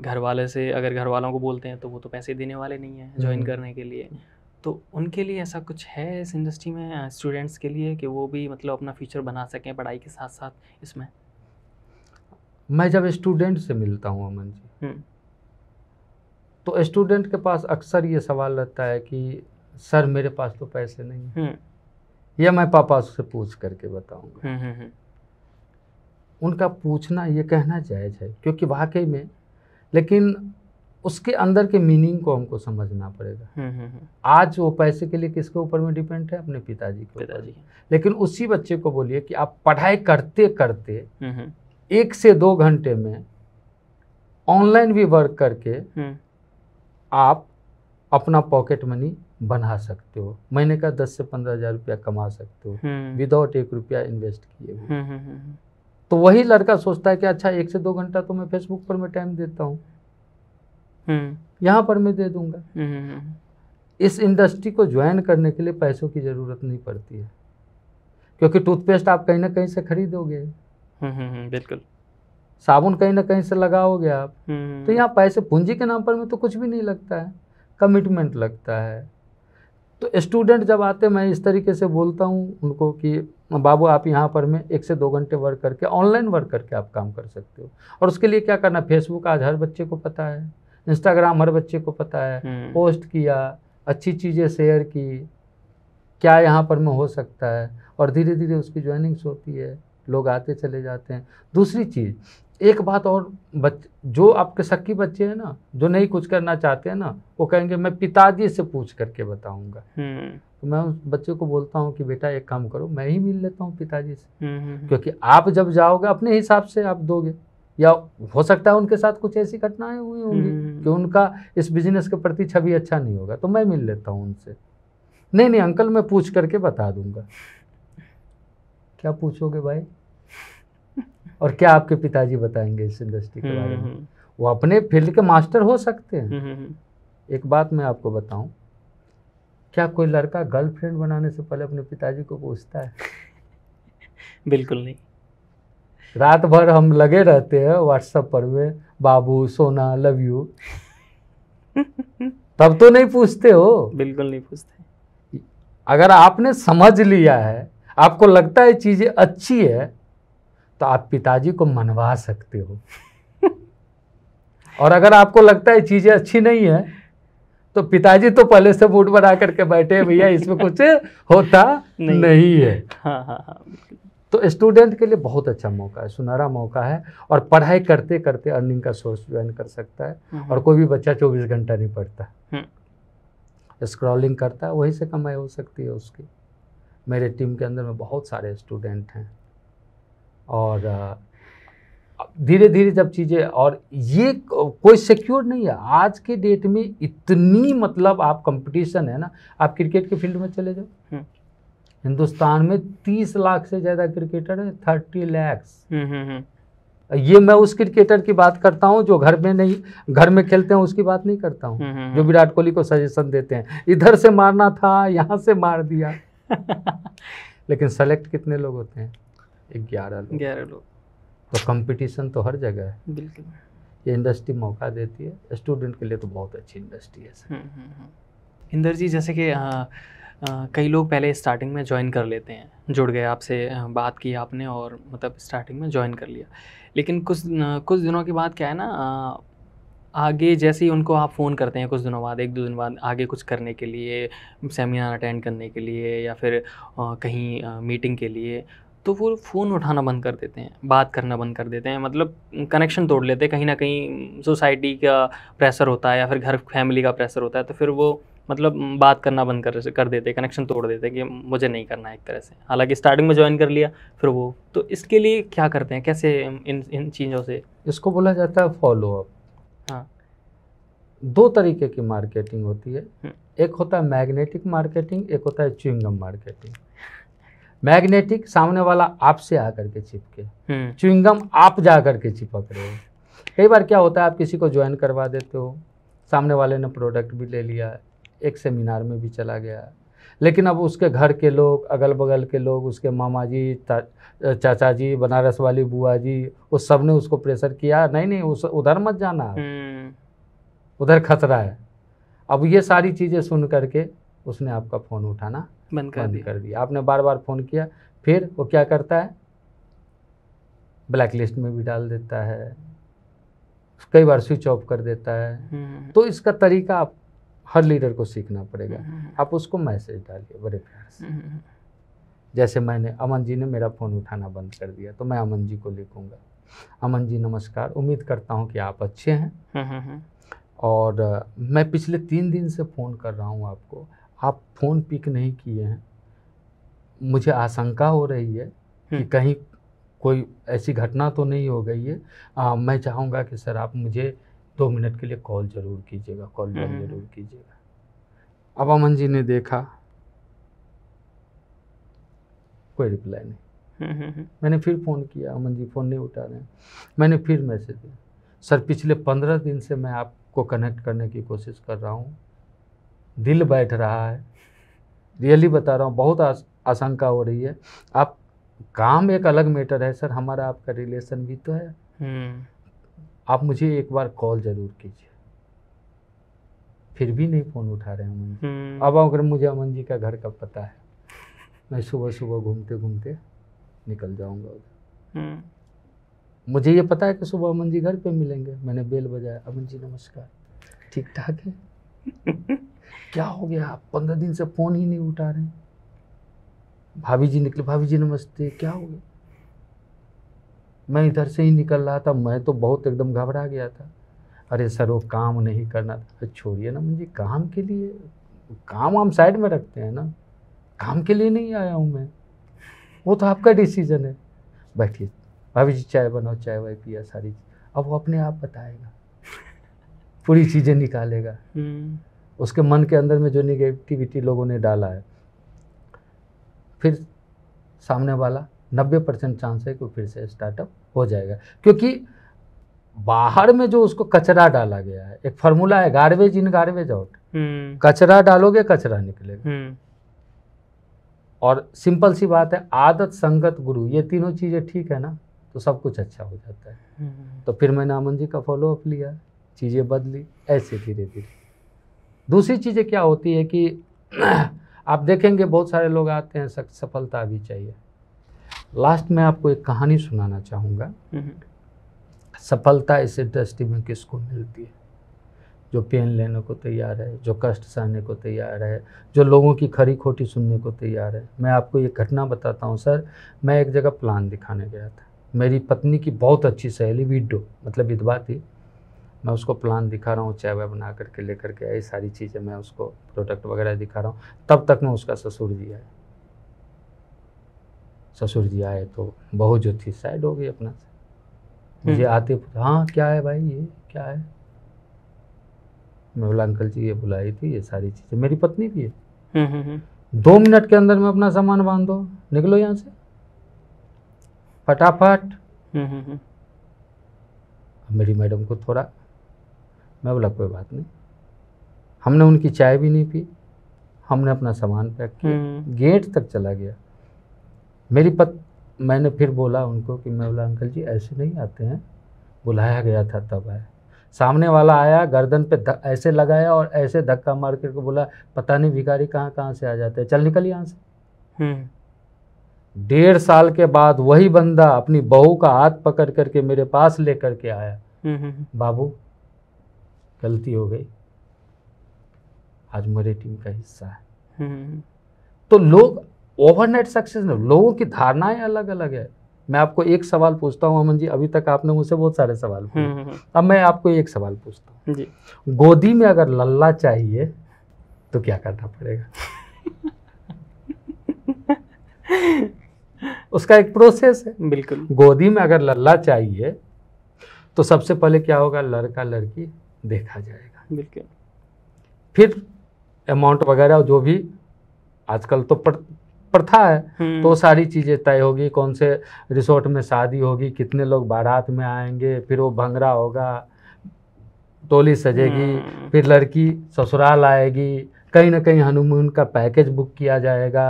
S2: घर वाले से अगर घर वालों को बोलते हैं तो वो तो पैसे देने वाले नहीं हैं ज्वाइन हम्म। करने के लिए तो उनके लिए ऐसा कुछ है इस इंडस्ट्री में स्टूडेंट्स के लिए कि वो भी मतलब अपना फ्यूचर बना सकें पढ़ाई के साथ साथ इसमें
S1: मैं जब स्टूडेंट से मिलता हूँ अमन जी हम्म। तो स्टूडेंट के पास अक्सर ये सवाल रहता है कि सर मेरे पास तो पैसे नहीं हम्म। यह मैं पापा से पूछ करके बताऊंगा उनका पूछना ये कहना जायज़ है क्योंकि वाकई में लेकिन उसके अंदर के मीनिंग को हमको समझना पड़ेगा हम्म, हम्म, हम्म। आज वो पैसे के लिए किसके ऊपर में डिपेंड है अपने पिताजी के पिताजी लेकिन उसी बच्चे को बोलिए कि आप पढ़ाई करते करते एक से दो घंटे में ऑनलाइन भी वर्क करके आप अपना पॉकेट मनी बना सकते हो महीने का दस से पंद्रह हजार रुपया कमा सकते हो विदाउट एक रुपया इन्वेस्ट किए हुए तो वही लड़का सोचता है कि अच्छा एक से दो घंटा तो मैं फेसबुक पर मैं टाइम देता हूँ हम्म। यहाँ पर मैं दे दूंगा हम्म, हम्म, इस इंडस्ट्री को ज्वाइन करने के लिए पैसों की ज़रूरत नहीं पड़ती है क्योंकि टूथपेस्ट आप कहीं ना कहीं से खरीदोगे
S2: बिल्कुल
S1: साबुन कहीं ना कहीं से लगाओगे आप तो यहाँ पैसे पूंजी के नाम पर में तो कुछ भी नहीं लगता है कमिटमेंट लगता है तो स्टूडेंट जब आते मैं इस तरीके से बोलता हूँ उनको कि हाँ, बाबू आप यहाँ पर में एक से दो घंटे वर्क करके ऑनलाइन वर्क करके आप काम कर सकते हो और उसके लिए क्या करना फेसबुक आज हर बच्चे को पता है इंस्टाग्राम हर बच्चे को पता है पोस्ट हम्म। किया अच्छी चीज़ें शेयर की क्या यहाँ पर में हो सकता है और धीरे धीरे उसकी ज्वाइनिंग्स होती है लोग आते चले जाते हैं दूसरी चीज़ एक बात और बच जो आपके सक्की बच्चे हैं ना जो नहीं कुछ करना चाहते हैं ना वो कहेंगे मैं पिताजी से पूछ करके बताऊंगा हम्म। तो मैं उस बच्चे को बोलता हूँ कि बेटा एक काम करो मैं ही मिल लेता हूँ पिताजी से हम्म, हम्म, क्योंकि आप जब जाओगे अपने हिसाब से आप दोगे या हो सकता है उनके साथ कुछ ऐसी घटनाएं हुई होंगी कि उनका इस बिजनेस के प्रति छवि अच्छा नहीं होगा तो मैं मिल लेता हूँ उनसे नहीं नहीं अंकल मैं पूछ करके बता दूंगा क्या पूछोगे भाई और क्या आपके पिताजी बताएंगे इस इंडस्ट्री के बारे में हम्म, हम्म। वो अपने फील्ड के मास्टर हो सकते हैं हम्म, एक बात मैं आपको बताऊं क्या कोई लड़का गर्लफ्रेंड बनाने से पहले अपने पिताजी को पूछता है
S2: बिल्कुल नहीं
S1: रात भर हम लगे रहते हैं व्हाट्सएप पर में बाबू सोना लव यू तब तो नहीं पूछते हो
S2: बिल्कुल नहीं पूछते
S1: अगर आपने समझ लिया है आपको लगता है चीज़ें अच्छी है तो आप पिताजी को मनवा सकते हो और अगर आपको लगता है चीज़ें अच्छी नहीं है तो पिताजी तो पहले से मूड बना करके बैठे भैया इसमें कुछ होता नहीं, नहीं है हाँ, हाँ, हाँ, तो स्टूडेंट के लिए बहुत अच्छा मौका है सुनहरा मौका है और पढ़ाई करते करते अर्निंग का सोर्स ज्वाइन कर सकता है हम्म, और कोई भी हम्म। बच्चा चौबीस घंटा नहीं पढ़ता
S3: हम्म।
S1: स्क्रॉलिंग करता है वहीं से कमाई हो सकती है उसकी मेरे टीम के अंदर में बहुत सारे स्टूडेंट हैं और धीरे धीरे जब चीज़ें और ये कोई सिक्योर नहीं है आज के डेट में इतनी मतलब आप कंपटीशन है ना आप क्रिकेट के फील्ड में चले जाओ हम्म। हिंदुस्तान में तीस लाख से ज़्यादा क्रिकेटर हैं थर्टी हम्म, लैक्स हम्म, ये मैं उस क्रिकेटर की बात करता हूँ जो घर में नहीं घर में खेलते हैं उसकी बात नहीं करता हूँ जो विराट कोहली को सजेशन देते हैं इधर से मारना था यहाँ से मार दिया लेकिन सेलेक्ट कितने लोग होते हैं ग्यारह लोग ग्यारह लोग तो कंपटीशन तो हर जगह है बिल्कुल ये इंडस्ट्री मौका देती है स्टूडेंट के लिए तो बहुत अच्छी इंडस्ट्री है हम्म,
S2: हम्म, हम्म। इंदर जी जैसे कि कई लोग पहले स्टार्टिंग में ज्वाइन कर लेते हैं जुड़ गए आपसे बात की आपने और मतलब स्टार्टिंग में ज्वाइन कर लिया लेकिन कुछ कुछ दिनों के बाद क्या है ना आगे जैसे ही उनको आप फ़ोन करते हैं कुछ दिनों बाद एक दो दिन बाद आगे कुछ करने के लिए सेमिनार अटेंड करने के लिए या फिर कहीं मीटिंग के लिए तो वो फ़ोन उठाना बंद कर देते हैं बात करना बंद कर देते हैं मतलब कनेक्शन तोड़ लेते हैं कहीं ना कहीं सोसाइटी का प्रेशर होता है या फिर घर फैमिली का प्रेशर होता है तो फिर वो मतलब बात करना बंद कर कर देते कनेक्शन तोड़ देते कि मुझे नहीं करना एक तरह से हालांकि स्टार्टिंग में ज्वाइन कर लिया फिर वो तो इसके लिए क्या करते हैं कैसे इन इन चीज़ों से
S1: इसको बोला जाता है फॉलो अप हाँ दो तरीके की मार्केटिंग होती है हम्म। एक होता है मैग्नेटिक मार्केटिंग एक होता है च्युइंगम मार्केटिंग मैग्नेटिक सामने वाला आपसे आकर के चिपके हम्म। चुंगम आप जा करके चिपक रहे हो कई बार क्या होता है आप किसी को ज्वाइन करवा देते हो सामने वाले ने प्रोडक्ट भी ले लिया एक सेमिनार में भी चला गया लेकिन अब उसके घर के लोग अगल बगल के लोग उसके मामा जी चाचा जी बनारस वाली बुआ जी उस सब ने उसको प्रेशर किया नहीं नहीं उस उधर मत जाना हम्म। उधर खतरा है अब ये सारी चीज़ें सुन करके उसने आपका फ़ोन उठाना बंद कर दिया कर दिया आपने बार बार फ़ोन किया फिर वो क्या करता है ब्लैक लिस्ट में भी डाल देता है कई बार स्विच ऑफ कर देता है हम्म। तो इसका तरीका आप हर लीडर को सीखना पड़ेगा हम्म। आप उसको मैसेज डालिए बड़े प्यार से हम्म, जैसे मैंने अमन जी ने मेरा फ़ोन उठाना बंद कर दिया तो मैं अमन जी को लिखूंगा अमन जी नमस्कार उम्मीद करता हूँ कि आप अच्छे हैं और मैं पिछले तीन दिन से फ़ोन कर रहा हूँ आपको आप फ़ोन पिक नहीं किए हैं मुझे आशंका हो रही है कि हम्म। कहीं कोई ऐसी घटना तो नहीं हो गई है आ, मैं चाहूँगा कि सर आप मुझे दो मिनट के लिए कॉल ज़रूर कीजिएगा कॉल बैक हम्म। ज़रूर कीजिएगा अब अमन जी ने देखा कोई रिप्लाई नहीं हम्म, मैंने फिर फ़ोन किया अमन जी फ़ोन नहीं उठा रहे मैंने फिर मैसेज दिया सर पिछले पंद्रह दिन से मैं आपको कनेक्ट करने की कोशिश कर रहा हूँ दिल बैठ रहा है रियली बता रहा हूँ बहुत आस, आशंका हो रही है आप काम एक अलग मैटर है सर हमारा आपका रिलेशन भी तो है
S3: हम्म।
S1: आप मुझे एक बार कॉल जरूर कीजिए फिर भी नहीं फ़ोन उठा रहे हैं हम्म। अब अगर मुझे अमन जी का घर का पता है मैं सुबह सुबह घूमते घूमते निकल जाऊंगा उधर हम्म। मुझे ये पता है कि सुबह अमन जी घर पे मिलेंगे मैंने बेल बजाया अमन जी नमस्कार ठीक ठाक है क्या हो गया आप पंद्रह दिन से फ़ोन ही नहीं उठा रहे भाभी जी निकले भाभी जी नमस्ते क्या हो गया मैं इधर से ही निकल रहा था मैं तो बहुत एकदम घबरा गया था अरे सर वो काम नहीं करना था छोड़िए ना मुझे काम के लिए काम हम साइड में रखते हैं ना काम के लिए नहीं आया हूँ मैं वो तो आपका डिसीज़न है बैठिए भाभी जी चाय बनाओ चाय वाय पिया सारी अब वो अपने आप बताएगा पूरी चीज़ें निकालेगा हम्म। उसके मन के अंदर में जो निगेटिविटी लोगों ने डाला है फिर सामने वाला नब्बे परसेंट चांस है कि फिर से स्टार्टअप हो जाएगा क्योंकि बाहर में जो उसको कचरा डाला गया है एक फार्मूला है गार्बेज इन गार्बेज आउट कचरा डालोगे कचरा निकलेगा हम्म। और सिंपल सी बात है आदत संगत गुरु ये तीनों चीज़ें ठीक है ना तो सब कुछ अच्छा हो जाता है हम्म। तो फिर मैंने अमन जी का फॉलोअप लिया चीज़ें बदली ऐसे धीरे धीरे दूसरी चीज़ें क्या होती है कि आप देखेंगे बहुत सारे लोग आते हैं सफलता भी चाहिए लास्ट में आपको एक कहानी सुनाना चाहूँगा सफलता इस इंडस्ट्री में किसको मिलती है जो पेन लेने को तैयार है जो कष्ट सहने को तैयार है जो लोगों की खरी खोटी सुनने को तैयार है मैं आपको ये घटना बताता हूँ सर मैं एक जगह प्लान दिखाने गया था मेरी पत्नी की बहुत अच्छी सहेली विडो मतलब विधवा थी मैं उसको प्लान दिखा रहा हूँ चाय वाय बना करके लेकर के आई सारी चीज़ें मैं उसको प्रोडक्ट वगैरह दिखा रहा हूँ तब तक में उसका ससुर जी आए ससुर जी आए तो बहू जो थी साइड हो गई अपना से मुझे हम्म। आते हाँ क्या है भाई ये क्या है मैं बोला अंकल जी ये बुलाई थी ये सारी चीज़ें मेरी पत्नी भी है हम्म, हम्म, दो मिनट के अंदर में अपना सामान बांध दो निकलो यहाँ से फटाफट मेरी मैडम को थोड़ा मैं बोला कोई बात नहीं हमने उनकी चाय भी नहीं पी हमने अपना सामान पैक किया हम्म। गेट तक चला गया मेरी पत मैंने फिर बोला उनको कि मैं बोला अंकल जी ऐसे नहीं आते हैं बुलाया गया था तब आया सामने वाला आया गर्दन पे ऐसे लगाया और ऐसे धक्का मार कर को बोला पता नहीं भिखारी कहाँ कहाँ से आ जाते हैं चल निकल यहाँ से हम्म। डेढ़ साल के बाद वही बंदा अपनी बहू का हाथ पकड़ करके मेरे पास लेकर के आया हम्म, बाबू गलती हो गई आज मेरे टीम का हिस्सा है हम्म। तो लोग ओवरनाइट सक्सेस नहीं लोगों की धारणाएं अलग अलग है मैं आपको एक सवाल पूछता हूँ अमन जी अभी तक आपने मुझसे बहुत सारे सवाल पूछे हम्म, हम्म, अब मैं आपको एक सवाल पूछता हूँ गोदी में अगर लल्ला चाहिए तो क्या करना पड़ेगा उसका एक प्रोसेस है बिल्कुल गोदी में अगर लल्ला चाहिए तो सबसे पहले क्या होगा लड़का लड़की देखा जाएगा बिल्कुल फिर अमाउंट वगैरह जो भी आजकल तो प्रथा है हम्म। तो सारी चीज़ें तय होगी कौन से रिसोर्ट में शादी होगी कितने लोग बारात में आएंगे फिर वो भंगड़ा होगा टोली सजेगी हम्म। फिर लड़की ससुराल आएगी कहीं ना कहीं हनुमून का पैकेज बुक किया जाएगा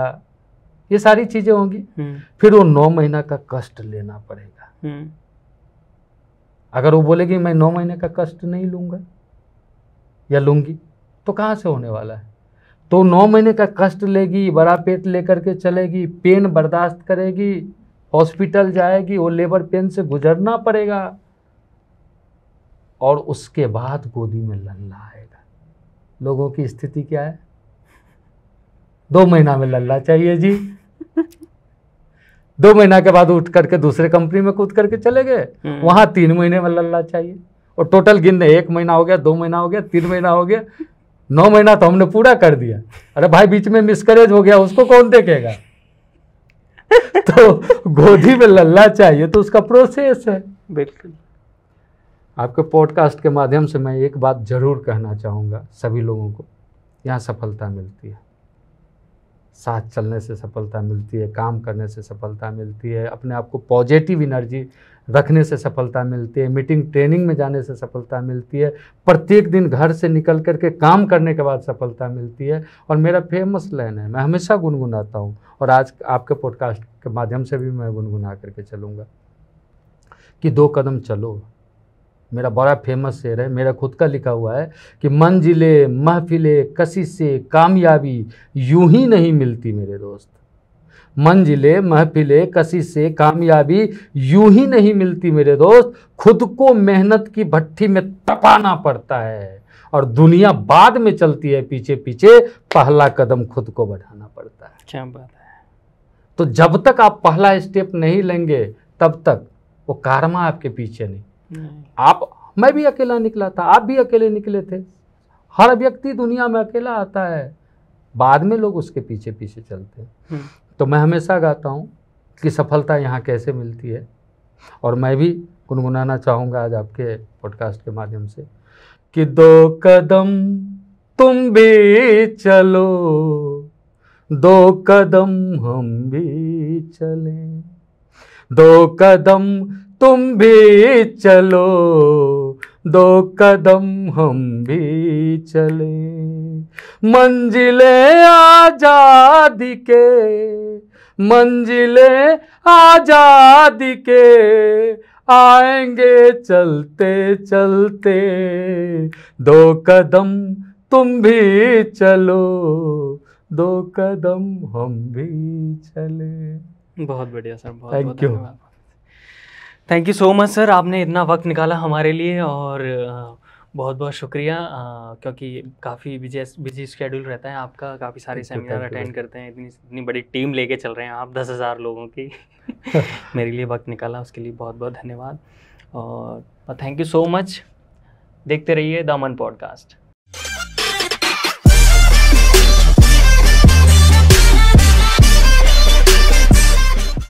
S1: ये सारी चीज़ें होंगी हम्म। फिर वो नौ महीना का कष्ट लेना पड़ेगा अगर वो बोलेगी मैं नौ महीने का कष्ट नहीं लूँगा या लूंगी तो कहाँ से होने वाला है तो नौ महीने का कष्ट लेगी बड़ा पेट लेकर के चलेगी पेन बर्दाश्त करेगी हॉस्पिटल जाएगी वो लेबर पेन से गुजरना पड़ेगा और उसके बाद गोदी में लल्ला आएगा लोगों की स्थिति क्या है दो महीना में लल्ला चाहिए जी दो महीना के बाद उठ करके दूसरे कंपनी में कूद करके चले गए हम्म। वहाँ तीन महीने में लल्ला चाहिए और टोटल गिनने एक महीना हो गया दो महीना हो गया तीन महीना हो गया नौ महीना तो हमने पूरा कर दिया अरे भाई बीच में मिसकरेज हो गया उसको कौन देखेगा तो गोदी में लल्ला चाहिए तो उसका प्रोसेस है बिल्कुल आपके पॉडकास्ट के माध्यम से मैं एक बात जरूर कहना चाहूँगा सभी लोगों को यहाँ सफलता मिलती है साथ चलने से सफलता मिलती है काम करने से सफलता मिलती है अपने आप को पॉजिटिव एनर्जी रखने से सफलता मिलती है मीटिंग ट्रेनिंग में जाने से सफलता मिलती है प्रत्येक दिन घर से निकल कर के काम करने के बाद सफलता मिलती है और मेरा फेमस लाइन है मैं हमेशा गुनगुनाता हूँ और आज आपके पॉडकास्ट के माध्यम से भी मैं गुनगुना करके चलूँगा कि दो कदम चलो मेरा बड़ा फेमस शेर है मेरा खुद का लिखा हुआ है कि मंजिले महफिले कशिश से कामयाबी यूं ही नहीं मिलती मेरे दोस्त मंजिले महफिले कशिश से कामयाबी यूं ही नहीं मिलती मेरे दोस्त खुद को मेहनत की भट्टी में तपाना पड़ता है और दुनिया बाद में चलती है पीछे पीछे पहला कदम खुद को बढ़ाना पड़ता है क्या बात है तो जब तक आप पहला स्टेप नहीं लेंगे तब तक वो कारमा आपके पीछे नहीं हम्म। आप मैं भी अकेला निकला था आप भी अकेले निकले थे हर व्यक्ति दुनिया में अकेला आता है बाद में लोग उसके पीछे पीछे चलते हैं हम्म। तो मैं हमेशा गाता हूँ कि सफलता यहाँ कैसे मिलती है और मैं भी गुनगुनाना चाहूँगा आज आपके पॉडकास्ट के माध्यम से कि दो कदम तुम भी चलो दो कदम हम भी चलें दो कदम तुम भी चलो दो कदम हम भी चले मंजिले आजादी के मंजिले आजादी के आएंगे चलते चलते दो कदम तुम भी चलो दो कदम हम भी चले बहुत बढ़िया सर बहुत thank you
S2: thank you so much sir आपने इतना वक्त निकाला हमारे लिए और बहुत बहुत शुक्रिया क्योंकि काफ़ी बिजी बिजी शेड्यूल रहता है आपका काफ़ी सारे सेमिनार अटेंड करते हैं इतनी इतनी बड़ी टीम लेके चल रहे हैं आप दस हज़ार लोगों की मेरे लिए वक्त निकाला उसके लिए बहुत बहुत धन्यवाद और थैंक यू सो मच देखते रहिए दामन पॉडकास्ट